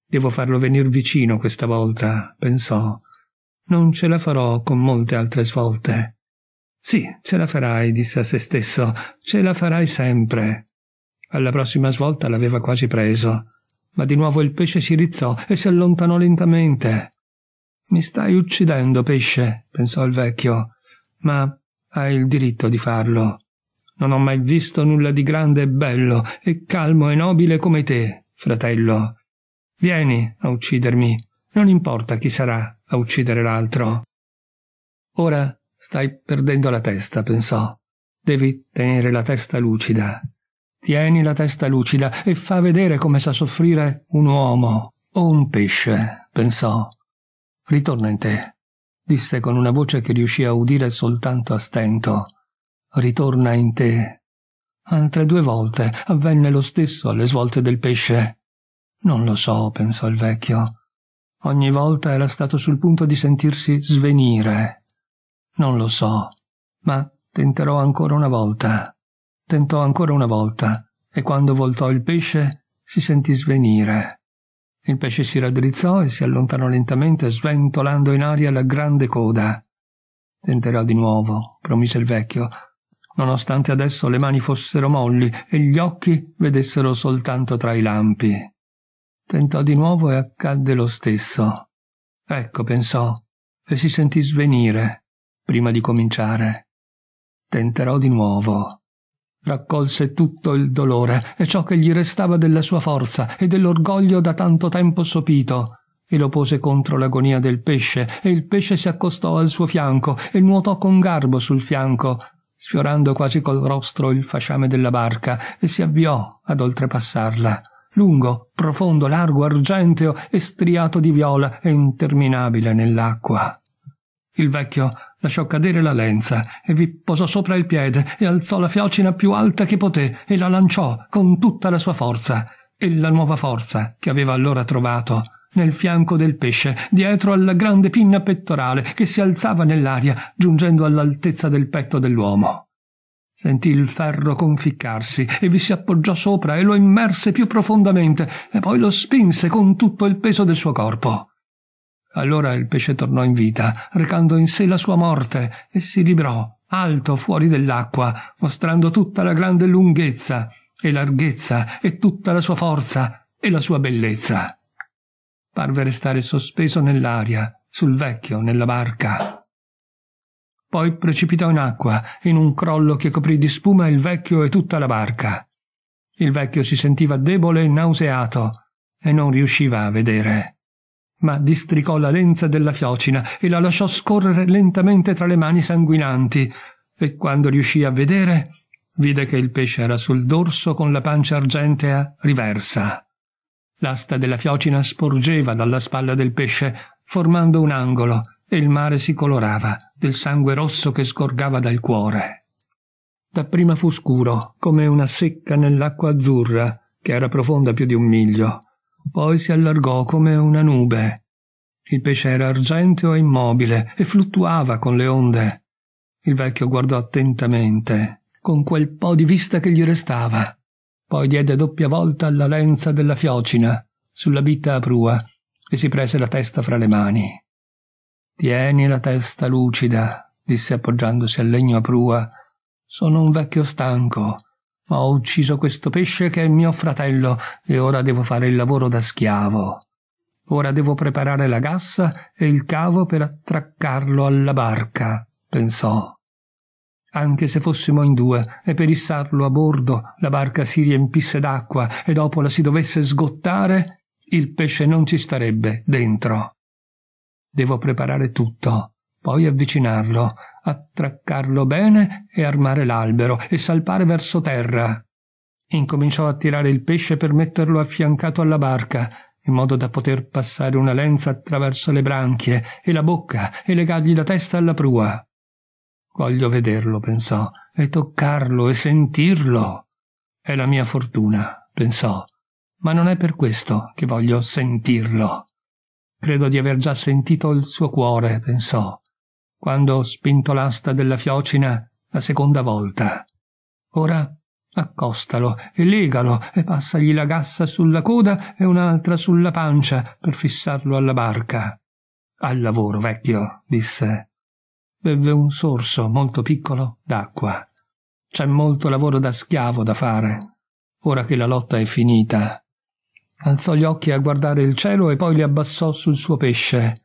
Devo farlo venir vicino questa volta, pensò. Non ce la farò con molte altre svolte. Sì, ce la farai, disse a se stesso, ce la farai sempre. Alla prossima svolta l'aveva quasi preso, ma di nuovo il pesce si rizzò e si allontanò lentamente. Mi stai uccidendo, pesce, pensò il vecchio, ma hai il diritto di farlo. Non ho mai visto nulla di grande e bello e calmo e nobile come te, fratello. Vieni a uccidermi. Non importa chi sarà a uccidere l'altro. Ora stai perdendo la testa, pensò. Devi tenere la testa lucida. Tieni la testa lucida e fa vedere come sa soffrire un uomo o un pesce, pensò. Ritorna in te, disse con una voce che riuscì a udire soltanto a stento. Ritorna in te. Altre due volte avvenne lo stesso alle svolte del pesce. Non lo so, pensò il vecchio. Ogni volta era stato sul punto di sentirsi svenire. Non lo so, ma tenterò ancora una volta. Tentò ancora una volta, e quando voltò il pesce si sentì svenire. Il pesce si raddrizzò e si allontanò lentamente, sventolando in aria la grande coda. Tenterò di nuovo, promise il vecchio, nonostante adesso le mani fossero molli e gli occhi vedessero soltanto tra i lampi. Tentò di nuovo e accadde lo stesso. Ecco, pensò, e si sentì svenire prima di cominciare. Tenterò di nuovo. Raccolse tutto il dolore e ciò che gli restava della sua forza e dell'orgoglio da tanto tempo sopito e lo pose contro l'agonia del pesce e il pesce si accostò al suo fianco e nuotò con garbo sul fianco sfiorando quasi col rostro il fasciame della barca e si avviò ad oltrepassarla lungo, profondo, largo, argenteo e striato di viola e interminabile nell'acqua. Il vecchio lasciò cadere la lenza e vi posò sopra il piede e alzò la fiocina più alta che poté e la lanciò con tutta la sua forza e la nuova forza che aveva allora trovato nel fianco del pesce, dietro alla grande pinna pettorale che si alzava nell'aria, giungendo all'altezza del petto dell'uomo. Sentì il ferro conficcarsi e vi si appoggiò sopra e lo immerse più profondamente e poi lo spinse con tutto il peso del suo corpo. Allora il pesce tornò in vita, recando in sé la sua morte, e si librò, alto fuori dell'acqua, mostrando tutta la grande lunghezza e larghezza e tutta la sua forza e la sua bellezza. Parve restare sospeso nell'aria, sul vecchio, nella barca poi precipitò in acqua, in un crollo che coprì di spuma il vecchio e tutta la barca. Il vecchio si sentiva debole e nauseato e non riusciva a vedere. Ma districò la lenza della fiocina e la lasciò scorrere lentamente tra le mani sanguinanti e quando riuscì a vedere vide che il pesce era sul dorso con la pancia argentea riversa. L'asta della fiocina sporgeva dalla spalla del pesce formando un angolo e il mare si colorava del sangue rosso che scorgava dal cuore. Dapprima fu scuro, come una secca nell'acqua azzurra, che era profonda più di un miglio. Poi si allargò come una nube. Il pesce era argenteo e immobile e fluttuava con le onde. Il vecchio guardò attentamente, con quel po' di vista che gli restava. Poi diede doppia volta alla lenza della fiocina, sulla bitta a prua, e si prese la testa fra le mani. Tieni la testa lucida, disse appoggiandosi al legno a prua. Sono un vecchio stanco, ma ho ucciso questo pesce che è mio fratello e ora devo fare il lavoro da schiavo. Ora devo preparare la gassa e il cavo per attraccarlo alla barca, pensò. Anche se fossimo in due e per issarlo a bordo la barca si riempisse d'acqua e dopo la si dovesse sgottare, il pesce non ci starebbe dentro. Devo preparare tutto, poi avvicinarlo, attraccarlo bene e armare l'albero e salpare verso terra. Incominciò a tirare il pesce per metterlo affiancato alla barca, in modo da poter passare una lenza attraverso le branchie e la bocca e legargli la testa alla prua. Voglio vederlo, pensò, e toccarlo e sentirlo. È la mia fortuna, pensò, ma non è per questo che voglio sentirlo. Credo di aver già sentito il suo cuore, pensò, quando ho spinto l'asta della fiocina la seconda volta. Ora accostalo e legalo e passagli la gassa sulla coda e un'altra sulla pancia per fissarlo alla barca. Al lavoro, vecchio, disse. Beve un sorso molto piccolo d'acqua. C'è molto lavoro da schiavo da fare, ora che la lotta è finita. Alzò gli occhi a guardare il cielo e poi li abbassò sul suo pesce.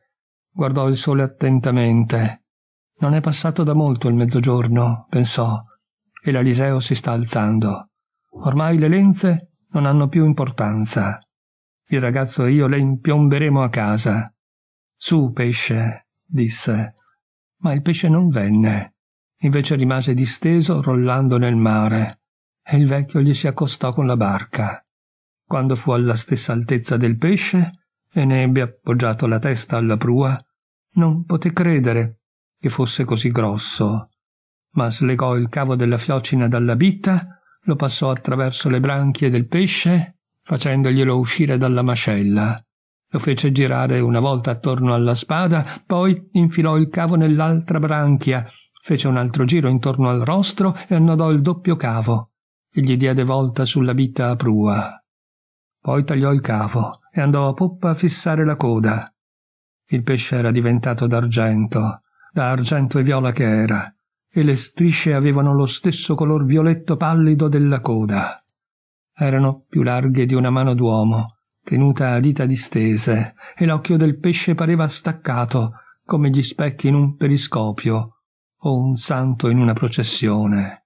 Guardò il sole attentamente. Non è passato da molto il mezzogiorno, pensò, e l'Aliseo si sta alzando. Ormai le lenze non hanno più importanza. Il ragazzo e io le impiomberemo a casa. Su, pesce, disse. Ma il pesce non venne. Invece rimase disteso, rollando nel mare, e il vecchio gli si accostò con la barca. Quando fu alla stessa altezza del pesce e ne ebbe appoggiato la testa alla prua, non poté credere che fosse così grosso, ma slegò il cavo della fiocina dalla bitta, lo passò attraverso le branchie del pesce, facendoglielo uscire dalla mascella. Lo fece girare una volta attorno alla spada, poi infilò il cavo nell'altra branchia, fece un altro giro intorno al rostro e annodò il doppio cavo e gli diede volta sulla bitta a prua. Poi tagliò il cavo e andò a poppa a fissare la coda. Il pesce era diventato d'argento, da argento e viola che era, e le strisce avevano lo stesso color violetto pallido della coda. Erano più larghe di una mano d'uomo, tenuta a dita distese, e l'occhio del pesce pareva staccato, come gli specchi in un periscopio o un santo in una processione.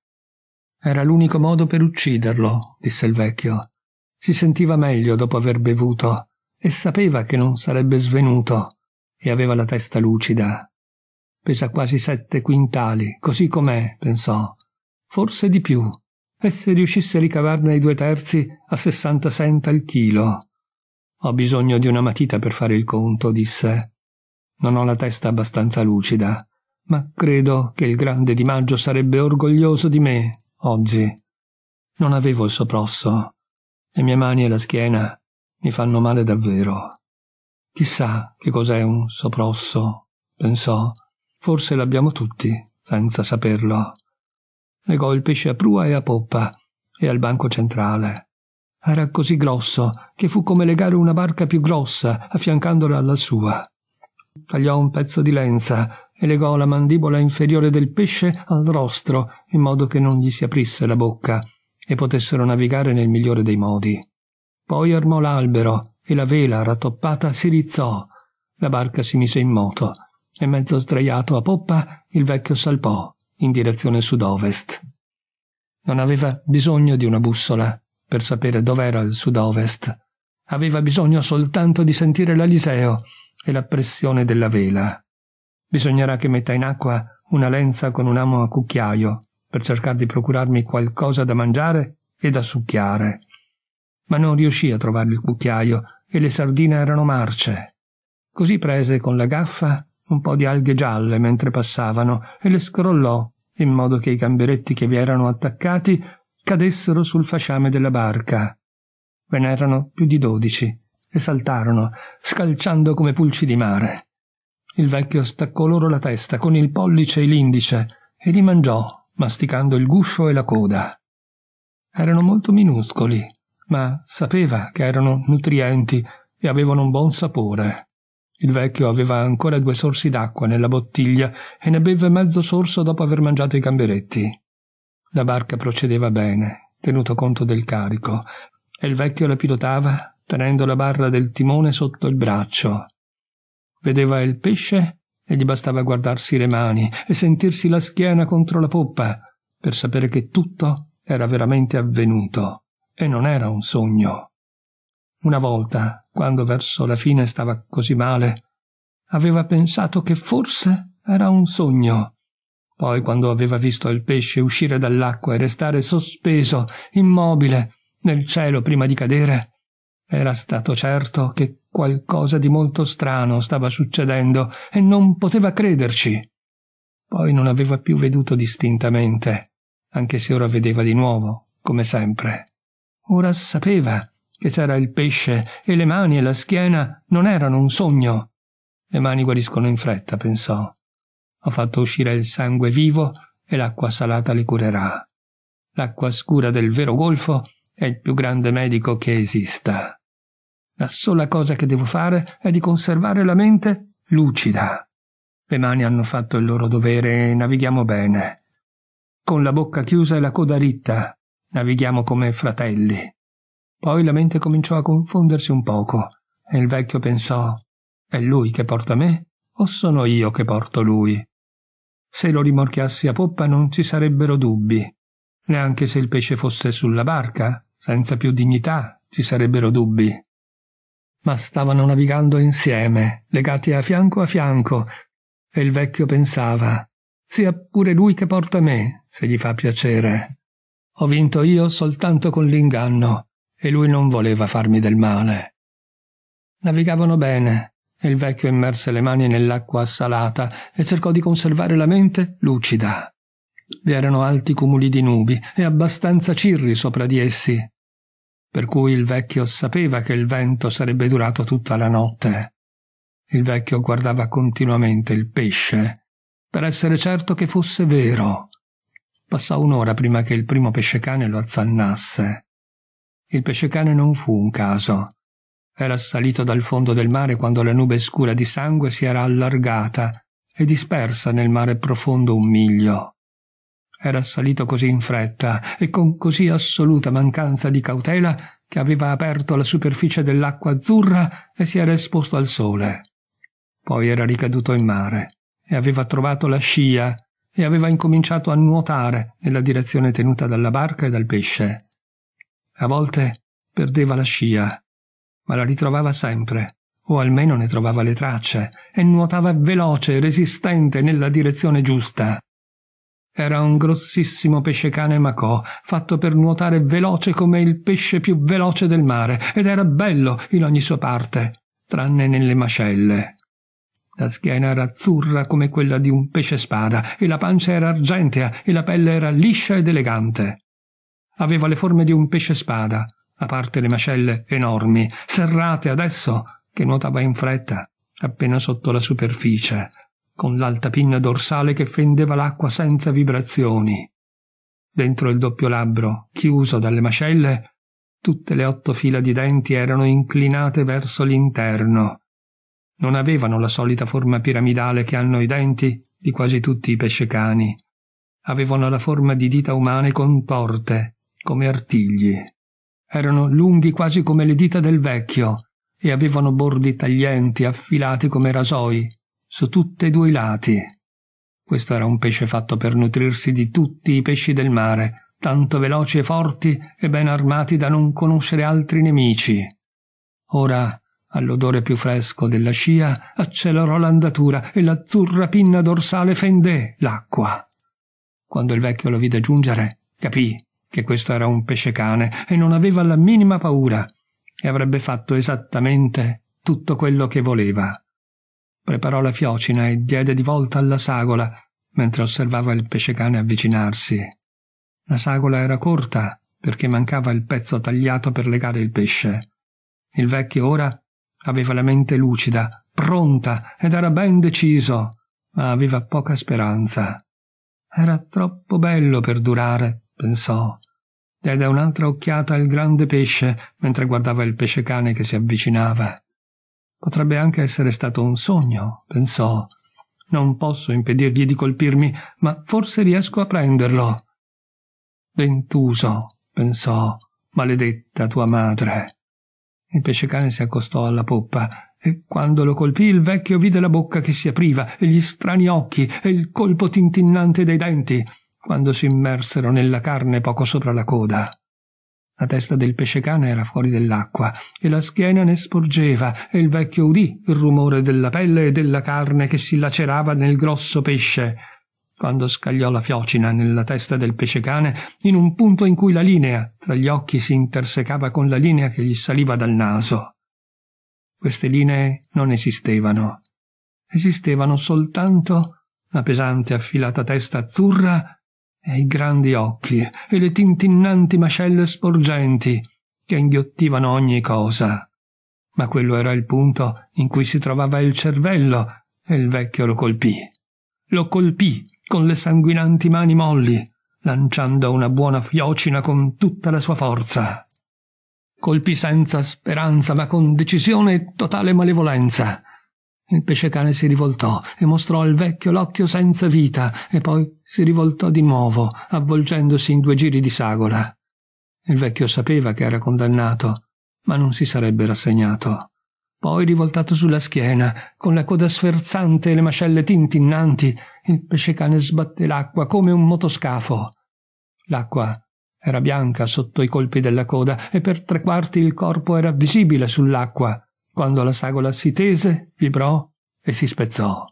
Era l'unico modo per ucciderlo, disse il vecchio. Si sentiva meglio dopo aver bevuto e sapeva che non sarebbe svenuto e aveva la testa lucida. Pesa quasi sette quintali, così com'è, pensò. Forse di più. E se riuscisse a ricavarne i due terzi a sessanta cent al chilo? Ho bisogno di una matita per fare il conto, disse. Non ho la testa abbastanza lucida, ma credo che il grande Di Maggio sarebbe orgoglioso di me oggi. Non avevo il soprosso. Le mie mani e la schiena mi fanno male davvero. Chissà che cos'è un soprosso, pensò. Forse l'abbiamo tutti, senza saperlo. Legò il pesce a prua e a poppa e al banco centrale. Era così grosso che fu come legare una barca più grossa affiancandola alla sua. Tagliò un pezzo di lenza e legò la mandibola inferiore del pesce al rostro in modo che non gli si aprisse la bocca e potessero navigare nel migliore dei modi. Poi armò l'albero e la vela rattoppata si rizzò. La barca si mise in moto e mezzo sdraiato a poppa il vecchio salpò in direzione sud-ovest. Non aveva bisogno di una bussola per sapere dov'era il sud-ovest. Aveva bisogno soltanto di sentire l'Aliseo e la pressione della vela. Bisognerà che metta in acqua una lenza con un amo a cucchiaio per cercare di procurarmi qualcosa da mangiare e da succhiare. Ma non riuscì a trovare il cucchiaio e le sardine erano marce. Così prese con la gaffa un po' di alghe gialle mentre passavano e le scrollò in modo che i gamberetti che vi erano attaccati cadessero sul fasciame della barca. Ve n'erano più di dodici e saltarono, scalciando come pulci di mare. Il vecchio staccò loro la testa con il pollice e l'indice e li mangiò masticando il guscio e la coda. Erano molto minuscoli, ma sapeva che erano nutrienti e avevano un buon sapore. Il vecchio aveva ancora due sorsi d'acqua nella bottiglia e ne beve mezzo sorso dopo aver mangiato i gamberetti. La barca procedeva bene, tenuto conto del carico, e il vecchio la pilotava tenendo la barra del timone sotto il braccio. Vedeva il pesce e gli bastava guardarsi le mani e sentirsi la schiena contro la poppa per sapere che tutto era veramente avvenuto e non era un sogno. Una volta, quando verso la fine stava così male, aveva pensato che forse era un sogno. Poi, quando aveva visto il pesce uscire dall'acqua e restare sospeso, immobile, nel cielo prima di cadere, era stato certo che Qualcosa di molto strano stava succedendo e non poteva crederci. Poi non aveva più veduto distintamente, anche se ora vedeva di nuovo, come sempre. Ora sapeva che c'era il pesce e le mani e la schiena non erano un sogno. Le mani guariscono in fretta, pensò. Ho fatto uscire il sangue vivo e l'acqua salata li curerà. L'acqua scura del vero golfo è il più grande medico che esista. La sola cosa che devo fare è di conservare la mente lucida. Le mani hanno fatto il loro dovere e navighiamo bene. Con la bocca chiusa e la coda ritta, navighiamo come fratelli. Poi la mente cominciò a confondersi un poco e il vecchio pensò: è lui che porta me o sono io che porto lui? Se lo rimorchiassi a poppa non ci sarebbero dubbi. Neanche se il pesce fosse sulla barca, senza più dignità, ci sarebbero dubbi ma stavano navigando insieme, legati a fianco a fianco, e il vecchio pensava sia pure lui che porta me, se gli fa piacere. Ho vinto io soltanto con l'inganno, e lui non voleva farmi del male. Navigavano bene, e il vecchio immerse le mani nell'acqua assalata e cercò di conservare la mente lucida. Vi erano alti cumuli di nubi e abbastanza cirri sopra di essi, per cui il vecchio sapeva che il vento sarebbe durato tutta la notte. Il vecchio guardava continuamente il pesce, per essere certo che fosse vero. Passò un'ora prima che il primo pescecane lo azzannasse. Il pescecane non fu un caso. Era salito dal fondo del mare quando la nube scura di sangue si era allargata e dispersa nel mare profondo un miglio era salito così in fretta e con così assoluta mancanza di cautela che aveva aperto la superficie dell'acqua azzurra e si era esposto al sole. Poi era ricaduto in mare e aveva trovato la scia e aveva incominciato a nuotare nella direzione tenuta dalla barca e dal pesce. A volte perdeva la scia, ma la ritrovava sempre, o almeno ne trovava le tracce, e nuotava veloce e resistente nella direzione giusta. Era un grossissimo pesce cane macò, fatto per nuotare veloce come il pesce più veloce del mare, ed era bello in ogni sua parte, tranne nelle mascelle. La schiena era azzurra come quella di un pesce spada, e la pancia era argentea, e la pelle era liscia ed elegante. Aveva le forme di un pesce spada, a parte le mascelle enormi, serrate adesso, che nuotava in fretta, appena sotto la superficie, con l'alta pinna dorsale che fendeva l'acqua senza vibrazioni. Dentro il doppio labbro, chiuso dalle mascelle, tutte le otto fila di denti erano inclinate verso l'interno. Non avevano la solita forma piramidale che hanno i denti di quasi tutti i pescecani. Avevano la forma di dita umane contorte, come artigli. Erano lunghi quasi come le dita del vecchio e avevano bordi taglienti affilati come rasoi su tutti e due i lati. Questo era un pesce fatto per nutrirsi di tutti i pesci del mare, tanto veloci e forti e ben armati da non conoscere altri nemici. Ora, all'odore più fresco della scia, accelerò l'andatura e l'azzurra pinna dorsale fendè l'acqua. Quando il vecchio lo vide giungere, capì che questo era un pesce cane e non aveva la minima paura e avrebbe fatto esattamente tutto quello che voleva preparò la fiocina e diede di volta alla sagola mentre osservava il pesce cane avvicinarsi. La sagola era corta perché mancava il pezzo tagliato per legare il pesce. Il vecchio ora aveva la mente lucida, pronta ed era ben deciso, ma aveva poca speranza. Era troppo bello per durare, pensò. Diede un'altra occhiata al grande pesce mentre guardava il pesce cane che si avvicinava. Potrebbe anche essere stato un sogno, pensò. Non posso impedirgli di colpirmi, ma forse riesco a prenderlo. Dentuso, pensò, maledetta tua madre. Il pesce-cane si accostò alla poppa e quando lo colpì il vecchio vide la bocca che si apriva e gli strani occhi e il colpo tintinnante dei denti quando si immersero nella carne poco sopra la coda. La testa del pesce cane era fuori dell'acqua e la schiena ne sporgeva e il vecchio udì il rumore della pelle e della carne che si lacerava nel grosso pesce. Quando scagliò la fiocina nella testa del pesce cane, in un punto in cui la linea tra gli occhi si intersecava con la linea che gli saliva dal naso. Queste linee non esistevano. Esistevano soltanto la pesante affilata testa azzurra e i grandi occhi e le tintinnanti mascelle sporgenti che inghiottivano ogni cosa. Ma quello era il punto in cui si trovava il cervello e il vecchio lo colpì. Lo colpì con le sanguinanti mani molli, lanciando una buona fiocina con tutta la sua forza. Colpì senza speranza ma con decisione e totale malevolenza il pesce cane si rivoltò e mostrò al vecchio l'occhio senza vita e poi si rivoltò di nuovo, avvolgendosi in due giri di sagola. Il vecchio sapeva che era condannato, ma non si sarebbe rassegnato. Poi, rivoltato sulla schiena, con la coda sferzante e le mascelle tintinnanti, il pesce cane sbatté l'acqua come un motoscafo. L'acqua era bianca sotto i colpi della coda e per tre quarti il corpo era visibile sull'acqua quando la sagola si tese, vibrò e si spezzò.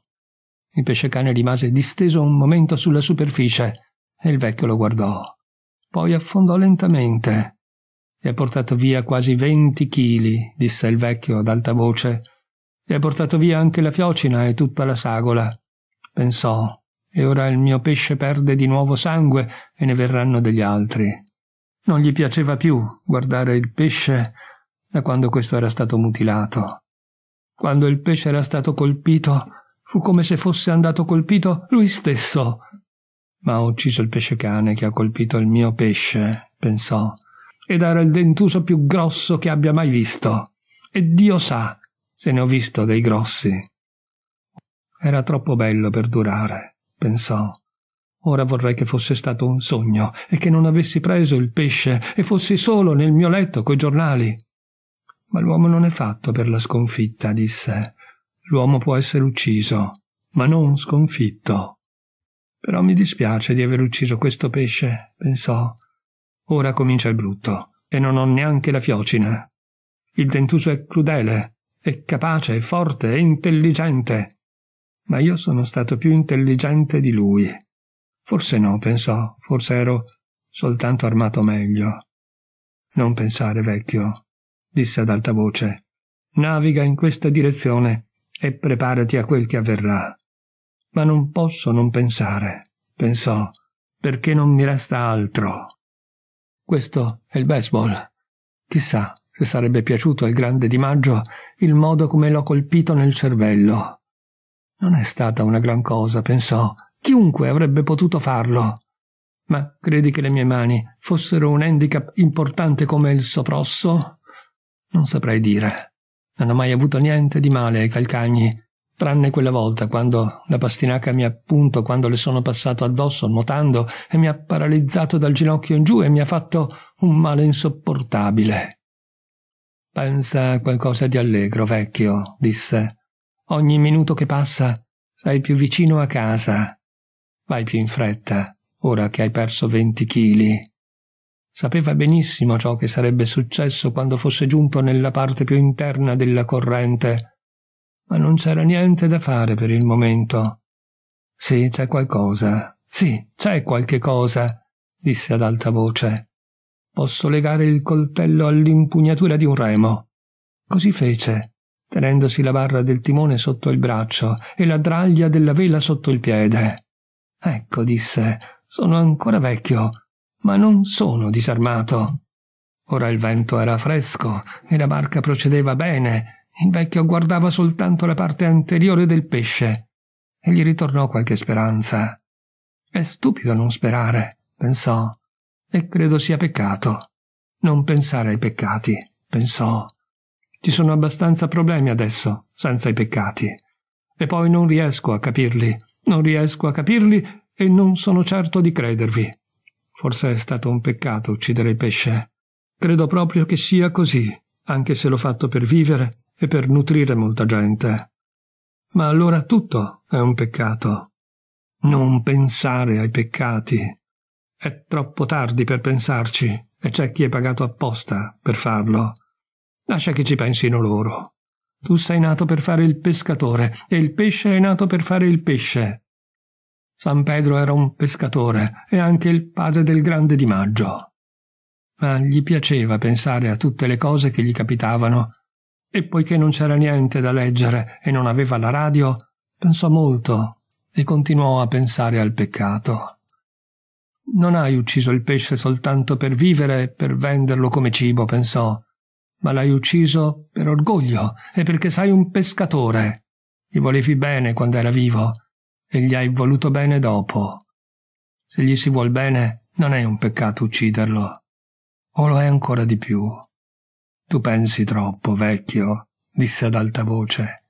Il pesce cane rimase disteso un momento sulla superficie e il vecchio lo guardò. Poi affondò lentamente. E ha portato via quasi venti chili, disse il vecchio ad alta voce. E ha portato via anche la fiocina e tutta la sagola. Pensò, e ora il mio pesce perde di nuovo sangue e ne verranno degli altri. Non gli piaceva più guardare il pesce da quando questo era stato mutilato. Quando il pesce era stato colpito, fu come se fosse andato colpito lui stesso. Ma ho ucciso il pesce cane che ha colpito il mio pesce, pensò, ed era il dentuso più grosso che abbia mai visto. E Dio sa se ne ho visto dei grossi. Era troppo bello per durare, pensò. Ora vorrei che fosse stato un sogno e che non avessi preso il pesce e fossi solo nel mio letto coi giornali. Ma l'uomo non è fatto per la sconfitta, disse. L'uomo può essere ucciso, ma non sconfitto. Però mi dispiace di aver ucciso questo pesce, pensò. Ora comincia il brutto, e non ho neanche la fiocina. Il dentuso è crudele, è capace, è forte, è intelligente. Ma io sono stato più intelligente di lui. Forse no, pensò, forse ero soltanto armato meglio. Non pensare, vecchio, disse ad alta voce. Naviga in questa direzione e preparati a quel che avverrà. Ma non posso non pensare, pensò, perché non mi resta altro. Questo è il baseball. Chissà se sarebbe piaciuto al grande Di Maggio il modo come l'ho colpito nel cervello. Non è stata una gran cosa, pensò. Chiunque avrebbe potuto farlo. Ma credi che le mie mani fossero un handicap importante come il soprosso? Non saprei dire. Non ho mai avuto niente di male ai calcagni, tranne quella volta quando la pastinaca mi ha punto quando le sono passato addosso nuotando e mi ha paralizzato dal ginocchio in giù e mi ha fatto un male insopportabile. Pensa a qualcosa di allegro, vecchio, disse. Ogni minuto che passa sei più vicino a casa. Vai più in fretta, ora che hai perso venti chili. Sapeva benissimo ciò che sarebbe successo quando fosse giunto nella parte più interna della corrente, ma non c'era niente da fare per il momento. Sì, c'è qualcosa. Sì, c'è qualche cosa, disse ad alta voce. Posso legare il coltello all'impugnatura di un remo. Così fece, tenendosi la barra del timone sotto il braccio e la draglia della vela sotto il piede. Ecco, disse, sono ancora vecchio ma non sono disarmato. Ora il vento era fresco e la barca procedeva bene. Il vecchio guardava soltanto la parte anteriore del pesce e gli ritornò qualche speranza. È stupido non sperare, pensò, e credo sia peccato. Non pensare ai peccati, pensò. Ci sono abbastanza problemi adesso, senza i peccati. E poi non riesco a capirli, non riesco a capirli e non sono certo di credervi. Forse è stato un peccato uccidere il pesce. Credo proprio che sia così, anche se l'ho fatto per vivere e per nutrire molta gente. Ma allora tutto è un peccato. Non pensare ai peccati. È troppo tardi per pensarci e c'è chi è pagato apposta per farlo. Lascia che ci pensino loro. Tu sei nato per fare il pescatore e il pesce è nato per fare il pesce. San Pedro era un pescatore e anche il padre del grande Di Maggio. Ma gli piaceva pensare a tutte le cose che gli capitavano e poiché non c'era niente da leggere e non aveva la radio, pensò molto e continuò a pensare al peccato. Non hai ucciso il pesce soltanto per vivere e per venderlo come cibo, pensò, ma l'hai ucciso per orgoglio e perché sei un pescatore. Gli volevi bene quando era vivo e gli hai voluto bene dopo. Se gli si vuol bene, non è un peccato ucciderlo. O lo è ancora di più. Tu pensi troppo, vecchio, disse ad alta voce.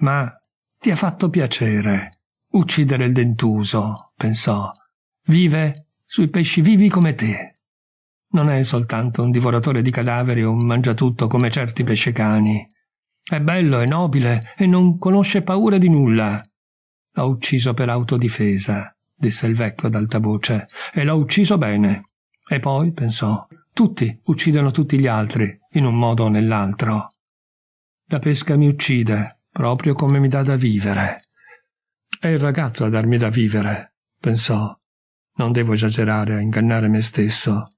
Ma ti ha fatto piacere uccidere il dentuso, pensò. Vive sui pesci vivi come te. Non è soltanto un divoratore di cadaveri o un mangiatutto come certi pescecani. È bello e nobile e non conosce paura di nulla. L'ho ucciso per autodifesa, disse il vecchio ad alta voce, e l'ho ucciso bene. E poi, pensò, tutti uccidono tutti gli altri, in un modo o nell'altro. La pesca mi uccide, proprio come mi dà da vivere. È il ragazzo a darmi da vivere, pensò. Non devo esagerare a ingannare me stesso.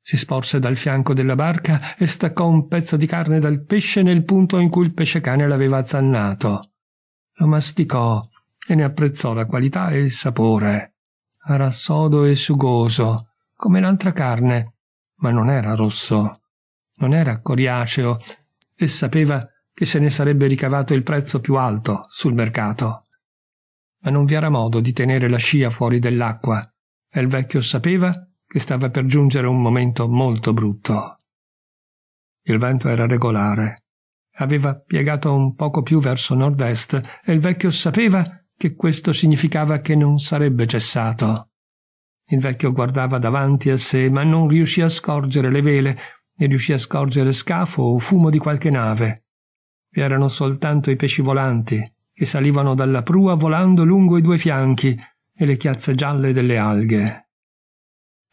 Si sporse dal fianco della barca e staccò un pezzo di carne dal pesce nel punto in cui il pesce cane l'aveva azzannato. Lo masticò e ne apprezzò la qualità e il sapore. Era sodo e sugoso, come l'altra carne, ma non era rosso, non era coriaceo e sapeva che se ne sarebbe ricavato il prezzo più alto sul mercato. Ma non vi era modo di tenere la scia fuori dell'acqua e il vecchio sapeva che stava per giungere un momento molto brutto. Il vento era regolare, aveva piegato un poco più verso nord-est e il vecchio sapeva che questo significava che non sarebbe cessato. Il vecchio guardava davanti a sé, ma non riuscì a scorgere le vele, né riuscì a scorgere scafo o fumo di qualche nave. Vi erano soltanto i pesci volanti, che salivano dalla prua volando lungo i due fianchi, e le chiazze gialle delle alghe.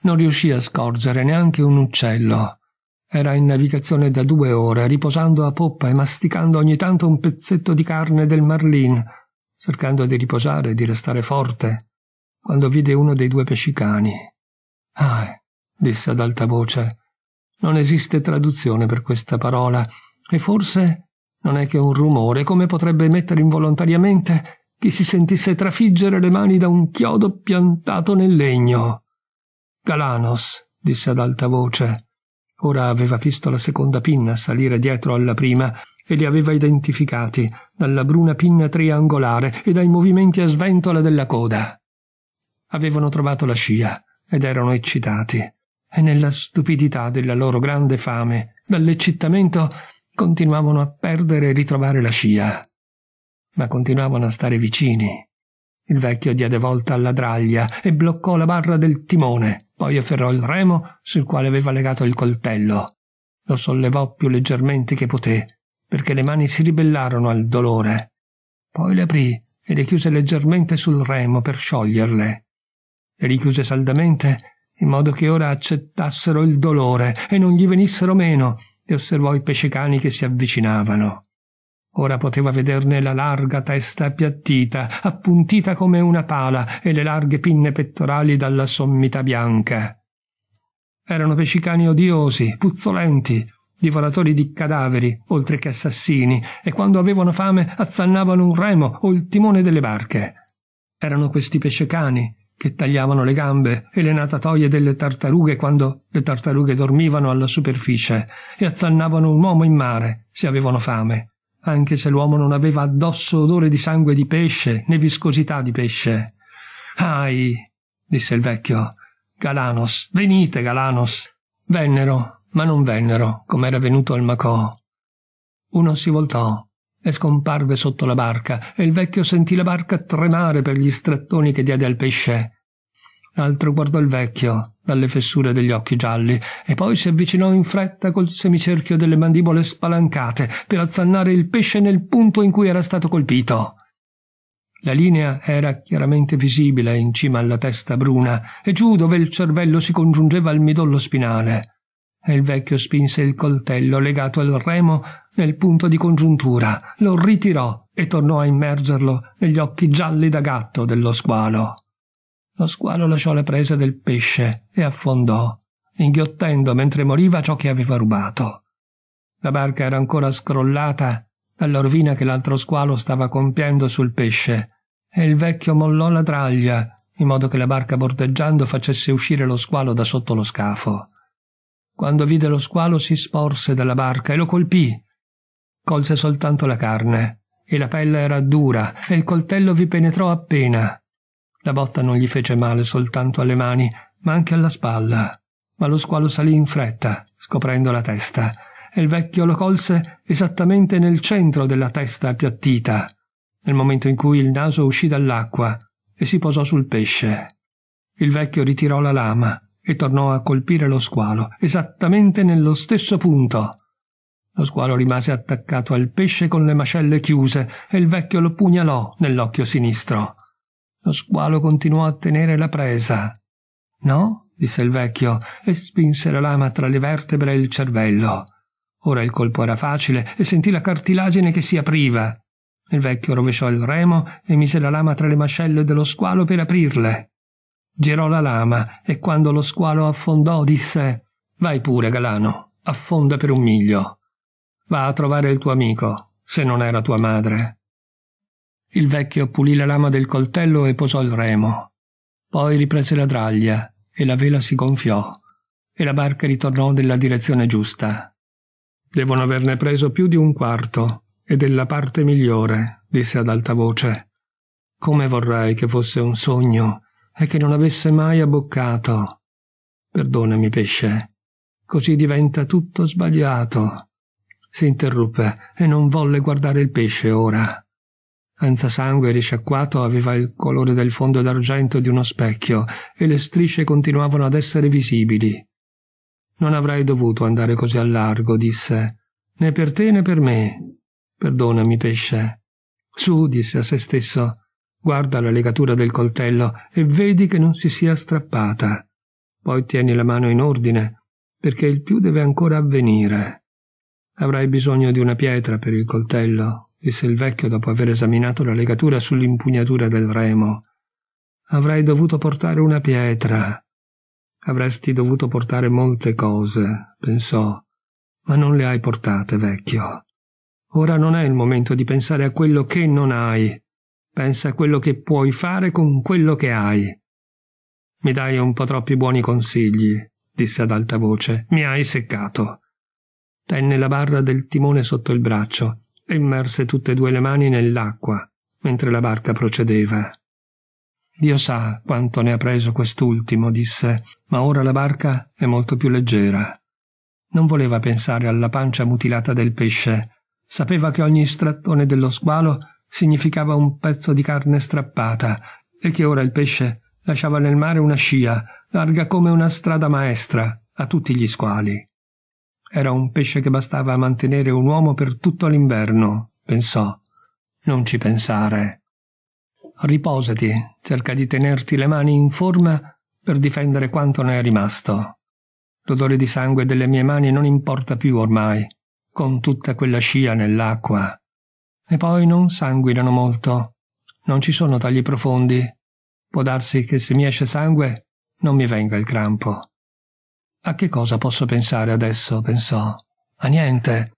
Non riuscì a scorgere neanche un uccello. Era in navigazione da due ore, riposando a poppa e masticando ogni tanto un pezzetto di carne del marlin, cercando di riposare e di restare forte, quando vide uno dei due pescicani. Ah, disse ad alta voce, non esiste traduzione per questa parola, e forse non è che un rumore, come potrebbe emettere involontariamente chi si sentisse trafiggere le mani da un chiodo piantato nel legno. Galanos, disse ad alta voce. Ora aveva visto la seconda pinna salire dietro alla prima e li aveva identificati dalla bruna pinna triangolare e dai movimenti a sventola della coda. Avevano trovato la scia ed erano eccitati, e nella stupidità della loro grande fame, dall'eccitamento, continuavano a perdere e ritrovare la scia. Ma continuavano a stare vicini. Il vecchio diede volta alla draglia e bloccò la barra del timone, poi afferrò il remo sul quale aveva legato il coltello. Lo sollevò più leggermente che poté perché le mani si ribellarono al dolore. Poi le aprì e le chiuse leggermente sul remo per scioglierle. Le richiuse saldamente in modo che ora accettassero il dolore e non gli venissero meno, e osservò i pescecani che si avvicinavano. Ora poteva vederne la larga testa appiattita, appuntita come una pala, e le larghe pinne pettorali dalla sommità bianca. Erano pescicani odiosi, puzzolenti, divoratori di cadaveri, oltre che assassini, e quando avevano fame azzannavano un remo o il timone delle barche. Erano questi pesce-cani che tagliavano le gambe e le natatoie delle tartarughe quando le tartarughe dormivano alla superficie e azzannavano un uomo in mare se avevano fame, anche se l'uomo non aveva addosso odore di sangue di pesce né viscosità di pesce. Ahi, disse il vecchio. Galanos, venite, Galanos. Vennero, ma non vennero, come era venuto al Macò. Uno si voltò e scomparve sotto la barca, e il vecchio sentì la barca tremare per gli strattoni che diede al pesce. L'altro guardò il vecchio dalle fessure degli occhi gialli e poi si avvicinò in fretta col semicerchio delle mandibole spalancate per azzannare il pesce nel punto in cui era stato colpito. La linea era chiaramente visibile in cima alla testa bruna e giù dove il cervello si congiungeva al midollo spinale e il vecchio spinse il coltello legato al remo nel punto di congiuntura, lo ritirò e tornò a immergerlo negli occhi gialli da gatto dello squalo. Lo squalo lasciò le prese del pesce e affondò, inghiottendo mentre moriva ciò che aveva rubato. La barca era ancora scrollata dalla rovina che l'altro squalo stava compiendo sul pesce, e il vecchio mollò la draglia in modo che la barca bordeggiando facesse uscire lo squalo da sotto lo scafo. Quando vide lo squalo si sporse dalla barca e lo colpì. Colse soltanto la carne, e la pelle era dura, e il coltello vi penetrò appena. La botta non gli fece male soltanto alle mani, ma anche alla spalla. Ma lo squalo salì in fretta, scoprendo la testa, e il vecchio lo colse esattamente nel centro della testa appiattita, nel momento in cui il naso uscì dall'acqua e si posò sul pesce. Il vecchio ritirò la lama e tornò a colpire lo squalo, esattamente nello stesso punto. Lo squalo rimase attaccato al pesce con le mascelle chiuse e il vecchio lo pugnalò nell'occhio sinistro. Lo squalo continuò a tenere la presa. No? disse il vecchio e spinse la lama tra le vertebre e il cervello. Ora il colpo era facile e sentì la cartilagine che si apriva. Il vecchio rovesciò il remo e mise la lama tra le mascelle dello squalo per aprirle. Girò la lama e quando lo squalo affondò disse Vai pure, Galano, affonda per un miglio. Va a trovare il tuo amico, se non era tua madre. Il vecchio pulì la lama del coltello e posò il remo. Poi riprese la draglia e la vela si gonfiò e la barca ritornò nella direzione giusta. Devono averne preso più di un quarto e della parte migliore, disse ad alta voce. Come vorrei che fosse un sogno è che non avesse mai abboccato. Perdonami, pesce. Così diventa tutto sbagliato. Si interruppe e non volle guardare il pesce ora. Senza sangue risciacquato aveva il colore del fondo d'argento di uno specchio e le strisce continuavano ad essere visibili. Non avrei dovuto andare così a largo, disse. Né per te né per me. Perdonami, pesce. Su, disse a se stesso, Guarda la legatura del coltello e vedi che non si sia strappata. Poi tieni la mano in ordine, perché il più deve ancora avvenire. Avrai bisogno di una pietra per il coltello, disse il vecchio dopo aver esaminato la legatura sull'impugnatura del remo. Avrai dovuto portare una pietra. Avresti dovuto portare molte cose, pensò, ma non le hai portate, vecchio. Ora non è il momento di pensare a quello che non hai, Pensa a quello che puoi fare con quello che hai. Mi dai un po' troppi buoni consigli, disse ad alta voce. Mi hai seccato. Tenne la barra del timone sotto il braccio e immerse tutte e due le mani nell'acqua mentre la barca procedeva. Dio sa quanto ne ha preso quest'ultimo, disse, ma ora la barca è molto più leggera. Non voleva pensare alla pancia mutilata del pesce. Sapeva che ogni strattone dello squalo significava un pezzo di carne strappata e che ora il pesce lasciava nel mare una scia larga come una strada maestra a tutti gli squali. Era un pesce che bastava a mantenere un uomo per tutto l'inverno, pensò. Non ci pensare. Riposati, cerca di tenerti le mani in forma per difendere quanto ne è rimasto. L'odore di sangue delle mie mani non importa più ormai, con tutta quella scia nell'acqua, e poi non sanguinano molto. Non ci sono tagli profondi. Può darsi che se mi esce sangue non mi venga il crampo. A che cosa posso pensare adesso? pensò. A niente.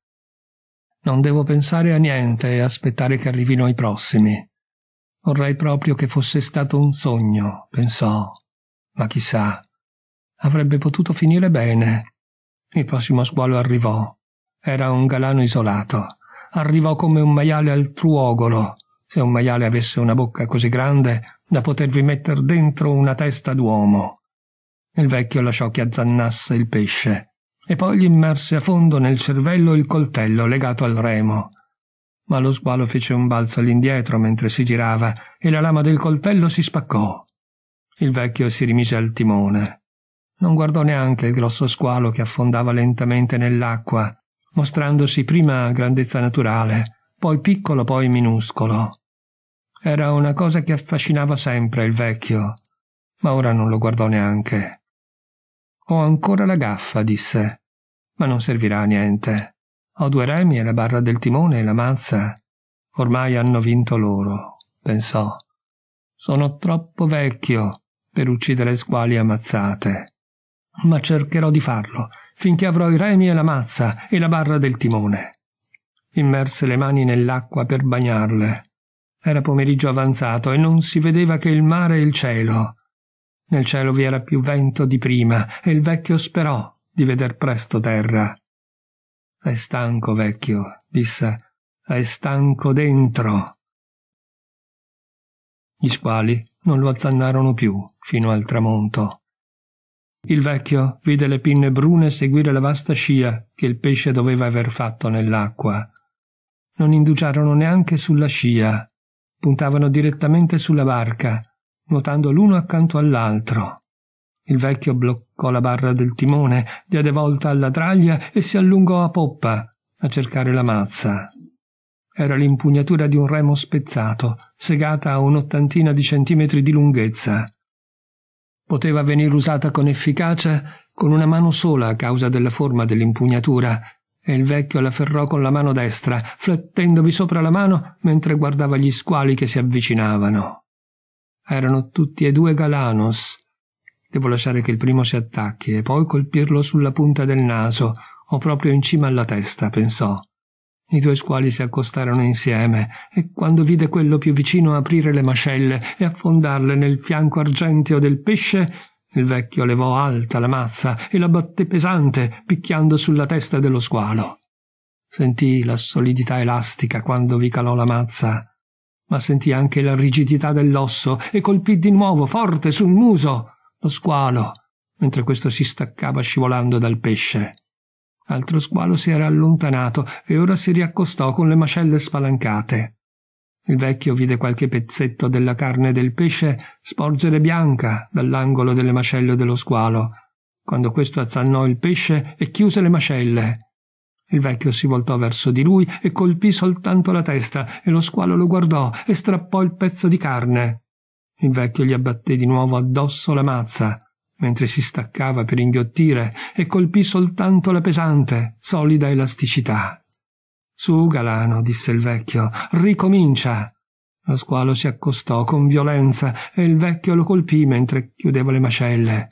Non devo pensare a niente e aspettare che arrivino i prossimi. Vorrei proprio che fosse stato un sogno, pensò. Ma chissà, avrebbe potuto finire bene. Il prossimo squalo arrivò. Era un galano isolato arrivò come un maiale al truogolo, se un maiale avesse una bocca così grande da potervi mettere dentro una testa d'uomo. Il vecchio lasciò che azzannasse il pesce e poi gli immerse a fondo nel cervello il coltello legato al remo. Ma lo squalo fece un balzo all'indietro mentre si girava e la lama del coltello si spaccò. Il vecchio si rimise al timone. Non guardò neanche il grosso squalo che affondava lentamente nell'acqua mostrandosi prima grandezza naturale, poi piccolo, poi minuscolo. Era una cosa che affascinava sempre il vecchio, ma ora non lo guardò neanche. Ho ancora la gaffa, disse, ma non servirà a niente. Ho due remi e la barra del timone e la mazza. Ormai hanno vinto loro, pensò. Sono troppo vecchio per uccidere squali ammazzate. Ma cercherò di farlo finché avrò i remi e la mazza e la barra del timone. Immerse le mani nell'acqua per bagnarle. Era pomeriggio avanzato e non si vedeva che il mare e il cielo. Nel cielo vi era più vento di prima e il vecchio sperò di veder presto terra. Sei stanco, vecchio, disse. Sei stanco dentro. Gli squali non lo azzannarono più fino al tramonto. Il vecchio vide le pinne brune seguire la vasta scia che il pesce doveva aver fatto nell'acqua. Non indugiarono neanche sulla scia, puntavano direttamente sulla barca, nuotando l'uno accanto all'altro. Il vecchio bloccò la barra del timone, diede volta alla draglia e si allungò a poppa a cercare la mazza. Era l'impugnatura di un remo spezzato, segata a un'ottantina di centimetri di lunghezza poteva venire usata con efficacia con una mano sola a causa della forma dell'impugnatura, e il vecchio la ferrò con la mano destra, flettendovi sopra la mano mentre guardava gli squali che si avvicinavano. Erano tutti e due galanos. Devo lasciare che il primo si attacchi e poi colpirlo sulla punta del naso, o proprio in cima alla testa, pensò. I due squali si accostarono insieme e quando vide quello più vicino aprire le mascelle e affondarle nel fianco argenteo del pesce, il vecchio levò alta la mazza e la batté pesante, picchiando sulla testa dello squalo. Sentì la solidità elastica quando vi calò la mazza, ma sentì anche la rigidità dell'osso e colpì di nuovo forte sul muso lo squalo, mentre questo si staccava scivolando dal pesce. Altro squalo si era allontanato e ora si riaccostò con le mascelle spalancate. Il vecchio vide qualche pezzetto della carne del pesce sporgere bianca dall'angolo delle mascelle dello squalo. Quando questo azzannò il pesce e chiuse le mascelle. Il vecchio si voltò verso di lui e colpì soltanto la testa e lo squalo lo guardò e strappò il pezzo di carne. Il vecchio gli abbatté di nuovo addosso la mazza mentre si staccava per inghiottire e colpì soltanto la pesante, solida elasticità. Su, Galano, disse il vecchio, ricomincia. Lo squalo si accostò con violenza e il vecchio lo colpì mentre chiudeva le mascelle.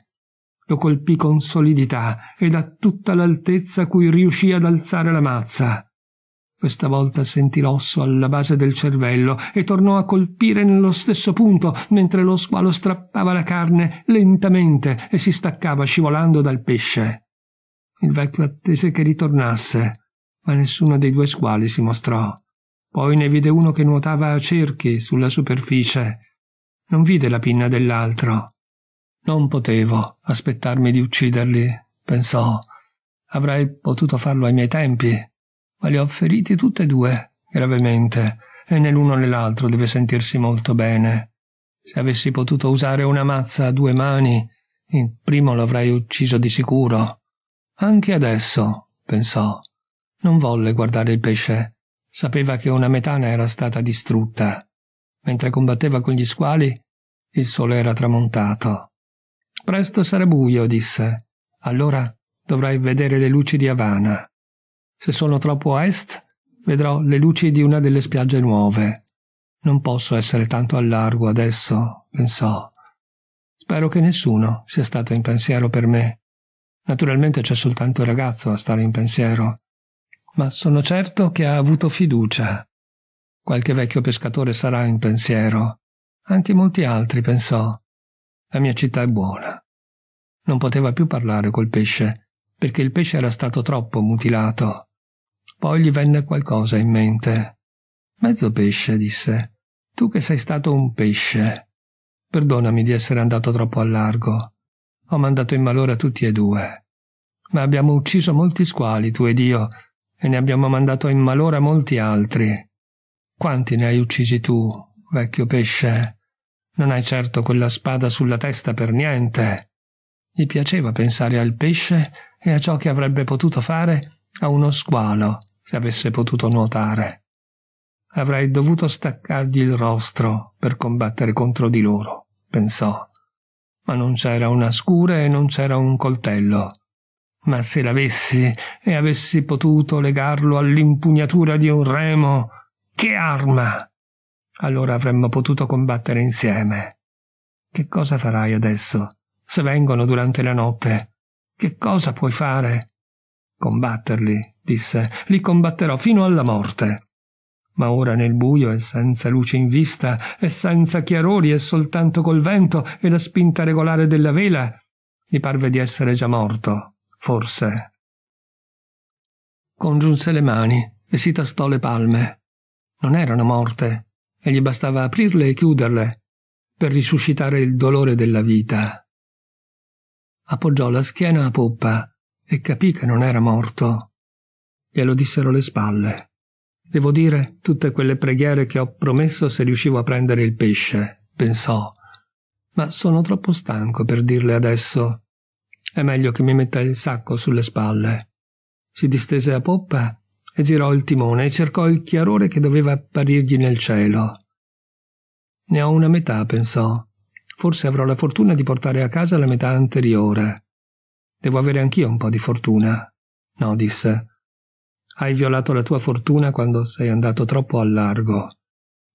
Lo colpì con solidità ed a tutta l'altezza cui riuscì ad alzare la mazza. Questa volta sentì l'osso alla base del cervello e tornò a colpire nello stesso punto mentre lo squalo strappava la carne lentamente e si staccava scivolando dal pesce. Il vecchio attese che ritornasse, ma nessuno dei due squali si mostrò. Poi ne vide uno che nuotava a cerchi sulla superficie. Non vide la pinna dell'altro. Non potevo aspettarmi di ucciderli, pensò. Avrei potuto farlo ai miei tempi ma li ho feriti tutte e due, gravemente, e né l'uno né l'altro deve sentirsi molto bene. Se avessi potuto usare una mazza a due mani, il primo l'avrei ucciso di sicuro. Anche adesso, pensò. Non volle guardare il pesce. Sapeva che una metana era stata distrutta. Mentre combatteva con gli squali, il sole era tramontato. Presto sarà buio, disse. Allora dovrai vedere le luci di Havana. Se sono troppo a est, vedrò le luci di una delle spiagge nuove. Non posso essere tanto al largo adesso, pensò. Spero che nessuno sia stato in pensiero per me. Naturalmente c'è soltanto il ragazzo a stare in pensiero, ma sono certo che ha avuto fiducia. Qualche vecchio pescatore sarà in pensiero. Anche molti altri, pensò. La mia città è buona. Non poteva più parlare col pesce, perché il pesce era stato troppo mutilato. Poi gli venne qualcosa in mente. Mezzo pesce, disse. Tu che sei stato un pesce. Perdonami di essere andato troppo a largo. Ho mandato in malora tutti e due. Ma abbiamo ucciso molti squali, tu ed io, e ne abbiamo mandato in malora molti altri. Quanti ne hai uccisi tu, vecchio pesce? Non hai certo quella spada sulla testa per niente. Gli piaceva pensare al pesce e a ciò che avrebbe potuto fare a uno squalo, se avesse potuto nuotare. Avrei dovuto staccargli il rostro per combattere contro di loro, pensò. Ma non c'era una scura e non c'era un coltello. Ma se l'avessi e avessi potuto legarlo all'impugnatura di un remo, che arma! Allora avremmo potuto combattere insieme. Che cosa farai adesso? Se vengono durante la notte, che cosa puoi fare? combatterli, disse, li combatterò fino alla morte. Ma ora nel buio e senza luce in vista e senza chiarori e soltanto col vento e la spinta regolare della vela, gli parve di essere già morto, forse. Congiunse le mani e si tastò le palme. Non erano morte e gli bastava aprirle e chiuderle per risuscitare il dolore della vita. Appoggiò la schiena a poppa e capì che non era morto. Glielo dissero le spalle. Devo dire tutte quelle preghiere che ho promesso se riuscivo a prendere il pesce, pensò. Ma sono troppo stanco per dirle adesso. È meglio che mi metta il sacco sulle spalle. Si distese a poppa e girò il timone e cercò il chiarore che doveva apparirgli nel cielo. Ne ho una metà, pensò. Forse avrò la fortuna di portare a casa la metà anteriore. Devo avere anch'io un po' di fortuna. No, disse. Hai violato la tua fortuna quando sei andato troppo al largo.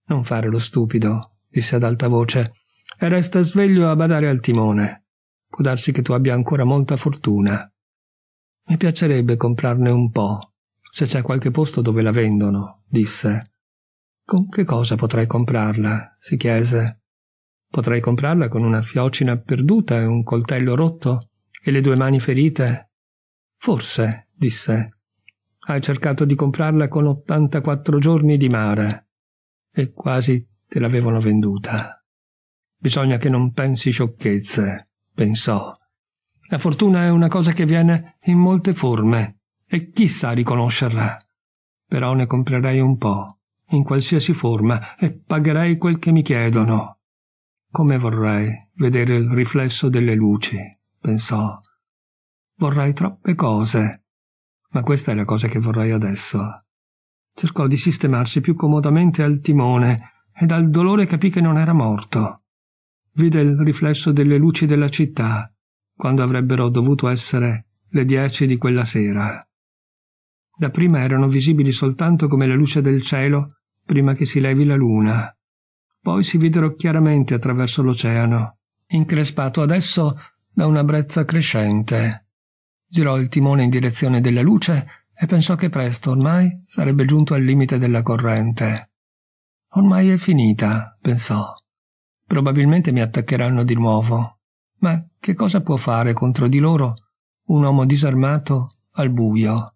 Non fare lo stupido, disse ad alta voce, e resta sveglio a badare al timone. Può darsi che tu abbia ancora molta fortuna. Mi piacerebbe comprarne un po', se c'è qualche posto dove la vendono, disse. Con che cosa potrei comprarla? si chiese. Potrei comprarla con una fiocina perduta e un coltello rotto e le due mani ferite? Forse, disse. Hai cercato di comprarla con 84 giorni di mare. E quasi te l'avevano venduta. Bisogna che non pensi sciocchezze, pensò. La fortuna è una cosa che viene in molte forme e chi sa riconoscerla. Però ne comprerei un po', in qualsiasi forma, e pagherei quel che mi chiedono. Come vorrei vedere il riflesso delle luci pensò. Vorrei troppe cose, ma questa è la cosa che vorrei adesso. Cercò di sistemarsi più comodamente al timone e dal dolore capì che non era morto. Vide il riflesso delle luci della città, quando avrebbero dovuto essere le dieci di quella sera. Da prima erano visibili soltanto come la luce del cielo prima che si levi la luna. Poi si videro chiaramente attraverso l'oceano, increspato adesso da una brezza crescente. Girò il timone in direzione della luce e pensò che presto ormai sarebbe giunto al limite della corrente. Ormai è finita, pensò. Probabilmente mi attaccheranno di nuovo. Ma che cosa può fare contro di loro un uomo disarmato al buio?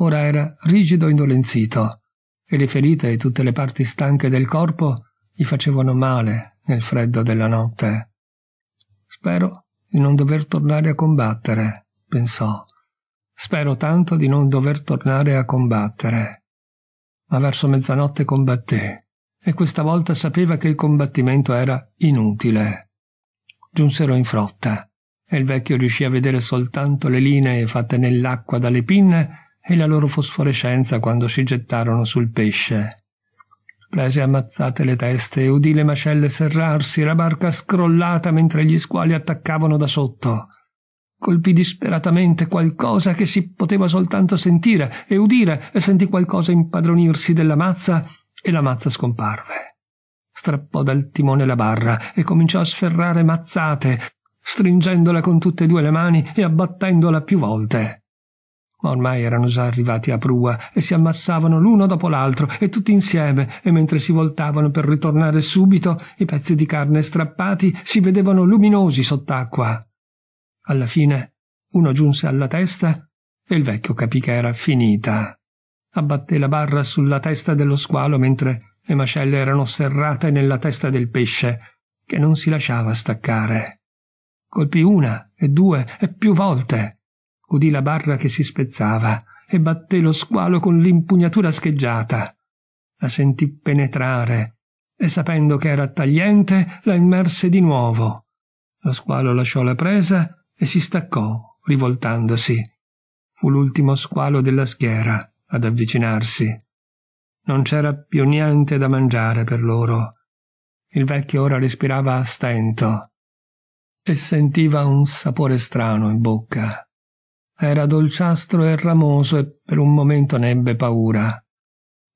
Ora era rigido e indolenzito, e le ferite e tutte le parti stanche del corpo gli facevano male nel freddo della notte. Spero di non dover tornare a combattere, pensò. Spero tanto di non dover tornare a combattere. Ma verso mezzanotte combatté, e questa volta sapeva che il combattimento era inutile. Giunsero in frotta, e il vecchio riuscì a vedere soltanto le linee fatte nell'acqua dalle pinne e la loro fosforescenza quando si gettarono sul pesce prese ammazzate le teste, e udì le mascelle serrarsi, la barca scrollata mentre gli squali attaccavano da sotto. Colpì disperatamente qualcosa che si poteva soltanto sentire e udire e sentì qualcosa impadronirsi della mazza e la mazza scomparve. Strappò dal timone la barra e cominciò a sferrare mazzate, stringendola con tutte e due le mani e abbattendola più volte ma ormai erano già arrivati a prua e si ammassavano l'uno dopo l'altro e tutti insieme e mentre si voltavano per ritornare subito i pezzi di carne strappati si vedevano luminosi sott'acqua. Alla fine uno giunse alla testa e il vecchio capì che era finita. Abbatté la barra sulla testa dello squalo mentre le mascelle erano serrate nella testa del pesce, che non si lasciava staccare. Colpì una e due e più volte udì la barra che si spezzava e batté lo squalo con l'impugnatura scheggiata. La sentì penetrare e sapendo che era tagliente la immerse di nuovo. Lo squalo lasciò la presa e si staccò, rivoltandosi. Fu l'ultimo squalo della schiera ad avvicinarsi. Non c'era più niente da mangiare per loro. Il vecchio ora respirava a stento e sentiva un sapore strano in bocca. Era dolciastro e ramoso e per un momento ne ebbe paura.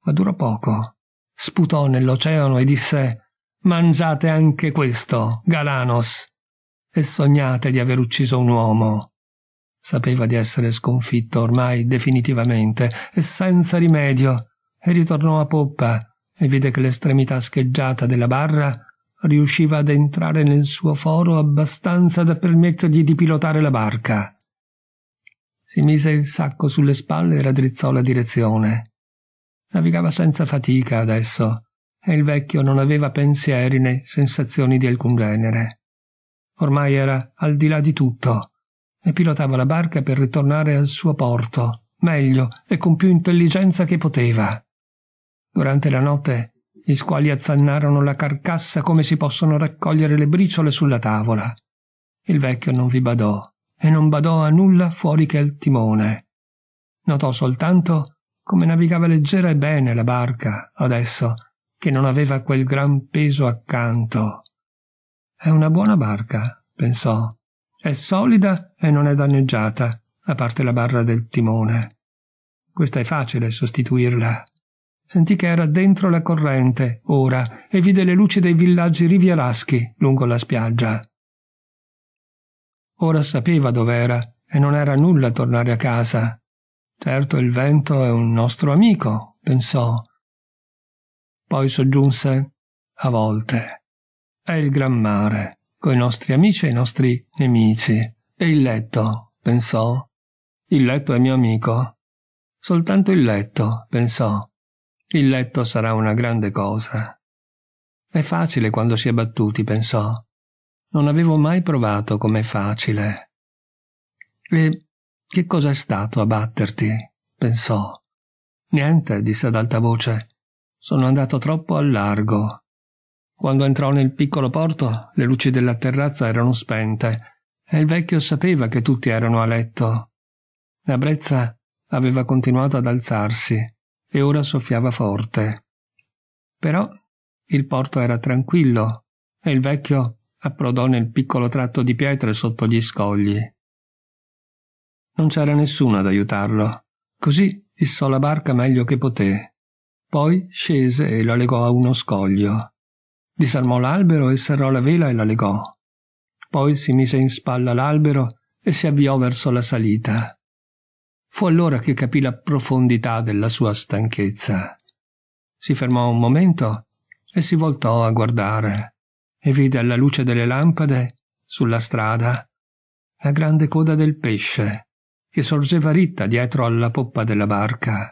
Ma durò poco. Sputò nell'oceano e disse Mangiate anche questo, Galanos, e sognate di aver ucciso un uomo. Sapeva di essere sconfitto ormai definitivamente e senza rimedio, e ritornò a poppa e vide che l'estremità scheggiata della barra riusciva ad entrare nel suo foro abbastanza da permettergli di pilotare la barca. Si mise il sacco sulle spalle e raddrizzò la direzione. Navigava senza fatica adesso, e il vecchio non aveva pensieri né sensazioni di alcun genere. Ormai era al di là di tutto, e pilotava la barca per ritornare al suo porto, meglio e con più intelligenza che poteva. Durante la notte gli squali azzannarono la carcassa come si possono raccogliere le briciole sulla tavola. Il vecchio non vi badò e non badò a nulla fuori che il timone. Notò soltanto come navigava leggera e bene la barca adesso che non aveva quel gran peso accanto. È una buona barca, pensò. È solida e non è danneggiata, a parte la barra del timone. Questa è facile sostituirla. Sentì che era dentro la corrente, ora, e vide le luci dei villaggi rivieraschi lungo la spiaggia. Ora sapeva dov'era e non era nulla tornare a casa. Certo il vento è un nostro amico, pensò. Poi soggiunse a volte. È il gran mare, coi nostri amici e i nostri nemici. E il letto, pensò. Il letto è mio amico. Soltanto il letto, pensò. Il letto sarà una grande cosa. È facile quando si è battuti, pensò. Non avevo mai provato com'è facile. E che cosa è stato a batterti? pensò. Niente, disse ad alta voce. Sono andato troppo al largo. Quando entrò nel piccolo porto, le luci della terrazza erano spente e il vecchio sapeva che tutti erano a letto. La brezza aveva continuato ad alzarsi e ora soffiava forte. Però il porto era tranquillo e il vecchio approdò nel piccolo tratto di pietre sotto gli scogli. Non c'era nessuno ad aiutarlo, così issò la barca meglio che poté. Poi scese e la legò a uno scoglio. Disarmò l'albero e serrò la vela e la legò. Poi si mise in spalla l'albero e si avviò verso la salita. Fu allora che capì la profondità della sua stanchezza. Si fermò un momento e si voltò a guardare e vide alla luce delle lampade, sulla strada, la grande coda del pesce che sorgeva ritta dietro alla poppa della barca.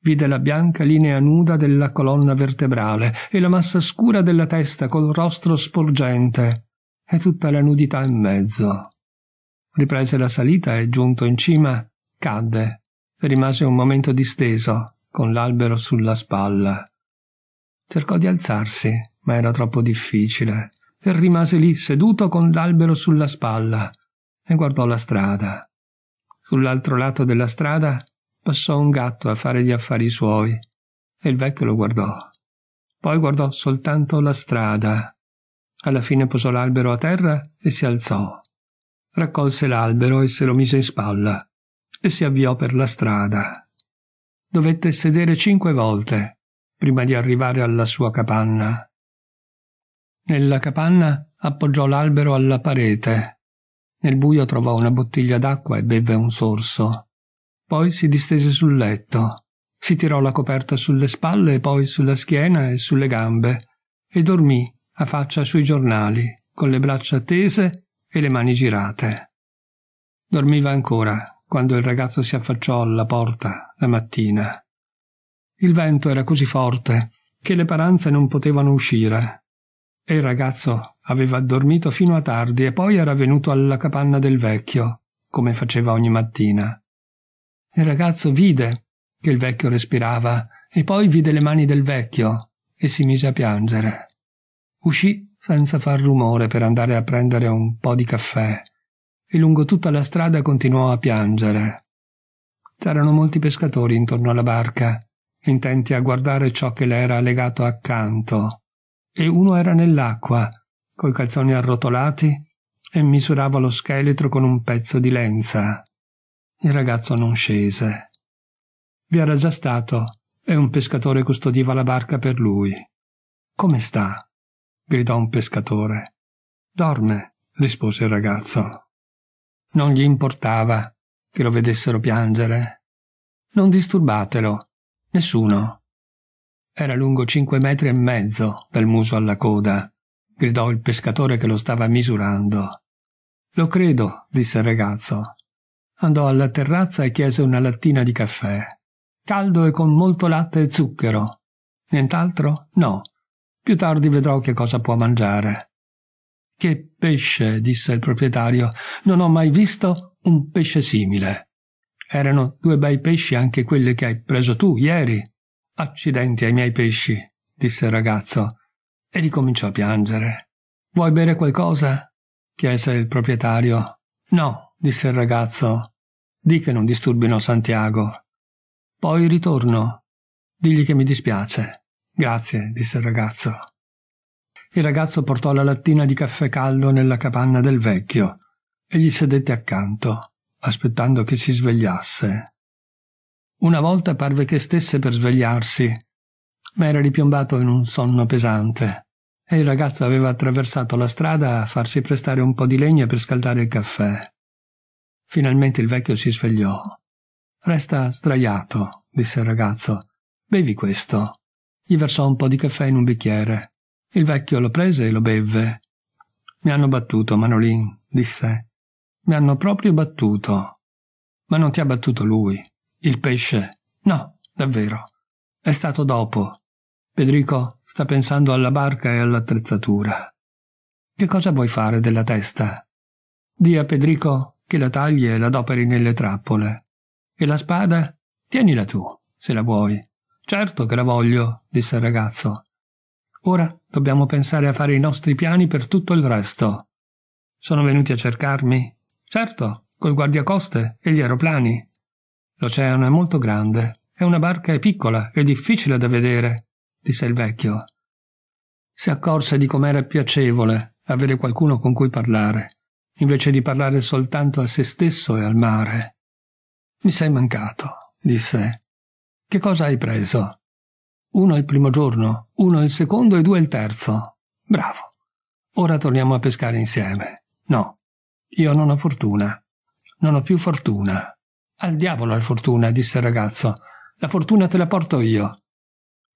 Vide la bianca linea nuda della colonna vertebrale e la massa scura della testa col rostro sporgente e tutta la nudità in mezzo. Riprese la salita e, giunto in cima, cadde e rimase un momento disteso, con l'albero sulla spalla. Cercò di alzarsi, ma era troppo difficile, e rimase lì seduto con l'albero sulla spalla e guardò la strada. Sull'altro lato della strada passò un gatto a fare gli affari suoi, e il vecchio lo guardò. Poi guardò soltanto la strada. Alla fine posò l'albero a terra e si alzò. Raccolse l'albero e se lo mise in spalla, e si avviò per la strada. Dovette sedere cinque volte prima di arrivare alla sua capanna. Nella capanna appoggiò l'albero alla parete. Nel buio trovò una bottiglia d'acqua e bevve un sorso. Poi si distese sul letto. Si tirò la coperta sulle spalle e poi sulla schiena e sulle gambe e dormì a faccia sui giornali, con le braccia tese e le mani girate. Dormiva ancora quando il ragazzo si affacciò alla porta la mattina. Il vento era così forte che le paranze non potevano uscire e il ragazzo aveva dormito fino a tardi e poi era venuto alla capanna del vecchio, come faceva ogni mattina. Il ragazzo vide che il vecchio respirava e poi vide le mani del vecchio e si mise a piangere. Uscì senza far rumore per andare a prendere un po' di caffè e lungo tutta la strada continuò a piangere. C'erano molti pescatori intorno alla barca, intenti a guardare ciò che le era legato accanto, e uno era nell'acqua, coi calzoni arrotolati, e misurava lo scheletro con un pezzo di lenza. Il ragazzo non scese. Vi era già stato e un pescatore custodiva la barca per lui. Come sta? gridò un pescatore. Dorme, rispose il ragazzo. Non gli importava che lo vedessero piangere. Non disturbatelo, nessuno. Era lungo cinque metri e mezzo, dal muso alla coda, gridò il pescatore che lo stava misurando. Lo credo, disse il ragazzo. Andò alla terrazza e chiese una lattina di caffè. Caldo e con molto latte e zucchero. Nient'altro? No. Più tardi vedrò che cosa può mangiare. Che pesce, disse il proprietario. Non ho mai visto un pesce simile. Erano due bei pesci anche quelli che hai preso tu ieri. Accidenti ai miei pesci, disse il ragazzo, e ricominciò a piangere. Vuoi bere qualcosa? chiese il proprietario. No, disse il ragazzo. Di che non disturbino Santiago. Poi ritorno. Digli che mi dispiace. Grazie, disse il ragazzo. Il ragazzo portò la lattina di caffè caldo nella capanna del vecchio e gli sedette accanto, aspettando che si svegliasse. Una volta parve che stesse per svegliarsi, ma era ripiombato in un sonno pesante e il ragazzo aveva attraversato la strada a farsi prestare un po' di legna per scaldare il caffè. Finalmente il vecchio si svegliò. Resta sdraiato, disse il ragazzo. Bevi questo. Gli versò un po' di caffè in un bicchiere. Il vecchio lo prese e lo bevve. Mi hanno battuto, Manolin, disse. Mi hanno proprio battuto. Ma non ti ha battuto lui. Il pesce. No, davvero. È stato dopo. Pedrico sta pensando alla barca e all'attrezzatura. Che cosa vuoi fare della testa? Dì a Pedrico che la tagli e la adoperi nelle trappole. E la spada? Tienila tu, se la vuoi. Certo che la voglio, disse il ragazzo. Ora dobbiamo pensare a fare i nostri piani per tutto il resto. Sono venuti a cercarmi? Certo, col guardiacoste e gli aeroplani. L'oceano è molto grande e una barca è piccola e difficile da vedere, disse il vecchio. Si accorse di com'era piacevole avere qualcuno con cui parlare, invece di parlare soltanto a se stesso e al mare. Mi sei mancato, disse. Che cosa hai preso? Uno il primo giorno, uno il secondo e due il terzo. Bravo. Ora torniamo a pescare insieme. No, io non ho fortuna. Non ho più fortuna. Al diavolo la fortuna, disse il ragazzo. La fortuna te la porto io.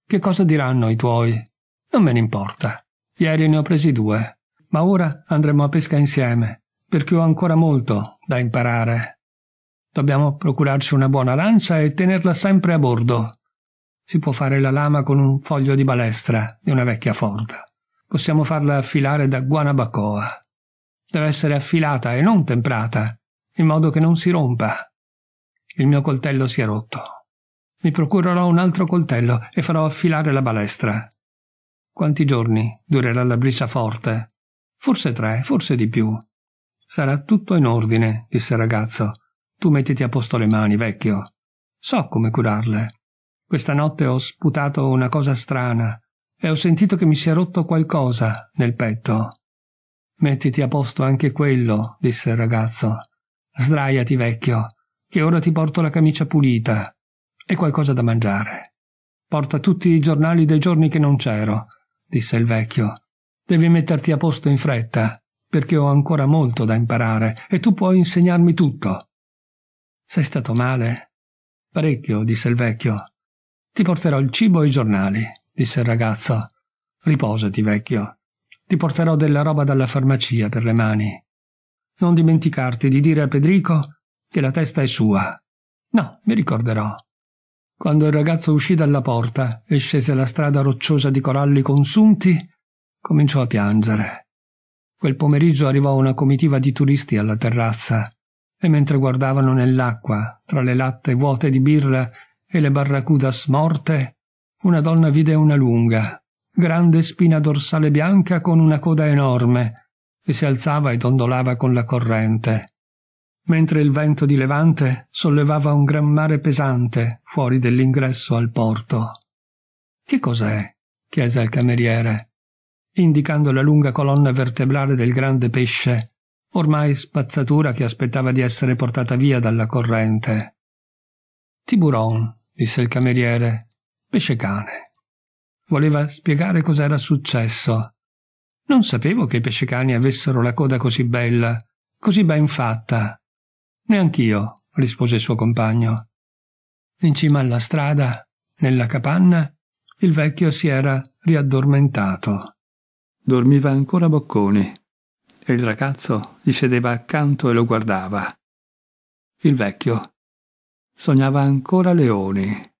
Che cosa diranno i tuoi? Non me ne importa. Ieri ne ho presi due, ma ora andremo a pesca insieme, perché ho ancora molto da imparare. Dobbiamo procurarci una buona lancia e tenerla sempre a bordo. Si può fare la lama con un foglio di balestra di una vecchia Ford. Possiamo farla affilare da Guanabacoa. Deve essere affilata e non temprata, in modo che non si rompa. Il mio coltello si è rotto. Mi procurerò un altro coltello e farò affilare la balestra. Quanti giorni durerà la brisa forte? Forse tre, forse di più. Sarà tutto in ordine, disse il ragazzo. Tu mettiti a posto le mani, vecchio. So come curarle. Questa notte ho sputato una cosa strana e ho sentito che mi si è rotto qualcosa nel petto. Mettiti a posto anche quello, disse il ragazzo. Sdraiati, vecchio, che ora ti porto la camicia pulita e qualcosa da mangiare. Porta tutti i giornali dei giorni che non c'ero, disse il vecchio. Devi metterti a posto in fretta, perché ho ancora molto da imparare e tu puoi insegnarmi tutto. Sei stato male? Parecchio, disse il vecchio. Ti porterò il cibo e i giornali, disse il ragazzo. Riposati, vecchio. Ti porterò della roba dalla farmacia per le mani. Non dimenticarti di dire a Pedrico che la testa è sua. No, mi ricorderò. Quando il ragazzo uscì dalla porta e scese la strada rocciosa di coralli consunti, cominciò a piangere. Quel pomeriggio arrivò una comitiva di turisti alla terrazza e mentre guardavano nell'acqua, tra le latte vuote di birra e le barracuda smorte, una donna vide una lunga, grande spina dorsale bianca con una coda enorme, che si alzava e dondolava con la corrente mentre il vento di levante sollevava un gran mare pesante fuori dell'ingresso al porto. Che cos'è? chiese al cameriere, indicando la lunga colonna vertebrale del grande pesce, ormai spazzatura che aspettava di essere portata via dalla corrente. Tiburon, disse il cameriere, pesce cane. Voleva spiegare cos'era successo. Non sapevo che i pescecani avessero la coda così bella, così ben fatta. Neanch'io, rispose il suo compagno. In cima alla strada, nella capanna, il vecchio si era riaddormentato. Dormiva ancora bocconi e il ragazzo gli sedeva accanto e lo guardava. Il vecchio sognava ancora leoni.